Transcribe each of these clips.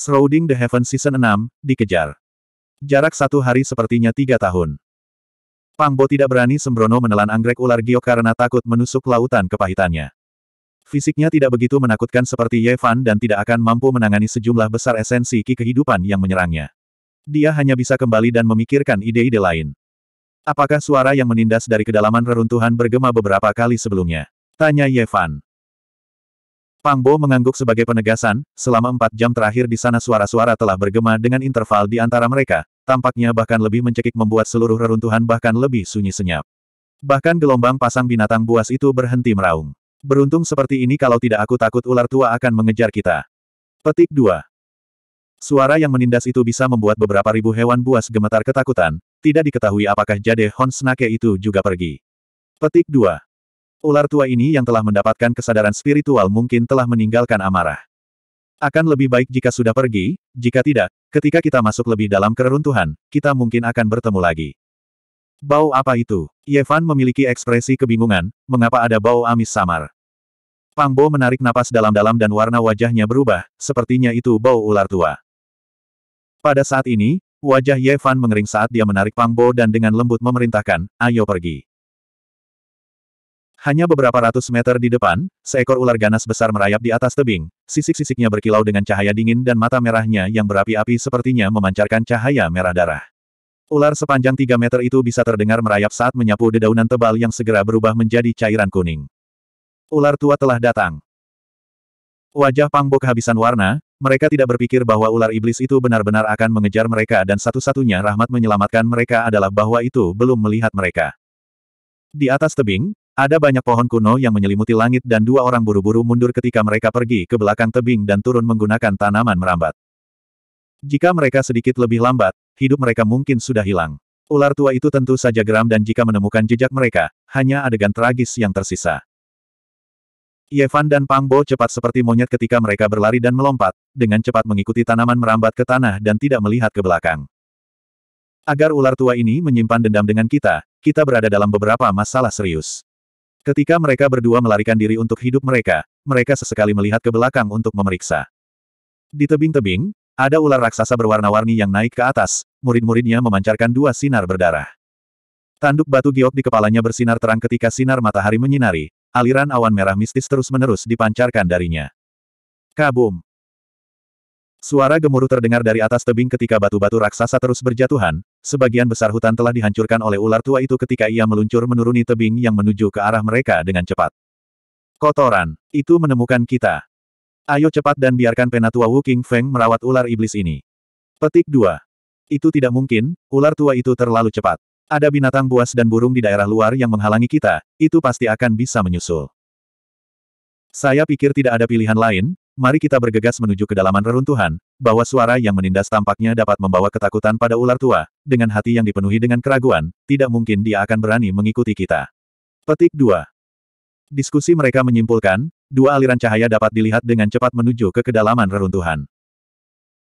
Shrouding the Heaven Season 6, dikejar. Jarak satu hari sepertinya tiga tahun. Pangbo tidak berani sembrono menelan anggrek ular giok karena takut menusuk lautan kepahitannya. Fisiknya tidak begitu menakutkan seperti Ye dan tidak akan mampu menangani sejumlah besar esensi ki kehidupan yang menyerangnya. Dia hanya bisa kembali dan memikirkan ide-ide lain. Apakah suara yang menindas dari kedalaman reruntuhan bergema beberapa kali sebelumnya? Tanya Ye Pangbo mengangguk sebagai penegasan, selama empat jam terakhir di sana suara-suara telah bergema dengan interval di antara mereka, tampaknya bahkan lebih mencekik membuat seluruh reruntuhan bahkan lebih sunyi senyap. Bahkan gelombang pasang binatang buas itu berhenti meraung. Beruntung seperti ini kalau tidak aku takut ular tua akan mengejar kita. Petik 2. Suara yang menindas itu bisa membuat beberapa ribu hewan buas gemetar ketakutan, tidak diketahui apakah Jade Hon Snake itu juga pergi. Petik 2. Ular tua ini yang telah mendapatkan kesadaran spiritual mungkin telah meninggalkan amarah. Akan lebih baik jika sudah pergi, jika tidak, ketika kita masuk lebih dalam keruntuhan, kita mungkin akan bertemu lagi. Bau apa itu? Yevan memiliki ekspresi kebingungan, mengapa ada bau amis samar? Pangbo menarik napas dalam-dalam dan warna wajahnya berubah, sepertinya itu bau ular tua. Pada saat ini, wajah Yevan mengering saat dia menarik Pangbo dan dengan lembut memerintahkan, ayo pergi. Hanya beberapa ratus meter di depan, seekor ular ganas besar merayap di atas tebing, sisik-sisiknya berkilau dengan cahaya dingin dan mata merahnya yang berapi-api sepertinya memancarkan cahaya merah darah. Ular sepanjang tiga meter itu bisa terdengar merayap saat menyapu dedaunan tebal yang segera berubah menjadi cairan kuning. Ular tua telah datang. Wajah Pangbo kehabisan warna, mereka tidak berpikir bahwa ular iblis itu benar-benar akan mengejar mereka dan satu-satunya rahmat menyelamatkan mereka adalah bahwa itu belum melihat mereka. Di atas tebing, ada banyak pohon kuno yang menyelimuti langit dan dua orang buru-buru mundur ketika mereka pergi ke belakang tebing dan turun menggunakan tanaman merambat. Jika mereka sedikit lebih lambat, hidup mereka mungkin sudah hilang. Ular tua itu tentu saja geram dan jika menemukan jejak mereka, hanya adegan tragis yang tersisa. Yevan dan Pangbo cepat seperti monyet ketika mereka berlari dan melompat, dengan cepat mengikuti tanaman merambat ke tanah dan tidak melihat ke belakang. Agar ular tua ini menyimpan dendam dengan kita, kita berada dalam beberapa masalah serius. Ketika mereka berdua melarikan diri untuk hidup mereka, mereka sesekali melihat ke belakang untuk memeriksa. Di tebing-tebing, ada ular raksasa berwarna-warni yang naik ke atas, murid-muridnya memancarkan dua sinar berdarah. Tanduk batu giok di kepalanya bersinar terang ketika sinar matahari menyinari, aliran awan merah mistis terus-menerus dipancarkan darinya. Kabum! Suara gemuruh terdengar dari atas tebing ketika batu-batu raksasa terus berjatuhan, sebagian besar hutan telah dihancurkan oleh ular tua itu ketika ia meluncur menuruni tebing yang menuju ke arah mereka dengan cepat. Kotoran, itu menemukan kita. Ayo cepat dan biarkan penatua Wu King Feng merawat ular iblis ini. Petik 2. Itu tidak mungkin, ular tua itu terlalu cepat. Ada binatang buas dan burung di daerah luar yang menghalangi kita, itu pasti akan bisa menyusul. Saya pikir tidak ada pilihan lain, mari kita bergegas menuju kedalaman reruntuhan, bahwa suara yang menindas tampaknya dapat membawa ketakutan pada ular tua, dengan hati yang dipenuhi dengan keraguan, tidak mungkin dia akan berani mengikuti kita. Petik 2. Diskusi mereka menyimpulkan, dua aliran cahaya dapat dilihat dengan cepat menuju ke kedalaman reruntuhan.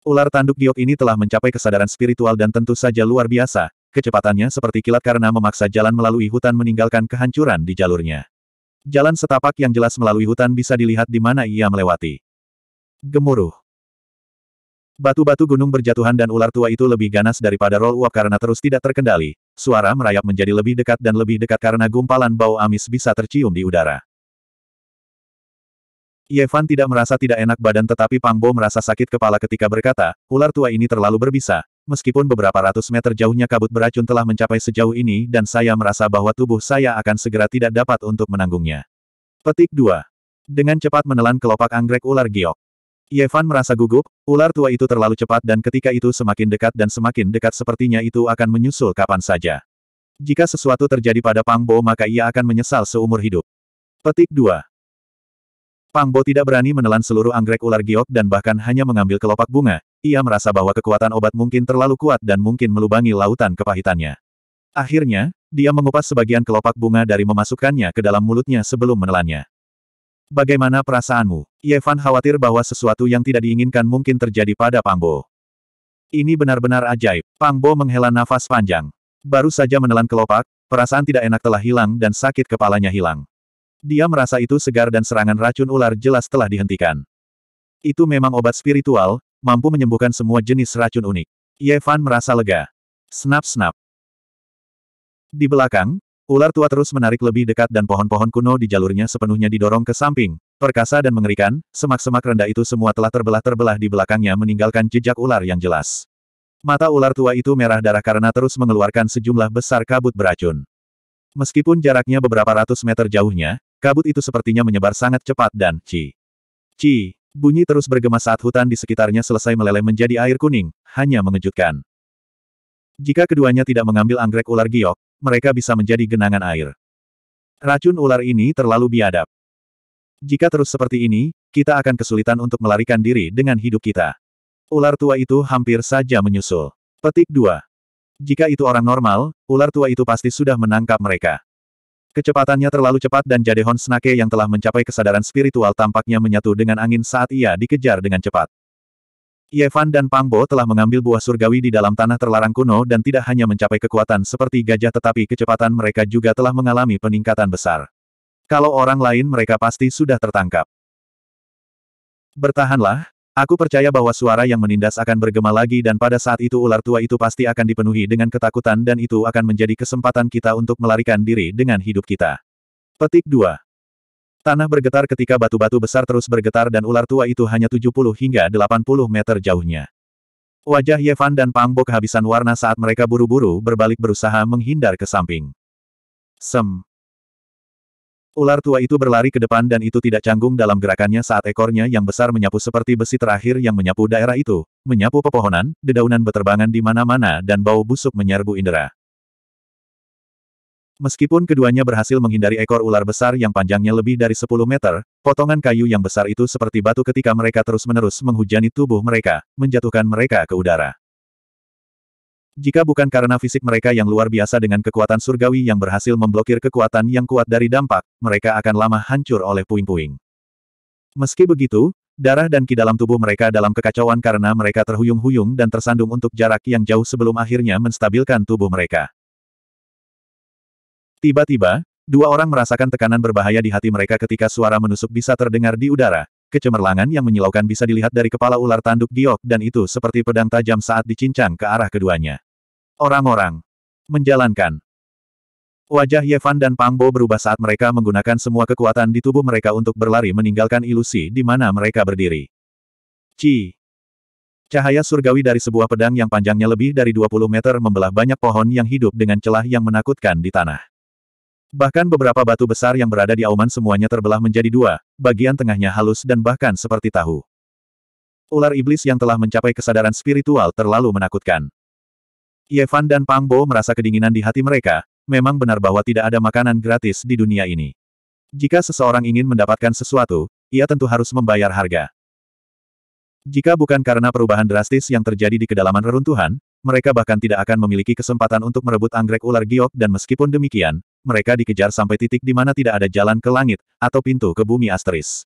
Ular tanduk giok ini telah mencapai kesadaran spiritual dan tentu saja luar biasa, kecepatannya seperti kilat karena memaksa jalan melalui hutan meninggalkan kehancuran di jalurnya. Jalan setapak yang jelas melalui hutan bisa dilihat di mana ia melewati. Gemuruh. Batu-batu gunung berjatuhan dan ular tua itu lebih ganas daripada roll uap karena terus tidak terkendali. Suara merayap menjadi lebih dekat dan lebih dekat karena gumpalan bau amis bisa tercium di udara. Yevan tidak merasa tidak enak badan tetapi Pangbo merasa sakit kepala ketika berkata, ular tua ini terlalu berbisa, meskipun beberapa ratus meter jauhnya kabut beracun telah mencapai sejauh ini dan saya merasa bahwa tubuh saya akan segera tidak dapat untuk menanggungnya. Petik 2. Dengan cepat menelan kelopak anggrek ular giok. Yevan merasa gugup, ular tua itu terlalu cepat dan ketika itu semakin dekat dan semakin dekat sepertinya itu akan menyusul kapan saja. Jika sesuatu terjadi pada Pangbo maka ia akan menyesal seumur hidup. Petik 2. Pangbo tidak berani menelan seluruh anggrek ular giok dan bahkan hanya mengambil kelopak bunga, ia merasa bahwa kekuatan obat mungkin terlalu kuat dan mungkin melubangi lautan kepahitannya. Akhirnya, dia mengupas sebagian kelopak bunga dari memasukkannya ke dalam mulutnya sebelum menelannya. Bagaimana perasaanmu? Yevan khawatir bahwa sesuatu yang tidak diinginkan mungkin terjadi pada Pangbo. Ini benar-benar ajaib. Pangbo menghela nafas panjang. Baru saja menelan kelopak, perasaan tidak enak telah hilang dan sakit kepalanya hilang. Dia merasa itu segar dan serangan racun ular jelas telah dihentikan. Itu memang obat spiritual, mampu menyembuhkan semua jenis racun unik. Yevan merasa lega. Snap-snap. Di belakang, Ular tua terus menarik lebih dekat dan pohon-pohon kuno di jalurnya sepenuhnya didorong ke samping. Perkasa dan mengerikan, semak-semak rendah itu semua telah terbelah-terbelah di belakangnya meninggalkan jejak ular yang jelas. Mata ular tua itu merah darah karena terus mengeluarkan sejumlah besar kabut beracun. Meskipun jaraknya beberapa ratus meter jauhnya, kabut itu sepertinya menyebar sangat cepat dan ci. Ci, bunyi terus bergema saat hutan di sekitarnya selesai meleleh menjadi air kuning, hanya mengejutkan. Jika keduanya tidak mengambil anggrek ular giok, mereka bisa menjadi genangan air. Racun ular ini terlalu biadab. Jika terus seperti ini, kita akan kesulitan untuk melarikan diri dengan hidup kita. Ular tua itu hampir saja menyusul. Petik 2. Jika itu orang normal, ular tua itu pasti sudah menangkap mereka. Kecepatannya terlalu cepat dan Jadehon Snake yang telah mencapai kesadaran spiritual tampaknya menyatu dengan angin saat ia dikejar dengan cepat. Yevan dan Pangbo telah mengambil buah surgawi di dalam tanah terlarang kuno dan tidak hanya mencapai kekuatan seperti gajah tetapi kecepatan mereka juga telah mengalami peningkatan besar. Kalau orang lain mereka pasti sudah tertangkap. Bertahanlah, aku percaya bahwa suara yang menindas akan bergema lagi dan pada saat itu ular tua itu pasti akan dipenuhi dengan ketakutan dan itu akan menjadi kesempatan kita untuk melarikan diri dengan hidup kita. Petik 2. Tanah bergetar ketika batu-batu besar terus bergetar dan ular tua itu hanya 70 hingga 80 meter jauhnya. Wajah Yevan dan Pangbo kehabisan warna saat mereka buru-buru berbalik berusaha menghindar ke samping. Sem. Ular tua itu berlari ke depan dan itu tidak canggung dalam gerakannya saat ekornya yang besar menyapu seperti besi terakhir yang menyapu daerah itu, menyapu pepohonan, dedaunan beterbangan di mana-mana dan bau busuk menyerbu indera. Meskipun keduanya berhasil menghindari ekor ular besar yang panjangnya lebih dari 10 meter, potongan kayu yang besar itu seperti batu ketika mereka terus-menerus menghujani tubuh mereka, menjatuhkan mereka ke udara. Jika bukan karena fisik mereka yang luar biasa dengan kekuatan surgawi yang berhasil memblokir kekuatan yang kuat dari dampak, mereka akan lama hancur oleh puing-puing. Meski begitu, darah dan ki dalam tubuh mereka dalam kekacauan karena mereka terhuyung-huyung dan tersandung untuk jarak yang jauh sebelum akhirnya menstabilkan tubuh mereka. Tiba-tiba, dua orang merasakan tekanan berbahaya di hati mereka ketika suara menusuk bisa terdengar di udara. Kecemerlangan yang menyilaukan bisa dilihat dari kepala ular tanduk giok dan itu seperti pedang tajam saat dicincang ke arah keduanya. Orang-orang menjalankan Wajah Yevan dan Pangbo berubah saat mereka menggunakan semua kekuatan di tubuh mereka untuk berlari meninggalkan ilusi di mana mereka berdiri. Ci. Cahaya surgawi dari sebuah pedang yang panjangnya lebih dari 20 meter membelah banyak pohon yang hidup dengan celah yang menakutkan di tanah. Bahkan beberapa batu besar yang berada di auman semuanya terbelah menjadi dua, bagian tengahnya halus dan bahkan seperti tahu. Ular iblis yang telah mencapai kesadaran spiritual terlalu menakutkan. Yevan dan Pangbo merasa kedinginan di hati mereka, memang benar bahwa tidak ada makanan gratis di dunia ini. Jika seseorang ingin mendapatkan sesuatu, ia tentu harus membayar harga. Jika bukan karena perubahan drastis yang terjadi di kedalaman reruntuhan, mereka bahkan tidak akan memiliki kesempatan untuk merebut anggrek ular giok dan meskipun demikian, mereka dikejar sampai titik di mana tidak ada jalan ke langit, atau pintu ke bumi asteris.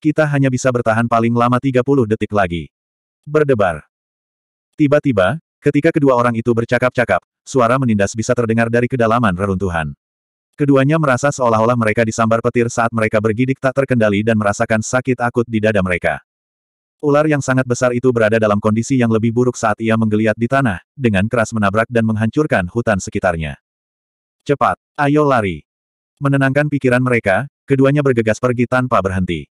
Kita hanya bisa bertahan paling lama 30 detik lagi. Berdebar. Tiba-tiba, ketika kedua orang itu bercakap-cakap, suara menindas bisa terdengar dari kedalaman reruntuhan. Keduanya merasa seolah-olah mereka disambar petir saat mereka bergidik tak terkendali dan merasakan sakit akut di dada mereka. Ular yang sangat besar itu berada dalam kondisi yang lebih buruk saat ia menggeliat di tanah, dengan keras menabrak dan menghancurkan hutan sekitarnya. Cepat, ayo lari. Menenangkan pikiran mereka, keduanya bergegas pergi tanpa berhenti.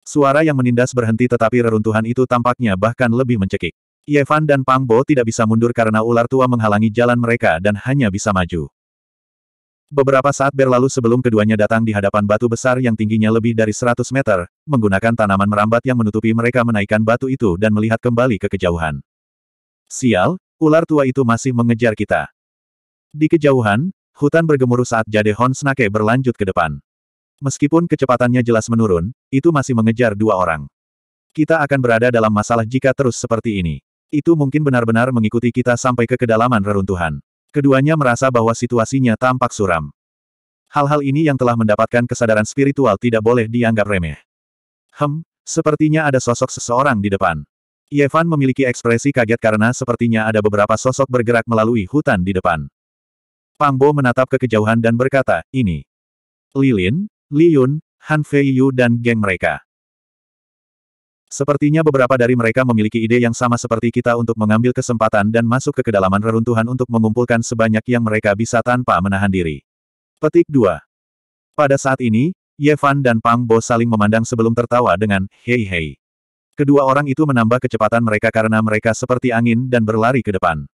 Suara yang menindas berhenti tetapi reruntuhan itu tampaknya bahkan lebih mencekik. Yevan dan Pangbo tidak bisa mundur karena ular tua menghalangi jalan mereka dan hanya bisa maju. Beberapa saat berlalu sebelum keduanya datang di hadapan batu besar yang tingginya lebih dari 100 meter, menggunakan tanaman merambat yang menutupi mereka menaikkan batu itu dan melihat kembali ke kejauhan. Sial, ular tua itu masih mengejar kita. Di kejauhan, hutan bergemuruh saat jade Hon Snake berlanjut ke depan. Meskipun kecepatannya jelas menurun, itu masih mengejar dua orang. Kita akan berada dalam masalah jika terus seperti ini. Itu mungkin benar-benar mengikuti kita sampai ke kedalaman reruntuhan. Keduanya merasa bahwa situasinya tampak suram. Hal-hal ini yang telah mendapatkan kesadaran spiritual tidak boleh dianggap remeh. Hem, sepertinya ada sosok seseorang di depan. Yevan memiliki ekspresi kaget karena sepertinya ada beberapa sosok bergerak melalui hutan di depan. Pangbo menatap ke kejauhan dan berkata, ini. Lilin, Liyun, Yun, Han Fei Yu dan geng mereka. Sepertinya beberapa dari mereka memiliki ide yang sama seperti kita untuk mengambil kesempatan dan masuk ke kedalaman reruntuhan untuk mengumpulkan sebanyak yang mereka bisa tanpa menahan diri. Petik 2. Pada saat ini, Yevan dan Pang Bo saling memandang sebelum tertawa dengan, hei hei. Kedua orang itu menambah kecepatan mereka karena mereka seperti angin dan berlari ke depan.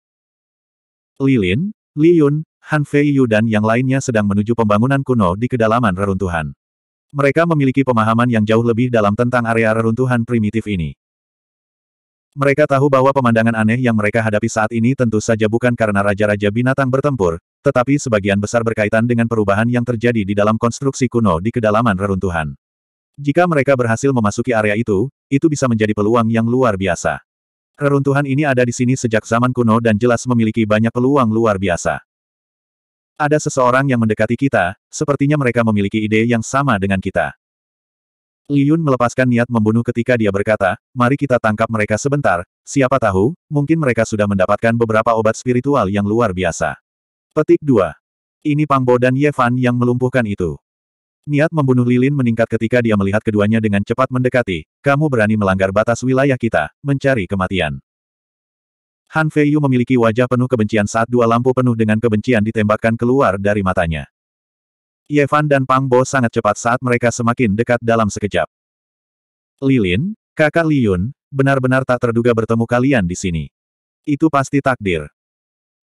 Lilin, Li Yun, Han Fei Yu dan yang lainnya sedang menuju pembangunan kuno di kedalaman reruntuhan. Mereka memiliki pemahaman yang jauh lebih dalam tentang area reruntuhan primitif ini. Mereka tahu bahwa pemandangan aneh yang mereka hadapi saat ini tentu saja bukan karena raja-raja binatang bertempur, tetapi sebagian besar berkaitan dengan perubahan yang terjadi di dalam konstruksi kuno di kedalaman reruntuhan. Jika mereka berhasil memasuki area itu, itu bisa menjadi peluang yang luar biasa. Reruntuhan ini ada di sini sejak zaman kuno dan jelas memiliki banyak peluang luar biasa. Ada seseorang yang mendekati kita, sepertinya mereka memiliki ide yang sama dengan kita. Yun melepaskan niat membunuh ketika dia berkata, mari kita tangkap mereka sebentar, siapa tahu, mungkin mereka sudah mendapatkan beberapa obat spiritual yang luar biasa. Petik 2. Ini Pangbo dan Yevan yang melumpuhkan itu. Niat membunuh Lilin meningkat ketika dia melihat keduanya dengan cepat mendekati, kamu berani melanggar batas wilayah kita, mencari kematian. Han Feiyu memiliki wajah penuh kebencian saat dua lampu penuh dengan kebencian ditembakkan keluar dari matanya. Yevan dan Pang Bo sangat cepat saat mereka semakin dekat dalam sekejap. Lilin, kakak Liyun, benar-benar tak terduga bertemu kalian di sini. Itu pasti takdir.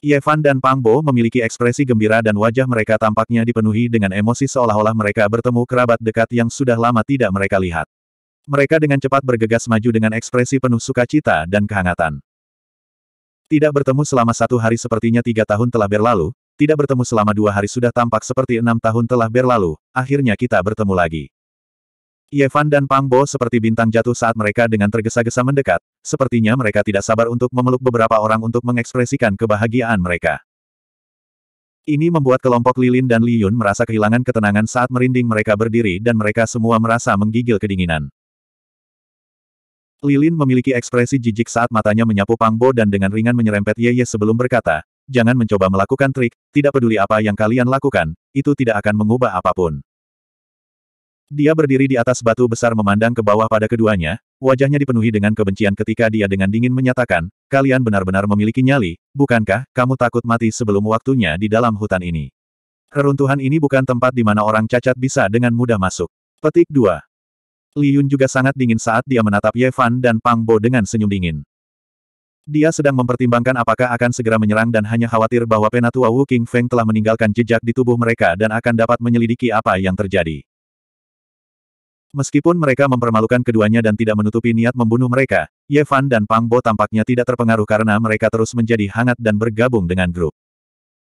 Yevan dan Pang Bo memiliki ekspresi gembira dan wajah mereka tampaknya dipenuhi dengan emosi seolah-olah mereka bertemu kerabat dekat yang sudah lama tidak mereka lihat. Mereka dengan cepat bergegas maju dengan ekspresi penuh sukacita dan kehangatan. Tidak bertemu selama satu hari sepertinya tiga tahun telah berlalu, tidak bertemu selama dua hari sudah tampak seperti enam tahun telah berlalu, akhirnya kita bertemu lagi. Yevan dan Pangbo seperti bintang jatuh saat mereka dengan tergesa-gesa mendekat, sepertinya mereka tidak sabar untuk memeluk beberapa orang untuk mengekspresikan kebahagiaan mereka. Ini membuat kelompok Lilin dan Liyun merasa kehilangan ketenangan saat merinding mereka berdiri dan mereka semua merasa menggigil kedinginan. Lilin memiliki ekspresi jijik saat matanya menyapu Pangbo dan dengan ringan menyerempet Ye Ye sebelum berkata, jangan mencoba melakukan trik, tidak peduli apa yang kalian lakukan, itu tidak akan mengubah apapun. Dia berdiri di atas batu besar memandang ke bawah pada keduanya, wajahnya dipenuhi dengan kebencian ketika dia dengan dingin menyatakan, kalian benar-benar memiliki nyali, bukankah, kamu takut mati sebelum waktunya di dalam hutan ini. Reruntuhan ini bukan tempat di mana orang cacat bisa dengan mudah masuk. Petik 2. Li Yun juga sangat dingin saat dia menatap Ye Fan dan Pang Bo dengan senyum dingin. Dia sedang mempertimbangkan apakah akan segera menyerang dan hanya khawatir bahwa penatua Wu King Feng telah meninggalkan jejak di tubuh mereka dan akan dapat menyelidiki apa yang terjadi. Meskipun mereka mempermalukan keduanya dan tidak menutupi niat membunuh mereka, Ye Fan dan Pang Bo tampaknya tidak terpengaruh karena mereka terus menjadi hangat dan bergabung dengan grup.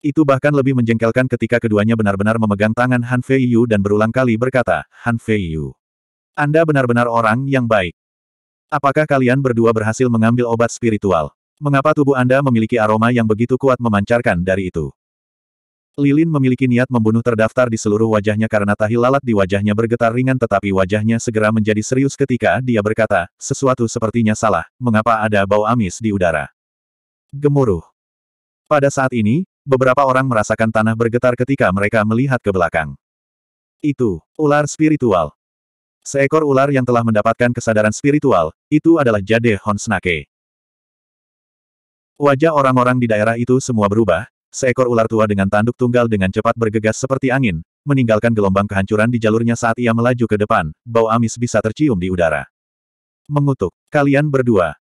Itu bahkan lebih menjengkelkan ketika keduanya benar-benar memegang tangan Han Yu dan berulang kali berkata, Han Yu. Anda benar-benar orang yang baik. Apakah kalian berdua berhasil mengambil obat spiritual? Mengapa tubuh Anda memiliki aroma yang begitu kuat memancarkan dari itu? Lilin memiliki niat membunuh terdaftar di seluruh wajahnya karena tahi lalat di wajahnya bergetar ringan tetapi wajahnya segera menjadi serius ketika dia berkata, sesuatu sepertinya salah, mengapa ada bau amis di udara? Gemuruh. Pada saat ini, beberapa orang merasakan tanah bergetar ketika mereka melihat ke belakang. Itu, ular spiritual. Seekor ular yang telah mendapatkan kesadaran spiritual, itu adalah Jade Honsnake. Wajah orang-orang di daerah itu semua berubah, seekor ular tua dengan tanduk tunggal dengan cepat bergegas seperti angin, meninggalkan gelombang kehancuran di jalurnya saat ia melaju ke depan, bau amis bisa tercium di udara. Mengutuk, kalian berdua.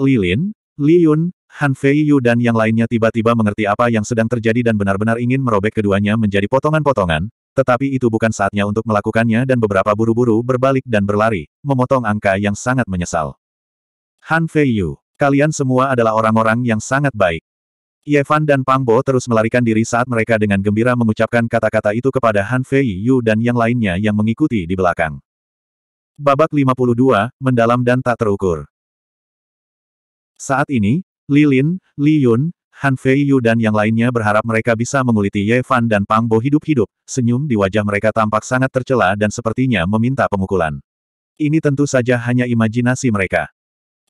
Lilin, Liyun, Han Fei Yu dan yang lainnya tiba-tiba mengerti apa yang sedang terjadi dan benar-benar ingin merobek keduanya menjadi potongan-potongan, tetapi itu bukan saatnya untuk melakukannya dan beberapa buru-buru berbalik dan berlari, memotong angka yang sangat menyesal. Han Fei Yu, kalian semua adalah orang-orang yang sangat baik. Yevan dan Pangbo terus melarikan diri saat mereka dengan gembira mengucapkan kata-kata itu kepada Han Fei Yu dan yang lainnya yang mengikuti di belakang. Babak 52, mendalam dan tak terukur. Saat ini, Li Lin, Li Yun, Han Fei Yu dan yang lainnya berharap mereka bisa menguliti Ye Fan dan Pang Bo hidup-hidup, senyum di wajah mereka tampak sangat tercela dan sepertinya meminta pemukulan. Ini tentu saja hanya imajinasi mereka.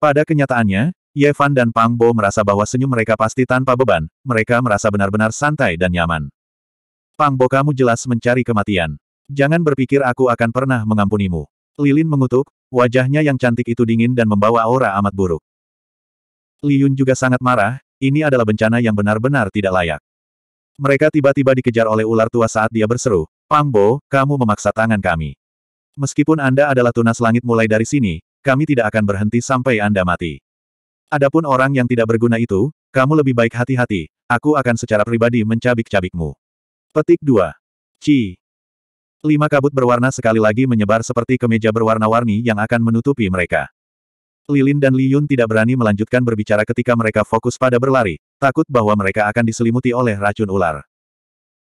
Pada kenyataannya, Ye Fan dan Pang Bo merasa bahwa senyum mereka pasti tanpa beban, mereka merasa benar-benar santai dan nyaman. Pang Bo kamu jelas mencari kematian. Jangan berpikir aku akan pernah mengampunimu. Lilin mengutuk, wajahnya yang cantik itu dingin dan membawa aura amat buruk. Li juga sangat marah, ini adalah bencana yang benar-benar tidak layak. Mereka tiba-tiba dikejar oleh ular tua saat dia berseru, Pangbo, kamu memaksa tangan kami. Meskipun Anda adalah tunas langit mulai dari sini, kami tidak akan berhenti sampai Anda mati. Adapun orang yang tidak berguna itu, kamu lebih baik hati-hati, aku akan secara pribadi mencabik-cabikmu. Petik 2. C. Lima kabut berwarna sekali lagi menyebar seperti kemeja berwarna-warni yang akan menutupi mereka. Lilin dan Liyun tidak berani melanjutkan berbicara ketika mereka fokus pada berlari, takut bahwa mereka akan diselimuti oleh racun ular.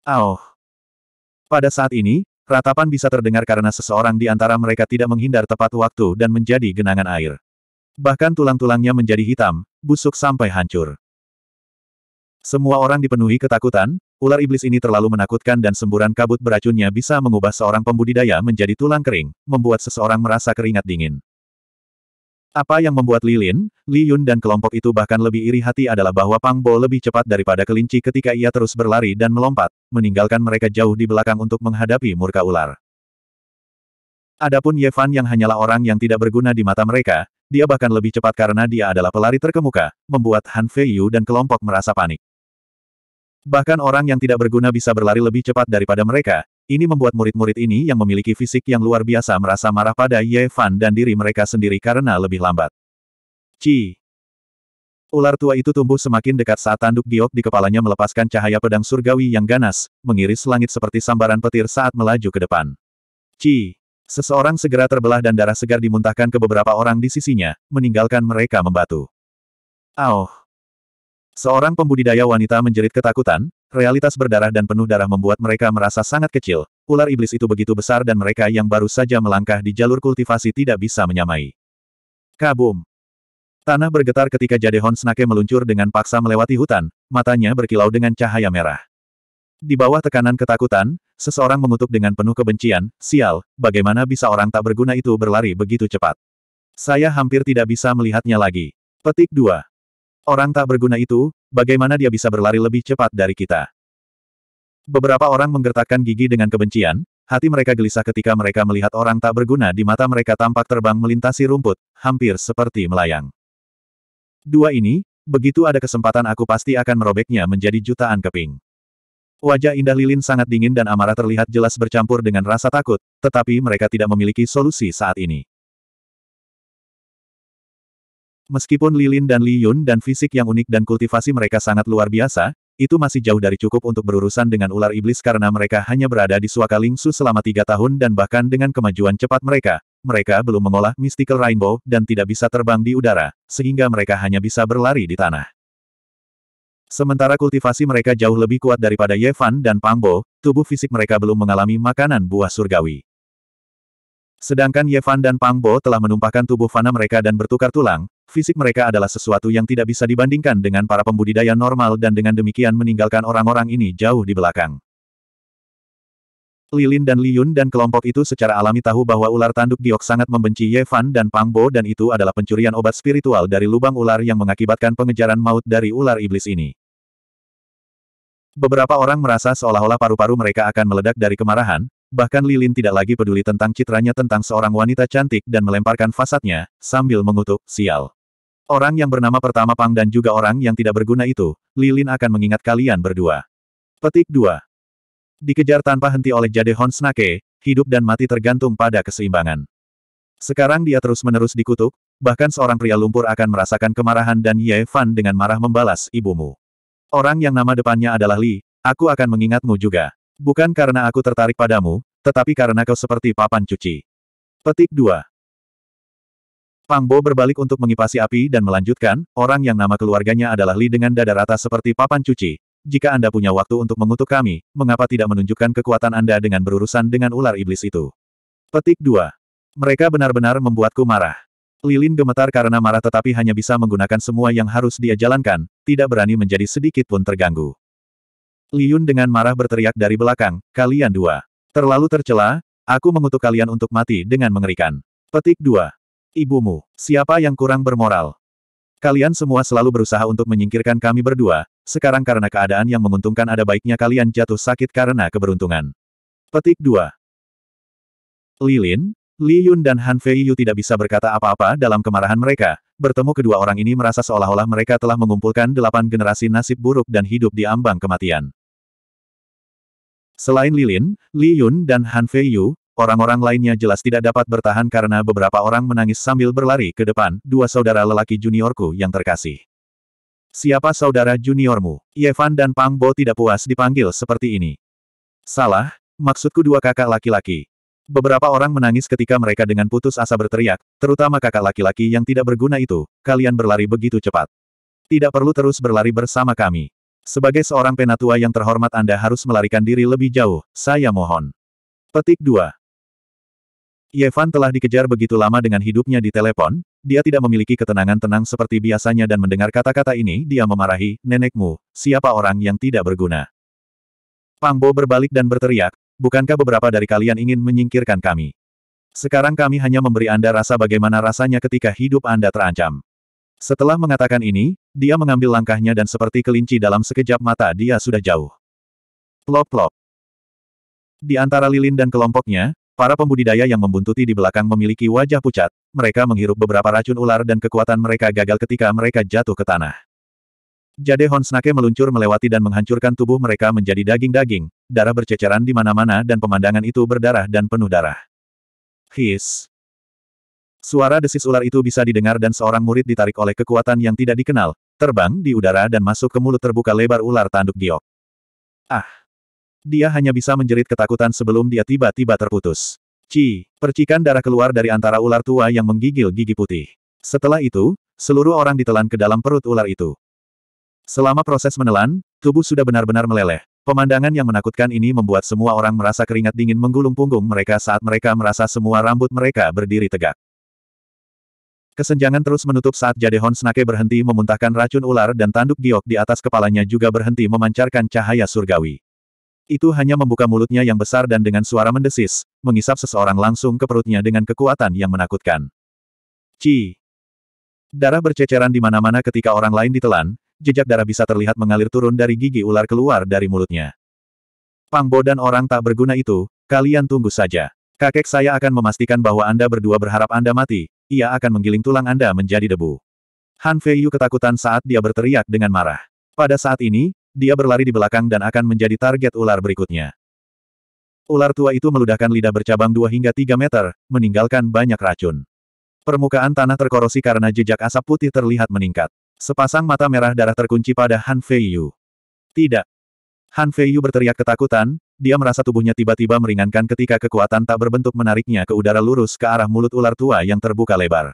Aoh! Pada saat ini, ratapan bisa terdengar karena seseorang di antara mereka tidak menghindar tepat waktu dan menjadi genangan air. Bahkan tulang-tulangnya menjadi hitam, busuk sampai hancur. Semua orang dipenuhi ketakutan, ular iblis ini terlalu menakutkan dan semburan kabut beracunnya bisa mengubah seorang pembudidaya menjadi tulang kering, membuat seseorang merasa keringat dingin. Apa yang membuat Lilin, Li Yun dan kelompok itu bahkan lebih iri hati adalah bahwa Pang Bo lebih cepat daripada kelinci ketika ia terus berlari dan melompat, meninggalkan mereka jauh di belakang untuk menghadapi murka ular. Adapun Yevan yang hanyalah orang yang tidak berguna di mata mereka, dia bahkan lebih cepat karena dia adalah pelari terkemuka, membuat Han Fei Yu dan kelompok merasa panik. Bahkan orang yang tidak berguna bisa berlari lebih cepat daripada mereka, ini membuat murid-murid ini yang memiliki fisik yang luar biasa merasa marah pada Ye Fan dan diri mereka sendiri karena lebih lambat. Ci. Ular tua itu tumbuh semakin dekat saat tanduk giok di kepalanya melepaskan cahaya pedang surgawi yang ganas, mengiris langit seperti sambaran petir saat melaju ke depan. Ci. Seseorang segera terbelah dan darah segar dimuntahkan ke beberapa orang di sisinya, meninggalkan mereka membatu. Auh. Seorang pembudidaya wanita menjerit ketakutan, Realitas berdarah dan penuh darah membuat mereka merasa sangat kecil, ular iblis itu begitu besar dan mereka yang baru saja melangkah di jalur kultivasi tidak bisa menyamai. Kabum! Tanah bergetar ketika Jadehon Snake meluncur dengan paksa melewati hutan, matanya berkilau dengan cahaya merah. Di bawah tekanan ketakutan, seseorang mengutuk dengan penuh kebencian, sial, bagaimana bisa orang tak berguna itu berlari begitu cepat. Saya hampir tidak bisa melihatnya lagi. Petik 2. Orang tak berguna itu, bagaimana dia bisa berlari lebih cepat dari kita? Beberapa orang menggertakkan gigi dengan kebencian, hati mereka gelisah ketika mereka melihat orang tak berguna di mata mereka tampak terbang melintasi rumput, hampir seperti melayang. Dua ini, begitu ada kesempatan aku pasti akan merobeknya menjadi jutaan keping. Wajah indah lilin sangat dingin dan amarah terlihat jelas bercampur dengan rasa takut, tetapi mereka tidak memiliki solusi saat ini. Meskipun Lilin dan Li Yun dan fisik yang unik dan kultivasi mereka sangat luar biasa, itu masih jauh dari cukup untuk berurusan dengan ular iblis karena mereka hanya berada di suaka Lingsu selama tiga tahun dan bahkan dengan kemajuan cepat mereka, mereka belum mengolah Mystical Rainbow dan tidak bisa terbang di udara, sehingga mereka hanya bisa berlari di tanah. Sementara kultivasi mereka jauh lebih kuat daripada Yevan dan Pangbo, tubuh fisik mereka belum mengalami makanan buah surgawi. Sedangkan Yevan dan Pangbo telah menumpahkan tubuh fana mereka dan bertukar tulang, Fisik mereka adalah sesuatu yang tidak bisa dibandingkan dengan para pembudidaya normal dan dengan demikian meninggalkan orang-orang ini jauh di belakang. Lilin dan Liyun dan kelompok itu secara alami tahu bahwa ular tanduk giok sangat membenci Ye Fan dan Pangbo dan itu adalah pencurian obat spiritual dari lubang ular yang mengakibatkan pengejaran maut dari ular iblis ini. Beberapa orang merasa seolah-olah paru-paru mereka akan meledak dari kemarahan, bahkan Lilin tidak lagi peduli tentang citranya tentang seorang wanita cantik dan melemparkan fasadnya, sambil mengutuk, sial. Orang yang bernama pertama Pang dan juga orang yang tidak berguna itu, Lilin akan mengingat kalian berdua. Petik 2. Dikejar tanpa henti oleh Jade Hon Snake, hidup dan mati tergantung pada keseimbangan. Sekarang dia terus-menerus dikutuk, bahkan seorang pria lumpur akan merasakan kemarahan dan Ye Fan dengan marah membalas, ibumu. Orang yang nama depannya adalah Li, aku akan mengingatmu juga. Bukan karena aku tertarik padamu, tetapi karena kau seperti papan cuci. Petik 2. Pang Bo berbalik untuk mengipasi api dan melanjutkan, orang yang nama keluarganya adalah Li dengan dada rata seperti papan cuci. Jika Anda punya waktu untuk mengutuk kami, mengapa tidak menunjukkan kekuatan Anda dengan berurusan dengan ular iblis itu? Petik 2. Mereka benar-benar membuatku marah. Lilin gemetar karena marah tetapi hanya bisa menggunakan semua yang harus dia jalankan, tidak berani menjadi sedikit pun terganggu. Liun dengan marah berteriak dari belakang, kalian dua. Terlalu tercela, aku mengutuk kalian untuk mati dengan mengerikan. Petik 2. Ibumu, siapa yang kurang bermoral? Kalian semua selalu berusaha untuk menyingkirkan kami berdua, sekarang karena keadaan yang menguntungkan ada baiknya kalian jatuh sakit karena keberuntungan. Petik 2. Lilin, Li Yun dan Han Fei Yu tidak bisa berkata apa-apa dalam kemarahan mereka. Bertemu kedua orang ini merasa seolah-olah mereka telah mengumpulkan delapan generasi nasib buruk dan hidup di ambang kematian. Selain Lilin, Li Yun dan Han Fei Yu, Orang-orang lainnya jelas tidak dapat bertahan karena beberapa orang menangis sambil berlari ke depan, dua saudara lelaki juniorku yang terkasih. Siapa saudara juniormu? Yevan dan Pang Bo tidak puas dipanggil seperti ini. Salah, maksudku dua kakak laki-laki. Beberapa orang menangis ketika mereka dengan putus asa berteriak, terutama kakak laki-laki yang tidak berguna itu, kalian berlari begitu cepat. Tidak perlu terus berlari bersama kami. Sebagai seorang penatua yang terhormat Anda harus melarikan diri lebih jauh, saya mohon. Petik 2. Yevan telah dikejar begitu lama dengan hidupnya di telepon, dia tidak memiliki ketenangan tenang seperti biasanya dan mendengar kata-kata ini dia memarahi, nenekmu, siapa orang yang tidak berguna. Pangbo berbalik dan berteriak, bukankah beberapa dari kalian ingin menyingkirkan kami? Sekarang kami hanya memberi Anda rasa bagaimana rasanya ketika hidup Anda terancam. Setelah mengatakan ini, dia mengambil langkahnya dan seperti kelinci dalam sekejap mata dia sudah jauh. Plop plop. Di antara lilin dan kelompoknya, Para pembudidaya yang membuntuti di belakang memiliki wajah pucat, mereka menghirup beberapa racun ular dan kekuatan mereka gagal ketika mereka jatuh ke tanah. Jade Honsnake meluncur melewati dan menghancurkan tubuh mereka menjadi daging-daging, darah berceceran di mana-mana dan pemandangan itu berdarah dan penuh darah. His. Suara desis ular itu bisa didengar dan seorang murid ditarik oleh kekuatan yang tidak dikenal, terbang di udara dan masuk ke mulut terbuka lebar ular tanduk giok. Ah! Dia hanya bisa menjerit ketakutan sebelum dia tiba-tiba terputus. Ci, percikan darah keluar dari antara ular tua yang menggigil gigi putih. Setelah itu, seluruh orang ditelan ke dalam perut ular itu. Selama proses menelan, tubuh sudah benar-benar meleleh. Pemandangan yang menakutkan ini membuat semua orang merasa keringat dingin menggulung punggung mereka saat mereka merasa semua rambut mereka berdiri tegak. Kesenjangan terus menutup saat Jadehon Snake berhenti memuntahkan racun ular dan tanduk giok di atas kepalanya juga berhenti memancarkan cahaya surgawi. Itu hanya membuka mulutnya yang besar dan dengan suara mendesis, mengisap seseorang langsung ke perutnya dengan kekuatan yang menakutkan. Ci. Darah berceceran di mana-mana ketika orang lain ditelan, jejak darah bisa terlihat mengalir turun dari gigi ular keluar dari mulutnya. Pangbo dan orang tak berguna itu, kalian tunggu saja. Kakek saya akan memastikan bahwa Anda berdua berharap Anda mati, ia akan menggiling tulang Anda menjadi debu. Han Feiyu ketakutan saat dia berteriak dengan marah. Pada saat ini, dia berlari di belakang dan akan menjadi target ular berikutnya. Ular tua itu meludahkan lidah bercabang dua hingga tiga meter, meninggalkan banyak racun. Permukaan tanah terkorosi karena jejak asap putih terlihat meningkat. Sepasang mata merah darah terkunci pada Han Feiyu. Tidak. Han Feiyu berteriak ketakutan, dia merasa tubuhnya tiba-tiba meringankan ketika kekuatan tak berbentuk menariknya ke udara lurus ke arah mulut ular tua yang terbuka lebar.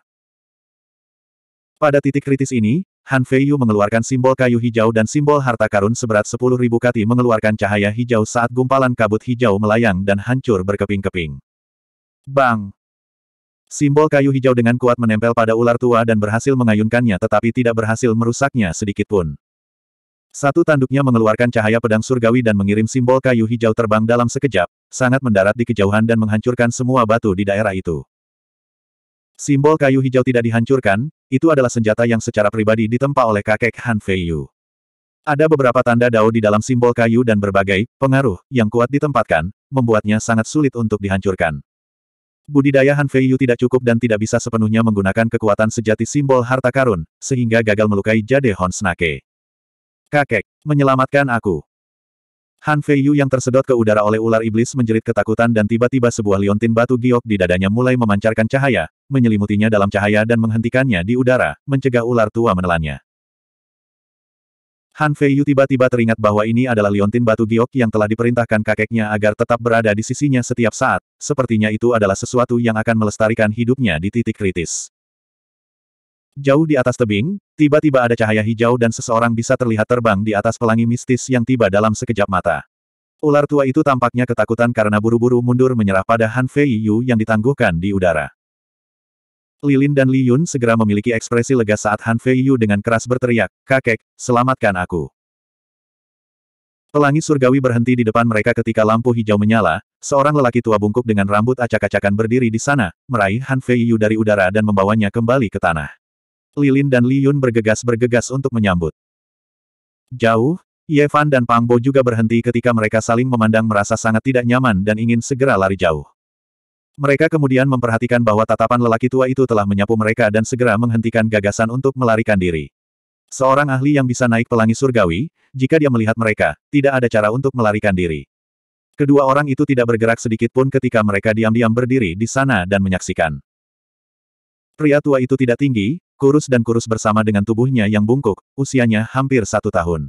Pada titik kritis ini, Han Feiyu mengeluarkan simbol kayu hijau dan simbol harta karun seberat sepuluh ribu kati mengeluarkan cahaya hijau saat gumpalan kabut hijau melayang dan hancur berkeping-keping. Bang! Simbol kayu hijau dengan kuat menempel pada ular tua dan berhasil mengayunkannya tetapi tidak berhasil merusaknya sedikitpun. Satu tanduknya mengeluarkan cahaya pedang surgawi dan mengirim simbol kayu hijau terbang dalam sekejap, sangat mendarat di kejauhan dan menghancurkan semua batu di daerah itu. Simbol kayu hijau tidak dihancurkan, itu adalah senjata yang secara pribadi ditempa oleh kakek Han Feiyu. Ada beberapa tanda dao di dalam simbol kayu dan berbagai pengaruh yang kuat ditempatkan, membuatnya sangat sulit untuk dihancurkan. Budidaya Han Feiyu tidak cukup dan tidak bisa sepenuhnya menggunakan kekuatan sejati simbol harta karun, sehingga gagal melukai Jade Hon Snake. Kakek, menyelamatkan aku. Han Feiyu yang tersedot ke udara oleh ular iblis menjerit ketakutan dan tiba-tiba sebuah liontin batu giok di dadanya mulai memancarkan cahaya, menyelimutinya dalam cahaya dan menghentikannya di udara, mencegah ular tua menelannya. Han Yu tiba-tiba teringat bahwa ini adalah liontin batu giok yang telah diperintahkan kakeknya agar tetap berada di sisinya setiap saat, sepertinya itu adalah sesuatu yang akan melestarikan hidupnya di titik kritis. Jauh di atas tebing, tiba-tiba ada cahaya hijau dan seseorang bisa terlihat terbang di atas pelangi mistis yang tiba dalam sekejap mata. Ular tua itu tampaknya ketakutan karena buru-buru mundur menyerah pada Han Yu yang ditangguhkan di udara. Lilin dan Li Yun segera memiliki ekspresi lega saat Han Fei Yu dengan keras berteriak, Kakek, selamatkan aku. Pelangi surgawi berhenti di depan mereka ketika lampu hijau menyala, seorang lelaki tua bungkuk dengan rambut acak-acakan berdiri di sana, meraih Han Fei Yu dari udara dan membawanya kembali ke tanah. Lilin dan Li Yun bergegas-bergegas untuk menyambut. Jauh, Ye Fan dan Pang Bo juga berhenti ketika mereka saling memandang merasa sangat tidak nyaman dan ingin segera lari jauh. Mereka kemudian memperhatikan bahwa tatapan lelaki tua itu telah menyapu mereka dan segera menghentikan gagasan untuk melarikan diri. Seorang ahli yang bisa naik pelangi surgawi, jika dia melihat mereka, tidak ada cara untuk melarikan diri. Kedua orang itu tidak bergerak sedikit pun ketika mereka diam-diam berdiri di sana dan menyaksikan. Pria tua itu tidak tinggi, kurus dan kurus bersama dengan tubuhnya yang bungkuk, usianya hampir satu tahun.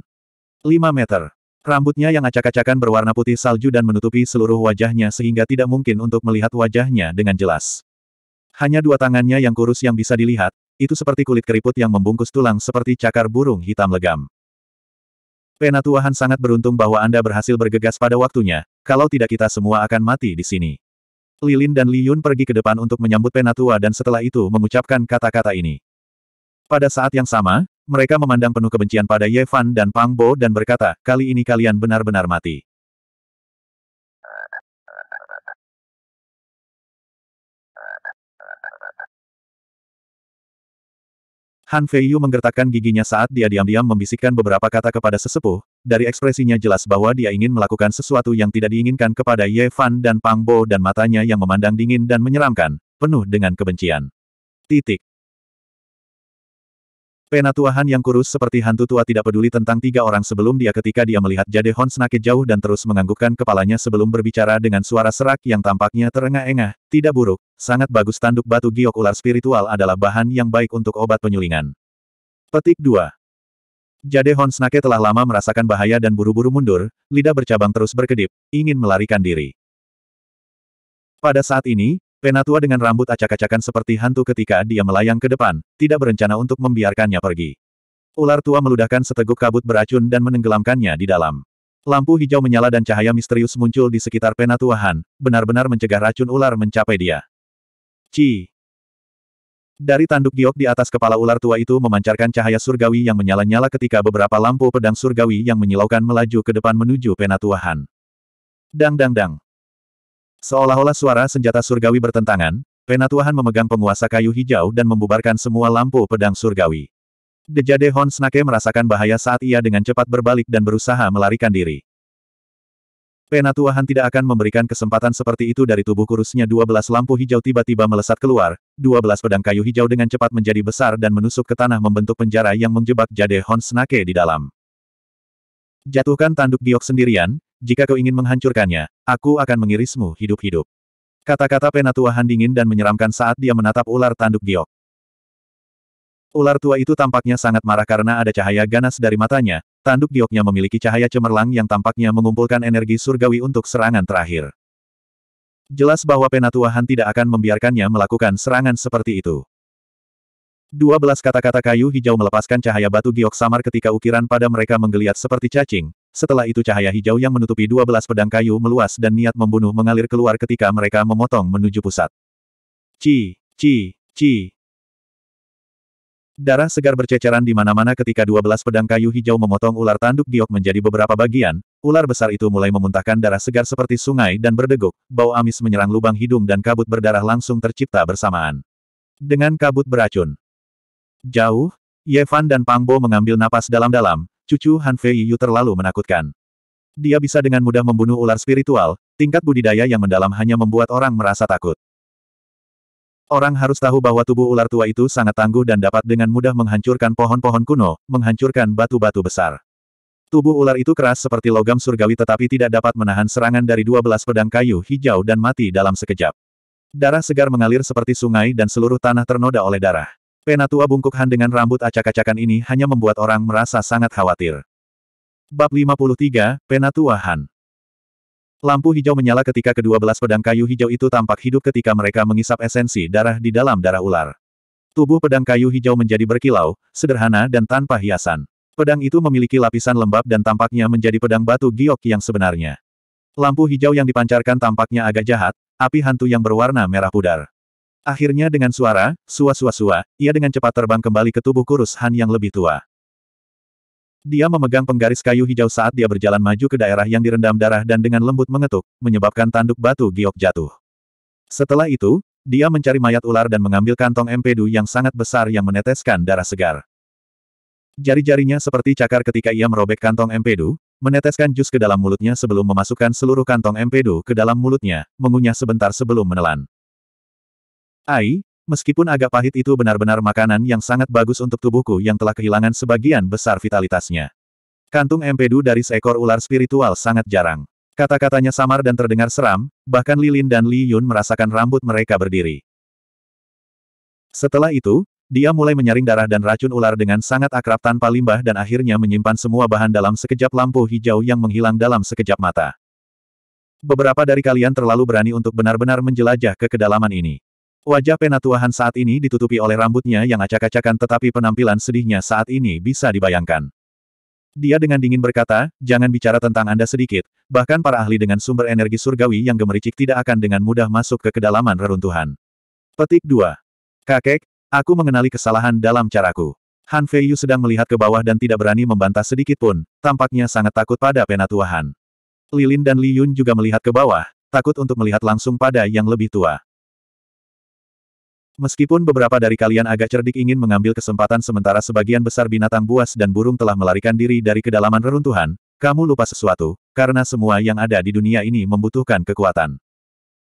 5 meter. Rambutnya yang acak-acakan berwarna putih salju dan menutupi seluruh wajahnya sehingga tidak mungkin untuk melihat wajahnya dengan jelas. Hanya dua tangannya yang kurus yang bisa dilihat, itu seperti kulit keriput yang membungkus tulang seperti cakar burung hitam legam. Penatuahan sangat beruntung bahwa Anda berhasil bergegas pada waktunya, kalau tidak kita semua akan mati di sini. Lilin dan Liyun pergi ke depan untuk menyambut Penatua dan setelah itu mengucapkan kata-kata ini. Pada saat yang sama, mereka memandang penuh kebencian pada Ye Fan dan Pang Bo dan berkata, kali ini kalian benar-benar mati. Han Yu menggertakkan giginya saat dia diam-diam membisikkan beberapa kata kepada sesepuh, dari ekspresinya jelas bahwa dia ingin melakukan sesuatu yang tidak diinginkan kepada Ye Fan dan Pang Bo dan matanya yang memandang dingin dan menyeramkan, penuh dengan kebencian. Titik. Penatuahan yang kurus seperti hantu tua tidak peduli tentang tiga orang sebelum dia ketika dia melihat Jade Hon senakit jauh dan terus menganggukkan kepalanya sebelum berbicara dengan suara serak yang tampaknya terengah-engah, tidak buruk, sangat bagus tanduk batu giok ular spiritual adalah bahan yang baik untuk obat penyulingan. Petik 2. Hon Snake telah lama merasakan bahaya dan buru-buru mundur, lidah bercabang terus berkedip, ingin melarikan diri. Pada saat ini, Penatua dengan rambut acak-acakan seperti hantu ketika dia melayang ke depan, tidak berencana untuk membiarkannya pergi. Ular tua meludahkan seteguk kabut beracun dan menenggelamkannya di dalam. Lampu hijau menyala dan cahaya misterius muncul di sekitar Penatua benar-benar mencegah racun ular mencapai dia. Ci. Dari tanduk giok di atas kepala ular tua itu memancarkan cahaya surgawi yang menyala-nyala ketika beberapa lampu pedang surgawi yang menyilaukan melaju ke depan menuju Penatua Dang dang dang. Seolah-olah suara senjata surgawi bertentangan, Penatuahan memegang penguasa kayu hijau dan membubarkan semua lampu pedang surgawi. Dejade Hon Snake merasakan bahaya saat ia dengan cepat berbalik dan berusaha melarikan diri. Penatuahan tidak akan memberikan kesempatan seperti itu dari tubuh kurusnya 12 lampu hijau tiba-tiba melesat keluar, 12 pedang kayu hijau dengan cepat menjadi besar dan menusuk ke tanah membentuk penjara yang menjebak Jade Hon Snake di dalam. Jatuhkan tanduk giok sendirian, jika kau ingin menghancurkannya, aku akan mengirismu hidup-hidup. Kata-kata penatua Han dingin dan menyeramkan saat dia menatap ular tanduk giok. Ular tua itu tampaknya sangat marah karena ada cahaya ganas dari matanya, tanduk gioknya memiliki cahaya cemerlang yang tampaknya mengumpulkan energi surgawi untuk serangan terakhir. Jelas bahwa penatua Han tidak akan membiarkannya melakukan serangan seperti itu. Dua belas kata-kata kayu hijau melepaskan cahaya batu giok samar ketika ukiran pada mereka menggeliat seperti cacing. Setelah itu cahaya hijau yang menutupi dua belas pedang kayu meluas dan niat membunuh mengalir keluar ketika mereka memotong menuju pusat. Ci, ci, ci. Darah segar berceceran di mana-mana ketika dua belas pedang kayu hijau memotong ular tanduk giok menjadi beberapa bagian, ular besar itu mulai memuntahkan darah segar seperti sungai dan berdeguk, bau amis menyerang lubang hidung dan kabut berdarah langsung tercipta bersamaan. Dengan kabut beracun, Jauh, Yevan dan Pangbo mengambil napas dalam-dalam, cucu Han Fei Yu terlalu menakutkan. Dia bisa dengan mudah membunuh ular spiritual, tingkat budidaya yang mendalam hanya membuat orang merasa takut. Orang harus tahu bahwa tubuh ular tua itu sangat tangguh dan dapat dengan mudah menghancurkan pohon-pohon kuno, menghancurkan batu-batu besar. Tubuh ular itu keras seperti logam surgawi tetapi tidak dapat menahan serangan dari 12 pedang kayu hijau dan mati dalam sekejap. Darah segar mengalir seperti sungai dan seluruh tanah ternoda oleh darah. Penatua bungkuk Han dengan rambut acak-acakan ini hanya membuat orang merasa sangat khawatir. Bab 53, Penatua Han Lampu hijau menyala ketika kedua belas pedang kayu hijau itu tampak hidup ketika mereka mengisap esensi darah di dalam darah ular. Tubuh pedang kayu hijau menjadi berkilau, sederhana dan tanpa hiasan. Pedang itu memiliki lapisan lembab dan tampaknya menjadi pedang batu giok yang sebenarnya. Lampu hijau yang dipancarkan tampaknya agak jahat, api hantu yang berwarna merah pudar. Akhirnya dengan suara, sua-sua-sua, ia dengan cepat terbang kembali ke tubuh kurus Han yang lebih tua. Dia memegang penggaris kayu hijau saat dia berjalan maju ke daerah yang direndam darah dan dengan lembut mengetuk, menyebabkan tanduk batu giok jatuh. Setelah itu, dia mencari mayat ular dan mengambil kantong empedu yang sangat besar yang meneteskan darah segar. Jari-jarinya seperti cakar ketika ia merobek kantong empedu, meneteskan jus ke dalam mulutnya sebelum memasukkan seluruh kantong empedu ke dalam mulutnya, mengunyah sebentar sebelum menelan. Ai, meskipun agak pahit itu benar-benar makanan yang sangat bagus untuk tubuhku yang telah kehilangan sebagian besar vitalitasnya. Kantung empedu dari seekor ular spiritual sangat jarang. Kata-katanya samar dan terdengar seram, bahkan Lilin dan Li Yun merasakan rambut mereka berdiri. Setelah itu, dia mulai menyaring darah dan racun ular dengan sangat akrab tanpa limbah dan akhirnya menyimpan semua bahan dalam sekejap lampu hijau yang menghilang dalam sekejap mata. Beberapa dari kalian terlalu berani untuk benar-benar menjelajah ke kedalaman ini. Wajah Penatuahan saat ini ditutupi oleh rambutnya yang acak-acakan tetapi penampilan sedihnya saat ini bisa dibayangkan. Dia dengan dingin berkata, jangan bicara tentang Anda sedikit, bahkan para ahli dengan sumber energi surgawi yang gemericik tidak akan dengan mudah masuk ke kedalaman reruntuhan. Petik 2. Kakek, aku mengenali kesalahan dalam caraku. Han Feiyu sedang melihat ke bawah dan tidak berani membantah sedikit pun, tampaknya sangat takut pada Penatuahan. Lilin dan Li Yun juga melihat ke bawah, takut untuk melihat langsung pada yang lebih tua. Meskipun beberapa dari kalian agak cerdik ingin mengambil kesempatan sementara sebagian besar binatang buas dan burung telah melarikan diri dari kedalaman reruntuhan, kamu lupa sesuatu, karena semua yang ada di dunia ini membutuhkan kekuatan.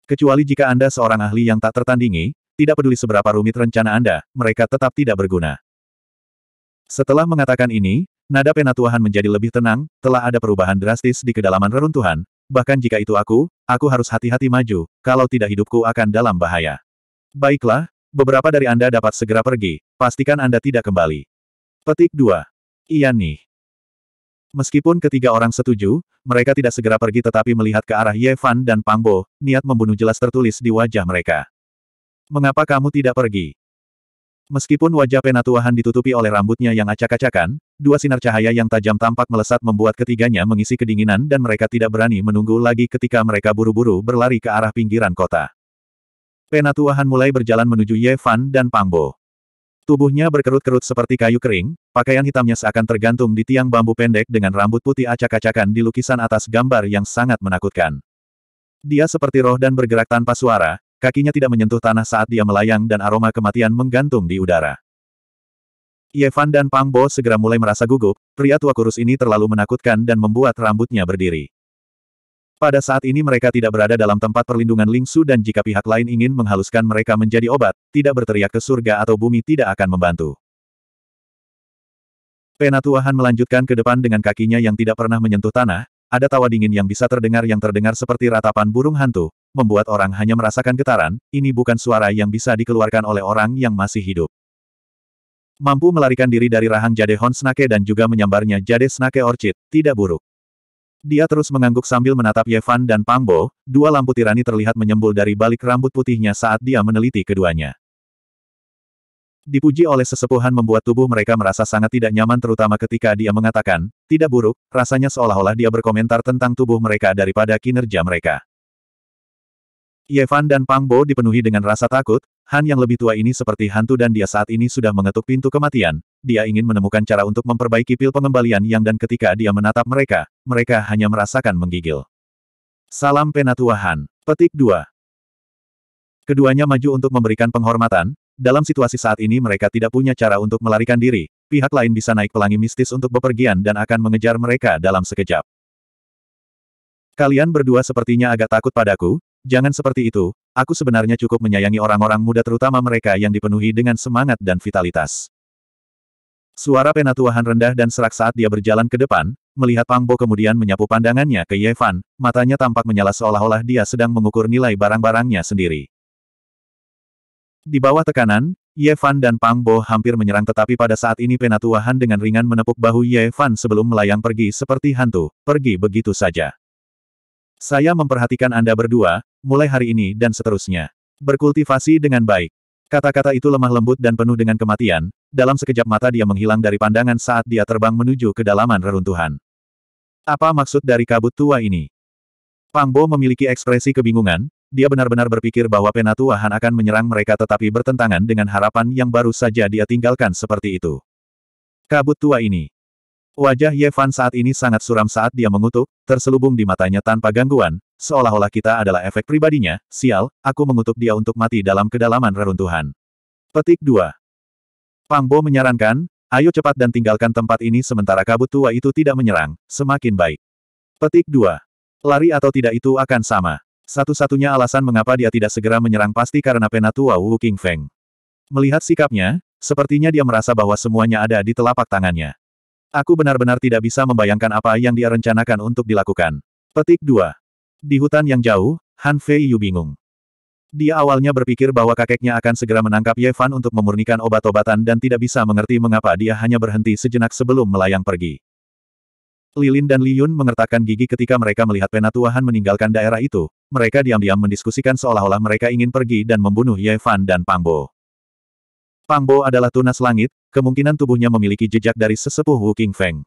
Kecuali jika Anda seorang ahli yang tak tertandingi, tidak peduli seberapa rumit rencana Anda, mereka tetap tidak berguna. Setelah mengatakan ini, nada Penatuahan menjadi lebih tenang, telah ada perubahan drastis di kedalaman reruntuhan, bahkan jika itu aku, aku harus hati-hati maju, kalau tidak hidupku akan dalam bahaya. Baiklah, Beberapa dari Anda dapat segera pergi, pastikan Anda tidak kembali. Petik 2. Iya nih. Meskipun ketiga orang setuju, mereka tidak segera pergi tetapi melihat ke arah Ye Fan dan Pang Bo, niat membunuh jelas tertulis di wajah mereka. Mengapa kamu tidak pergi? Meskipun wajah penatuahan ditutupi oleh rambutnya yang acak-acakan, dua sinar cahaya yang tajam tampak melesat membuat ketiganya mengisi kedinginan dan mereka tidak berani menunggu lagi ketika mereka buru-buru berlari ke arah pinggiran kota. Penatua mulai berjalan menuju Ye Fan dan Pangbo. Tubuhnya berkerut-kerut seperti kayu kering, pakaian hitamnya seakan tergantung di tiang bambu pendek dengan rambut putih acak-acakan di lukisan atas gambar yang sangat menakutkan. Dia seperti roh dan bergerak tanpa suara, kakinya tidak menyentuh tanah saat dia melayang dan aroma kematian menggantung di udara. Yevan dan Pang Bo segera mulai merasa gugup, pria tua kurus ini terlalu menakutkan dan membuat rambutnya berdiri. Pada saat ini mereka tidak berada dalam tempat perlindungan Lingsu dan jika pihak lain ingin menghaluskan mereka menjadi obat, tidak berteriak ke surga atau bumi tidak akan membantu. Penatuahan melanjutkan ke depan dengan kakinya yang tidak pernah menyentuh tanah, ada tawa dingin yang bisa terdengar yang terdengar seperti ratapan burung hantu, membuat orang hanya merasakan getaran, ini bukan suara yang bisa dikeluarkan oleh orang yang masih hidup. Mampu melarikan diri dari rahang Jade Hon Snake dan juga menyambarnya Jade Snake Orchid, tidak buruk. Dia terus mengangguk sambil menatap Yevan dan Pangbo, dua lampu tirani terlihat menyembul dari balik rambut putihnya saat dia meneliti keduanya. Dipuji oleh sesepuhan membuat tubuh mereka merasa sangat tidak nyaman terutama ketika dia mengatakan, tidak buruk, rasanya seolah-olah dia berkomentar tentang tubuh mereka daripada kinerja mereka. Yevan dan Pangbo dipenuhi dengan rasa takut, Han yang lebih tua ini seperti hantu dan dia saat ini sudah mengetuk pintu kematian. Dia ingin menemukan cara untuk memperbaiki pil pengembalian yang dan ketika dia menatap mereka, mereka hanya merasakan menggigil. Salam Penatua Han. Petik 2. Keduanya maju untuk memberikan penghormatan, dalam situasi saat ini mereka tidak punya cara untuk melarikan diri, pihak lain bisa naik pelangi mistis untuk bepergian dan akan mengejar mereka dalam sekejap. Kalian berdua sepertinya agak takut padaku, jangan seperti itu, aku sebenarnya cukup menyayangi orang-orang muda terutama mereka yang dipenuhi dengan semangat dan vitalitas. Suara penatuahan rendah dan serak saat dia berjalan ke depan, melihat Pangbo kemudian menyapu pandangannya ke Yevan, matanya tampak menyala seolah-olah dia sedang mengukur nilai barang-barangnya sendiri. Di bawah tekanan, Yevan dan Pangbo hampir menyerang tetapi pada saat ini penatuahan dengan ringan menepuk bahu Yevan sebelum melayang pergi seperti hantu, pergi begitu saja. Saya memperhatikan Anda berdua, mulai hari ini dan seterusnya. Berkultivasi dengan baik. Kata-kata itu lemah lembut dan penuh dengan kematian, dalam sekejap mata dia menghilang dari pandangan saat dia terbang menuju kedalaman reruntuhan. Apa maksud dari kabut tua ini? Pangbo memiliki ekspresi kebingungan, dia benar-benar berpikir bahwa Penatuahan akan menyerang mereka tetapi bertentangan dengan harapan yang baru saja dia tinggalkan seperti itu. Kabut tua ini. Wajah Yevan saat ini sangat suram saat dia mengutuk, terselubung di matanya tanpa gangguan, seolah-olah kita adalah efek pribadinya, sial, aku mengutuk dia untuk mati dalam kedalaman reruntuhan. Petik 2. Pangbo menyarankan, ayo cepat dan tinggalkan tempat ini sementara kabut tua itu tidak menyerang, semakin baik. Petik 2. Lari atau tidak itu akan sama. Satu-satunya alasan mengapa dia tidak segera menyerang pasti karena penatua Wu King Feng. Melihat sikapnya, sepertinya dia merasa bahwa semuanya ada di telapak tangannya. Aku benar-benar tidak bisa membayangkan apa yang dia rencanakan untuk dilakukan. Petik 2. Di hutan yang jauh, Han Fei Yu bingung. Dia awalnya berpikir bahwa kakeknya akan segera menangkap Ye Fan untuk memurnikan obat-obatan dan tidak bisa mengerti mengapa dia hanya berhenti sejenak sebelum melayang pergi. Lilin dan Li Yun mengertakkan gigi ketika mereka melihat penatuahan meninggalkan daerah itu, mereka diam-diam mendiskusikan seolah-olah mereka ingin pergi dan membunuh Ye Fan dan Pang Bo. Pangbo adalah tunas langit, kemungkinan tubuhnya memiliki jejak dari sesepuh Wu King Feng.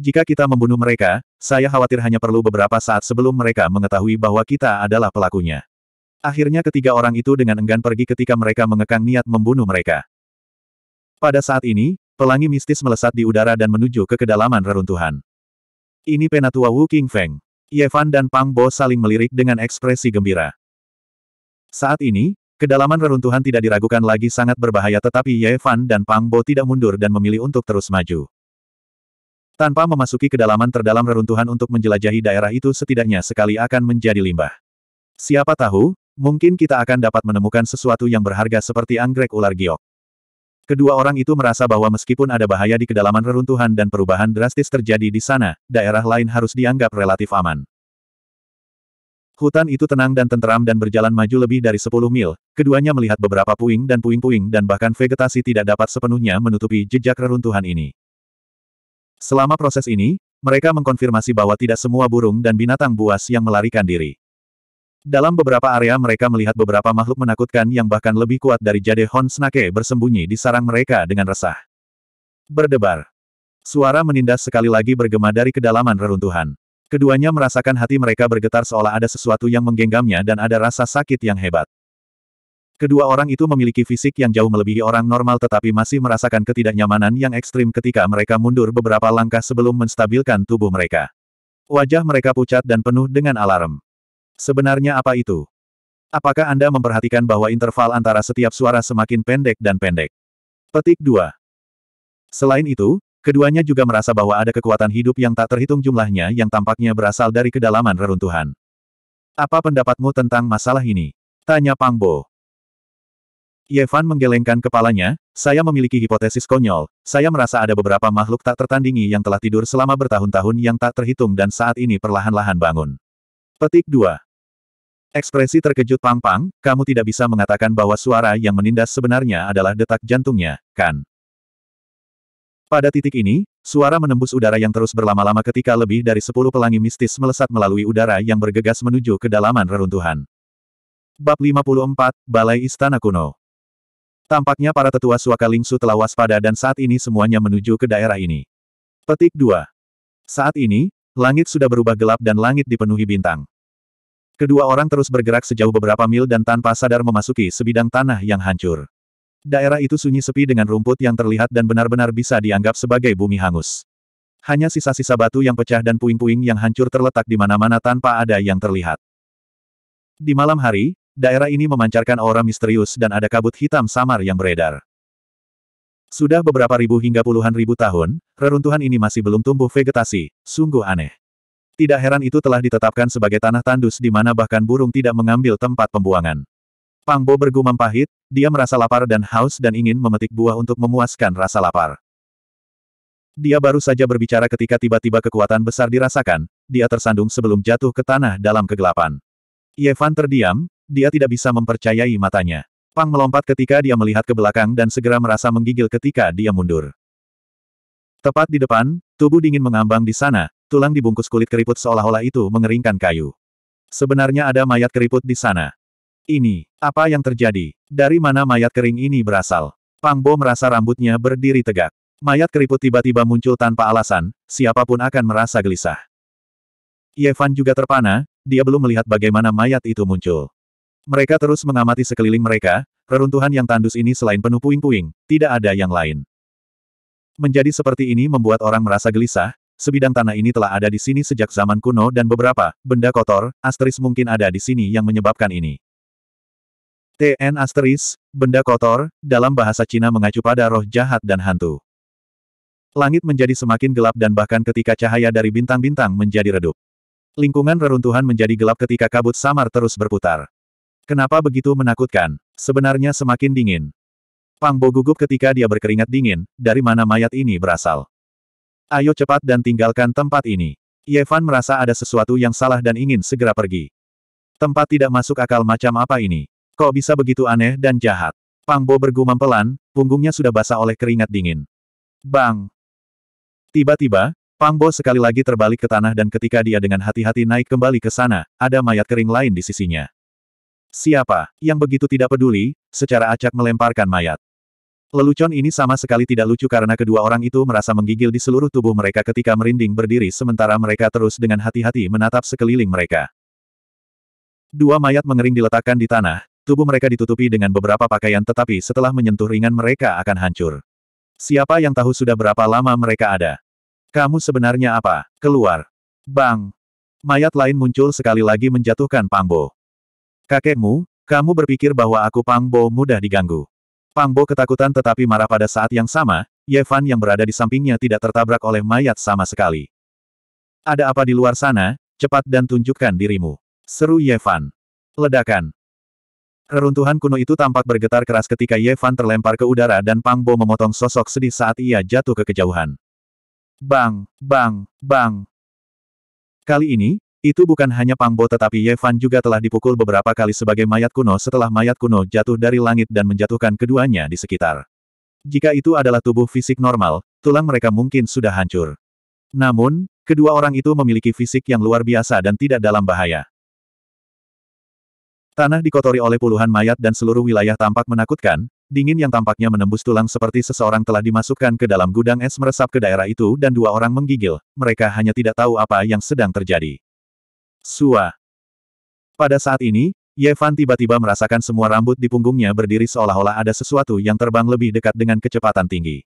Jika kita membunuh mereka, saya khawatir hanya perlu beberapa saat sebelum mereka mengetahui bahwa kita adalah pelakunya. Akhirnya ketiga orang itu dengan enggan pergi ketika mereka mengekang niat membunuh mereka. Pada saat ini, pelangi mistis melesat di udara dan menuju ke kedalaman reruntuhan. Ini penatua Wu King Feng. Yevan dan Pang Bo saling melirik dengan ekspresi gembira. Saat ini, Kedalaman reruntuhan tidak diragukan lagi sangat berbahaya tetapi Ye Fan dan Pang Bo tidak mundur dan memilih untuk terus maju. Tanpa memasuki kedalaman terdalam reruntuhan untuk menjelajahi daerah itu setidaknya sekali akan menjadi limbah. Siapa tahu, mungkin kita akan dapat menemukan sesuatu yang berharga seperti anggrek ular giok. Kedua orang itu merasa bahwa meskipun ada bahaya di kedalaman reruntuhan dan perubahan drastis terjadi di sana, daerah lain harus dianggap relatif aman. Hutan itu tenang dan tenteram dan berjalan maju lebih dari 10 mil, keduanya melihat beberapa puing dan puing-puing dan bahkan vegetasi tidak dapat sepenuhnya menutupi jejak reruntuhan ini. Selama proses ini, mereka mengkonfirmasi bahwa tidak semua burung dan binatang buas yang melarikan diri. Dalam beberapa area mereka melihat beberapa makhluk menakutkan yang bahkan lebih kuat dari Jade Hon Snake bersembunyi di sarang mereka dengan resah. Berdebar. Suara menindas sekali lagi bergema dari kedalaman reruntuhan. Keduanya merasakan hati mereka bergetar seolah ada sesuatu yang menggenggamnya dan ada rasa sakit yang hebat. Kedua orang itu memiliki fisik yang jauh melebihi orang normal tetapi masih merasakan ketidaknyamanan yang ekstrim ketika mereka mundur beberapa langkah sebelum menstabilkan tubuh mereka. Wajah mereka pucat dan penuh dengan alarm. Sebenarnya apa itu? Apakah Anda memperhatikan bahwa interval antara setiap suara semakin pendek dan pendek? Petik 2. Selain itu, Keduanya juga merasa bahwa ada kekuatan hidup yang tak terhitung jumlahnya yang tampaknya berasal dari kedalaman reruntuhan. Apa pendapatmu tentang masalah ini? Tanya Pangbo. Yevan menggelengkan kepalanya, saya memiliki hipotesis konyol, saya merasa ada beberapa makhluk tak tertandingi yang telah tidur selama bertahun-tahun yang tak terhitung dan saat ini perlahan-lahan bangun. Petik 2. Ekspresi terkejut Pang Pang, kamu tidak bisa mengatakan bahwa suara yang menindas sebenarnya adalah detak jantungnya, kan? Pada titik ini, suara menembus udara yang terus berlama-lama ketika lebih dari sepuluh pelangi mistis melesat melalui udara yang bergegas menuju kedalaman reruntuhan. Bab 54, Balai Istana Kuno Tampaknya para tetua suaka Lingsu telah waspada dan saat ini semuanya menuju ke daerah ini. Petik 2. Saat ini, langit sudah berubah gelap dan langit dipenuhi bintang. Kedua orang terus bergerak sejauh beberapa mil dan tanpa sadar memasuki sebidang tanah yang hancur. Daerah itu sunyi sepi dengan rumput yang terlihat dan benar-benar bisa dianggap sebagai bumi hangus. Hanya sisa-sisa batu yang pecah dan puing-puing yang hancur terletak di mana-mana tanpa ada yang terlihat. Di malam hari, daerah ini memancarkan aura misterius dan ada kabut hitam samar yang beredar. Sudah beberapa ribu hingga puluhan ribu tahun, reruntuhan ini masih belum tumbuh vegetasi, sungguh aneh. Tidak heran itu telah ditetapkan sebagai tanah tandus di mana bahkan burung tidak mengambil tempat pembuangan. Pang Bo bergumam pahit, dia merasa lapar dan haus dan ingin memetik buah untuk memuaskan rasa lapar. Dia baru saja berbicara ketika tiba-tiba kekuatan besar dirasakan, dia tersandung sebelum jatuh ke tanah dalam kegelapan. Yevan terdiam, dia tidak bisa mempercayai matanya. Pang melompat ketika dia melihat ke belakang dan segera merasa menggigil ketika dia mundur. Tepat di depan, tubuh dingin mengambang di sana, tulang dibungkus kulit keriput seolah-olah itu mengeringkan kayu. Sebenarnya ada mayat keriput di sana. Ini, apa yang terjadi? Dari mana mayat kering ini berasal? Pang Bo merasa rambutnya berdiri tegak. Mayat keriput tiba-tiba muncul tanpa alasan, siapapun akan merasa gelisah. Yevan juga terpana, dia belum melihat bagaimana mayat itu muncul. Mereka terus mengamati sekeliling mereka, reruntuhan yang tandus ini selain penuh puing-puing, tidak ada yang lain. Menjadi seperti ini membuat orang merasa gelisah, sebidang tanah ini telah ada di sini sejak zaman kuno dan beberapa benda kotor, asteris mungkin ada di sini yang menyebabkan ini. TN asteris, benda kotor, dalam bahasa Cina mengacu pada roh jahat dan hantu. Langit menjadi semakin gelap dan bahkan ketika cahaya dari bintang-bintang menjadi redup. Lingkungan reruntuhan menjadi gelap ketika kabut samar terus berputar. Kenapa begitu menakutkan? Sebenarnya semakin dingin. Pang Bo gugup ketika dia berkeringat dingin, dari mana mayat ini berasal. Ayo cepat dan tinggalkan tempat ini. Yevan merasa ada sesuatu yang salah dan ingin segera pergi. Tempat tidak masuk akal macam apa ini? Kok bisa begitu aneh dan jahat? Pang Bo bergumam pelan, punggungnya sudah basah oleh keringat dingin. Bang! Tiba-tiba, Pang Bo sekali lagi terbalik ke tanah dan ketika dia dengan hati-hati naik kembali ke sana, ada mayat kering lain di sisinya. Siapa, yang begitu tidak peduli, secara acak melemparkan mayat. Lelucon ini sama sekali tidak lucu karena kedua orang itu merasa menggigil di seluruh tubuh mereka ketika merinding berdiri sementara mereka terus dengan hati-hati menatap sekeliling mereka. Dua mayat mengering diletakkan di tanah, Tubuh mereka ditutupi dengan beberapa pakaian tetapi setelah menyentuh ringan mereka akan hancur. Siapa yang tahu sudah berapa lama mereka ada? Kamu sebenarnya apa? Keluar. Bang. Mayat lain muncul sekali lagi menjatuhkan Pangbo. Kakekmu, kamu berpikir bahwa aku Pangbo mudah diganggu. Pangbo ketakutan tetapi marah pada saat yang sama, Yevan yang berada di sampingnya tidak tertabrak oleh mayat sama sekali. Ada apa di luar sana? Cepat dan tunjukkan dirimu. Seru Yevan. Ledakan. Reruntuhan kuno itu tampak bergetar keras ketika Ye Fan terlempar ke udara dan Pang Bo memotong sosok sedih saat ia jatuh ke kejauhan. Bang, bang, bang. Kali ini, itu bukan hanya Pang Bo tetapi Ye Fan juga telah dipukul beberapa kali sebagai mayat kuno setelah mayat kuno jatuh dari langit dan menjatuhkan keduanya di sekitar. Jika itu adalah tubuh fisik normal, tulang mereka mungkin sudah hancur. Namun, kedua orang itu memiliki fisik yang luar biasa dan tidak dalam bahaya. Tanah dikotori oleh puluhan mayat dan seluruh wilayah tampak menakutkan, dingin yang tampaknya menembus tulang seperti seseorang telah dimasukkan ke dalam gudang es meresap ke daerah itu dan dua orang menggigil, mereka hanya tidak tahu apa yang sedang terjadi. Sua. Pada saat ini, Yevan tiba-tiba merasakan semua rambut di punggungnya berdiri seolah-olah ada sesuatu yang terbang lebih dekat dengan kecepatan tinggi.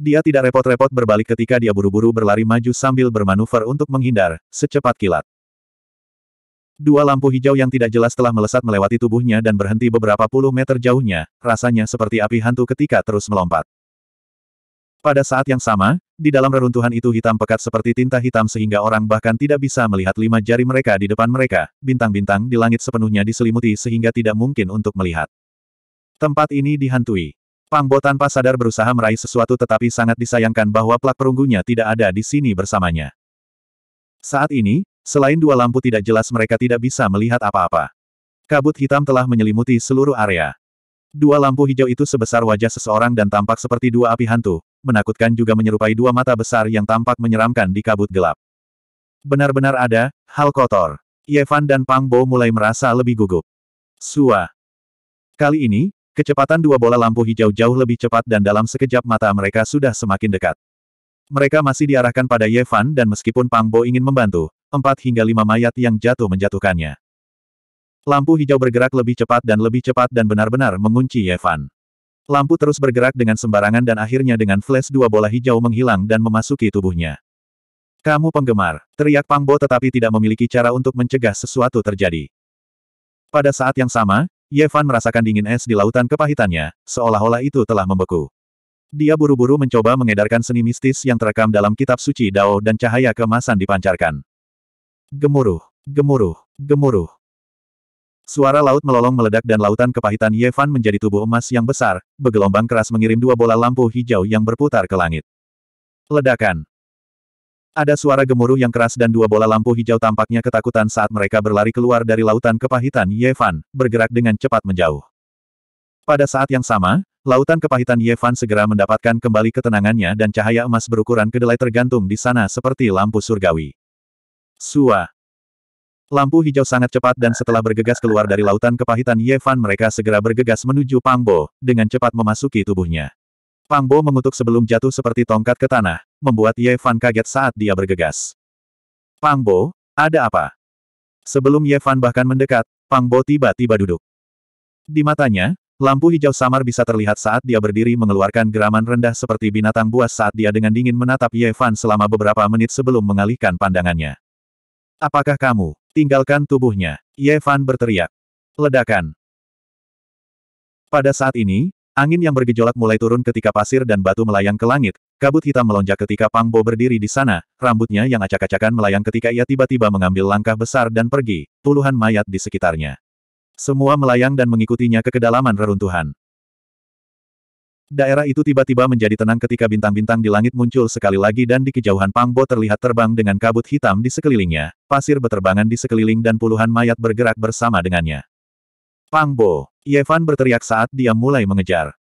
Dia tidak repot-repot berbalik ketika dia buru-buru berlari maju sambil bermanuver untuk menghindar, secepat kilat. Dua lampu hijau yang tidak jelas telah melesat melewati tubuhnya dan berhenti beberapa puluh meter jauhnya, rasanya seperti api hantu ketika terus melompat. Pada saat yang sama, di dalam reruntuhan itu hitam pekat seperti tinta hitam sehingga orang bahkan tidak bisa melihat lima jari mereka di depan mereka, bintang-bintang di langit sepenuhnya diselimuti sehingga tidak mungkin untuk melihat. Tempat ini dihantui. Pangbo tanpa sadar berusaha meraih sesuatu tetapi sangat disayangkan bahwa plak perunggunya tidak ada di sini bersamanya. Saat ini, Selain dua lampu tidak jelas mereka tidak bisa melihat apa-apa. Kabut hitam telah menyelimuti seluruh area. Dua lampu hijau itu sebesar wajah seseorang dan tampak seperti dua api hantu, menakutkan juga menyerupai dua mata besar yang tampak menyeramkan di kabut gelap. Benar-benar ada, hal kotor. Yevan dan Pang Bo mulai merasa lebih gugup. Sua. Kali ini, kecepatan dua bola lampu hijau jauh lebih cepat dan dalam sekejap mata mereka sudah semakin dekat. Mereka masih diarahkan pada Yevan dan meskipun Pang Bo ingin membantu, empat hingga lima mayat yang jatuh menjatuhkannya. Lampu hijau bergerak lebih cepat dan lebih cepat dan benar-benar mengunci Yevan. Lampu terus bergerak dengan sembarangan dan akhirnya dengan flash dua bola hijau menghilang dan memasuki tubuhnya. Kamu penggemar, teriak Pangbo tetapi tidak memiliki cara untuk mencegah sesuatu terjadi. Pada saat yang sama, Yevan merasakan dingin es di lautan kepahitannya, seolah-olah itu telah membeku. Dia buru-buru mencoba mengedarkan seni mistis yang terekam dalam kitab suci Dao dan cahaya kemasan dipancarkan. Gemuruh, gemuruh, gemuruh. Suara laut melolong meledak dan lautan kepahitan Yevan menjadi tubuh emas yang besar, bergelombang keras mengirim dua bola lampu hijau yang berputar ke langit. Ledakan. Ada suara gemuruh yang keras dan dua bola lampu hijau tampaknya ketakutan saat mereka berlari keluar dari lautan kepahitan Yevan, bergerak dengan cepat menjauh. Pada saat yang sama, lautan kepahitan Yevan segera mendapatkan kembali ketenangannya dan cahaya emas berukuran kedelai tergantung di sana seperti lampu surgawi. Sua. Lampu hijau sangat cepat dan setelah bergegas keluar dari lautan kepahitan Yevan mereka segera bergegas menuju Pangbo, dengan cepat memasuki tubuhnya. Pangbo mengutuk sebelum jatuh seperti tongkat ke tanah, membuat Yevan kaget saat dia bergegas. Pangbo, ada apa? Sebelum Yevan bahkan mendekat, Pangbo tiba-tiba duduk. Di matanya, lampu hijau samar bisa terlihat saat dia berdiri mengeluarkan geraman rendah seperti binatang buas saat dia dengan dingin menatap Yevan selama beberapa menit sebelum mengalihkan pandangannya. Apakah kamu? Tinggalkan tubuhnya. Ye Fan berteriak. Ledakan. Pada saat ini, angin yang bergejolak mulai turun ketika pasir dan batu melayang ke langit, kabut hitam melonjak ketika Pang Bo berdiri di sana, rambutnya yang acak-acakan melayang ketika ia tiba-tiba mengambil langkah besar dan pergi, puluhan mayat di sekitarnya. Semua melayang dan mengikutinya ke kedalaman reruntuhan. Daerah itu tiba-tiba menjadi tenang ketika bintang-bintang di langit muncul sekali lagi dan di kejauhan Pangbo terlihat terbang dengan kabut hitam di sekelilingnya, pasir beterbangan di sekeliling dan puluhan mayat bergerak bersama dengannya. Pangbo! Yevan berteriak saat dia mulai mengejar.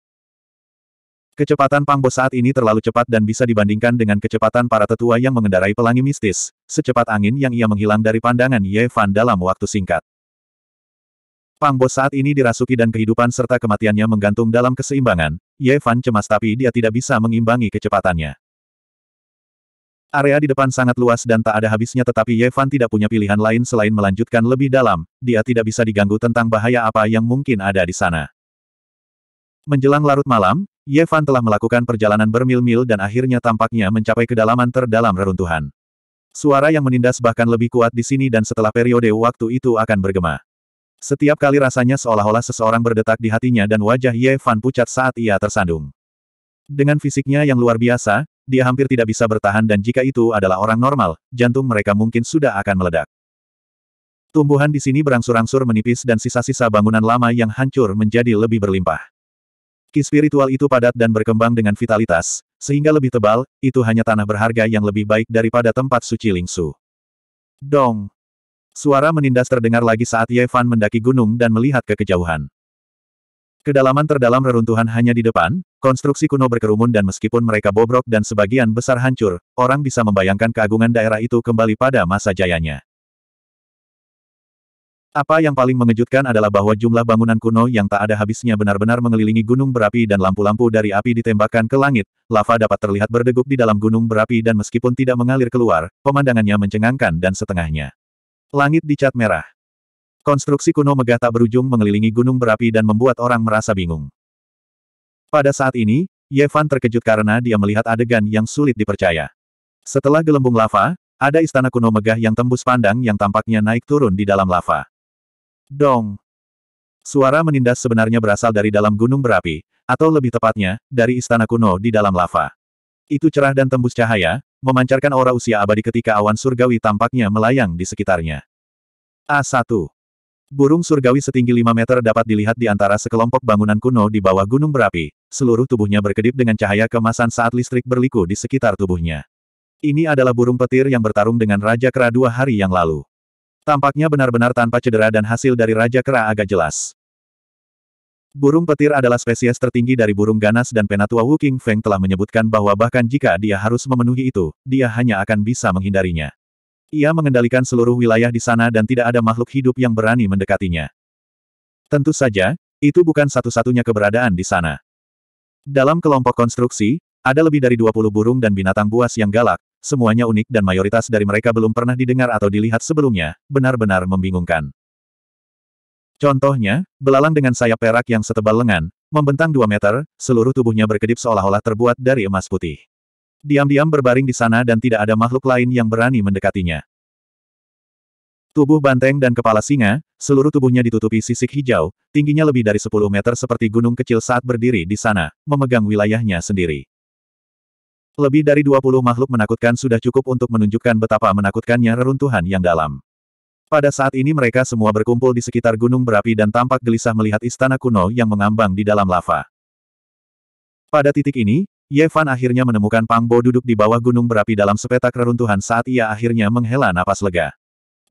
Kecepatan Pangbo saat ini terlalu cepat dan bisa dibandingkan dengan kecepatan para tetua yang mengendarai pelangi mistis, secepat angin yang ia menghilang dari pandangan Yevan dalam waktu singkat. Pang Bos saat ini dirasuki dan kehidupan serta kematiannya menggantung dalam keseimbangan, Ye Fan cemas tapi dia tidak bisa mengimbangi kecepatannya. Area di depan sangat luas dan tak ada habisnya tetapi Ye Fan tidak punya pilihan lain selain melanjutkan lebih dalam, dia tidak bisa diganggu tentang bahaya apa yang mungkin ada di sana. Menjelang larut malam, Ye Fan telah melakukan perjalanan bermil-mil dan akhirnya tampaknya mencapai kedalaman terdalam reruntuhan. Suara yang menindas bahkan lebih kuat di sini dan setelah periode waktu itu akan bergema. Setiap kali rasanya seolah-olah seseorang berdetak di hatinya dan wajah Ye Fan pucat saat ia tersandung. Dengan fisiknya yang luar biasa, dia hampir tidak bisa bertahan dan jika itu adalah orang normal, jantung mereka mungkin sudah akan meledak. Tumbuhan di sini berangsur-angsur menipis dan sisa-sisa bangunan lama yang hancur menjadi lebih berlimpah. Ki spiritual itu padat dan berkembang dengan vitalitas, sehingga lebih tebal, itu hanya tanah berharga yang lebih baik daripada tempat suci Lingsu. Dong! Suara menindas terdengar lagi saat Ye Fan mendaki gunung dan melihat ke kejauhan. Kedalaman terdalam reruntuhan hanya di depan, konstruksi kuno berkerumun dan meskipun mereka bobrok dan sebagian besar hancur, orang bisa membayangkan keagungan daerah itu kembali pada masa jayanya. Apa yang paling mengejutkan adalah bahwa jumlah bangunan kuno yang tak ada habisnya benar-benar mengelilingi gunung berapi dan lampu-lampu dari api ditembakkan ke langit. Lava dapat terlihat berdegup di dalam gunung berapi dan meskipun tidak mengalir keluar, pemandangannya mencengangkan dan setengahnya. Langit dicat merah. Konstruksi kuno megah tak berujung mengelilingi gunung berapi dan membuat orang merasa bingung. Pada saat ini, Yevan terkejut karena dia melihat adegan yang sulit dipercaya. Setelah gelembung lava, ada istana kuno megah yang tembus pandang yang tampaknya naik turun di dalam lava. Dong! Suara menindas sebenarnya berasal dari dalam gunung berapi, atau lebih tepatnya, dari istana kuno di dalam lava. Itu cerah dan tembus cahaya, memancarkan aura usia abadi ketika awan surgawi tampaknya melayang di sekitarnya. A1. Burung surgawi setinggi 5 meter dapat dilihat di antara sekelompok bangunan kuno di bawah gunung berapi, seluruh tubuhnya berkedip dengan cahaya kemasan saat listrik berliku di sekitar tubuhnya. Ini adalah burung petir yang bertarung dengan Raja Kera dua hari yang lalu. Tampaknya benar-benar tanpa cedera dan hasil dari Raja Kera agak jelas. Burung petir adalah spesies tertinggi dari burung ganas dan penatua Wu King Feng telah menyebutkan bahwa bahkan jika dia harus memenuhi itu, dia hanya akan bisa menghindarinya. Ia mengendalikan seluruh wilayah di sana dan tidak ada makhluk hidup yang berani mendekatinya. Tentu saja, itu bukan satu-satunya keberadaan di sana. Dalam kelompok konstruksi, ada lebih dari 20 burung dan binatang buas yang galak, semuanya unik dan mayoritas dari mereka belum pernah didengar atau dilihat sebelumnya, benar-benar membingungkan. Contohnya, belalang dengan sayap perak yang setebal lengan, membentang dua meter, seluruh tubuhnya berkedip seolah-olah terbuat dari emas putih. Diam-diam berbaring di sana dan tidak ada makhluk lain yang berani mendekatinya. Tubuh banteng dan kepala singa, seluruh tubuhnya ditutupi sisik hijau, tingginya lebih dari 10 meter seperti gunung kecil saat berdiri di sana, memegang wilayahnya sendiri. Lebih dari 20 makhluk menakutkan sudah cukup untuk menunjukkan betapa menakutkannya reruntuhan yang dalam. Pada saat ini mereka semua berkumpul di sekitar gunung berapi dan tampak gelisah melihat istana kuno yang mengambang di dalam lava. Pada titik ini, Ye Fan akhirnya menemukan Pang Bo duduk di bawah gunung berapi dalam sepetak reruntuhan saat ia akhirnya menghela napas lega.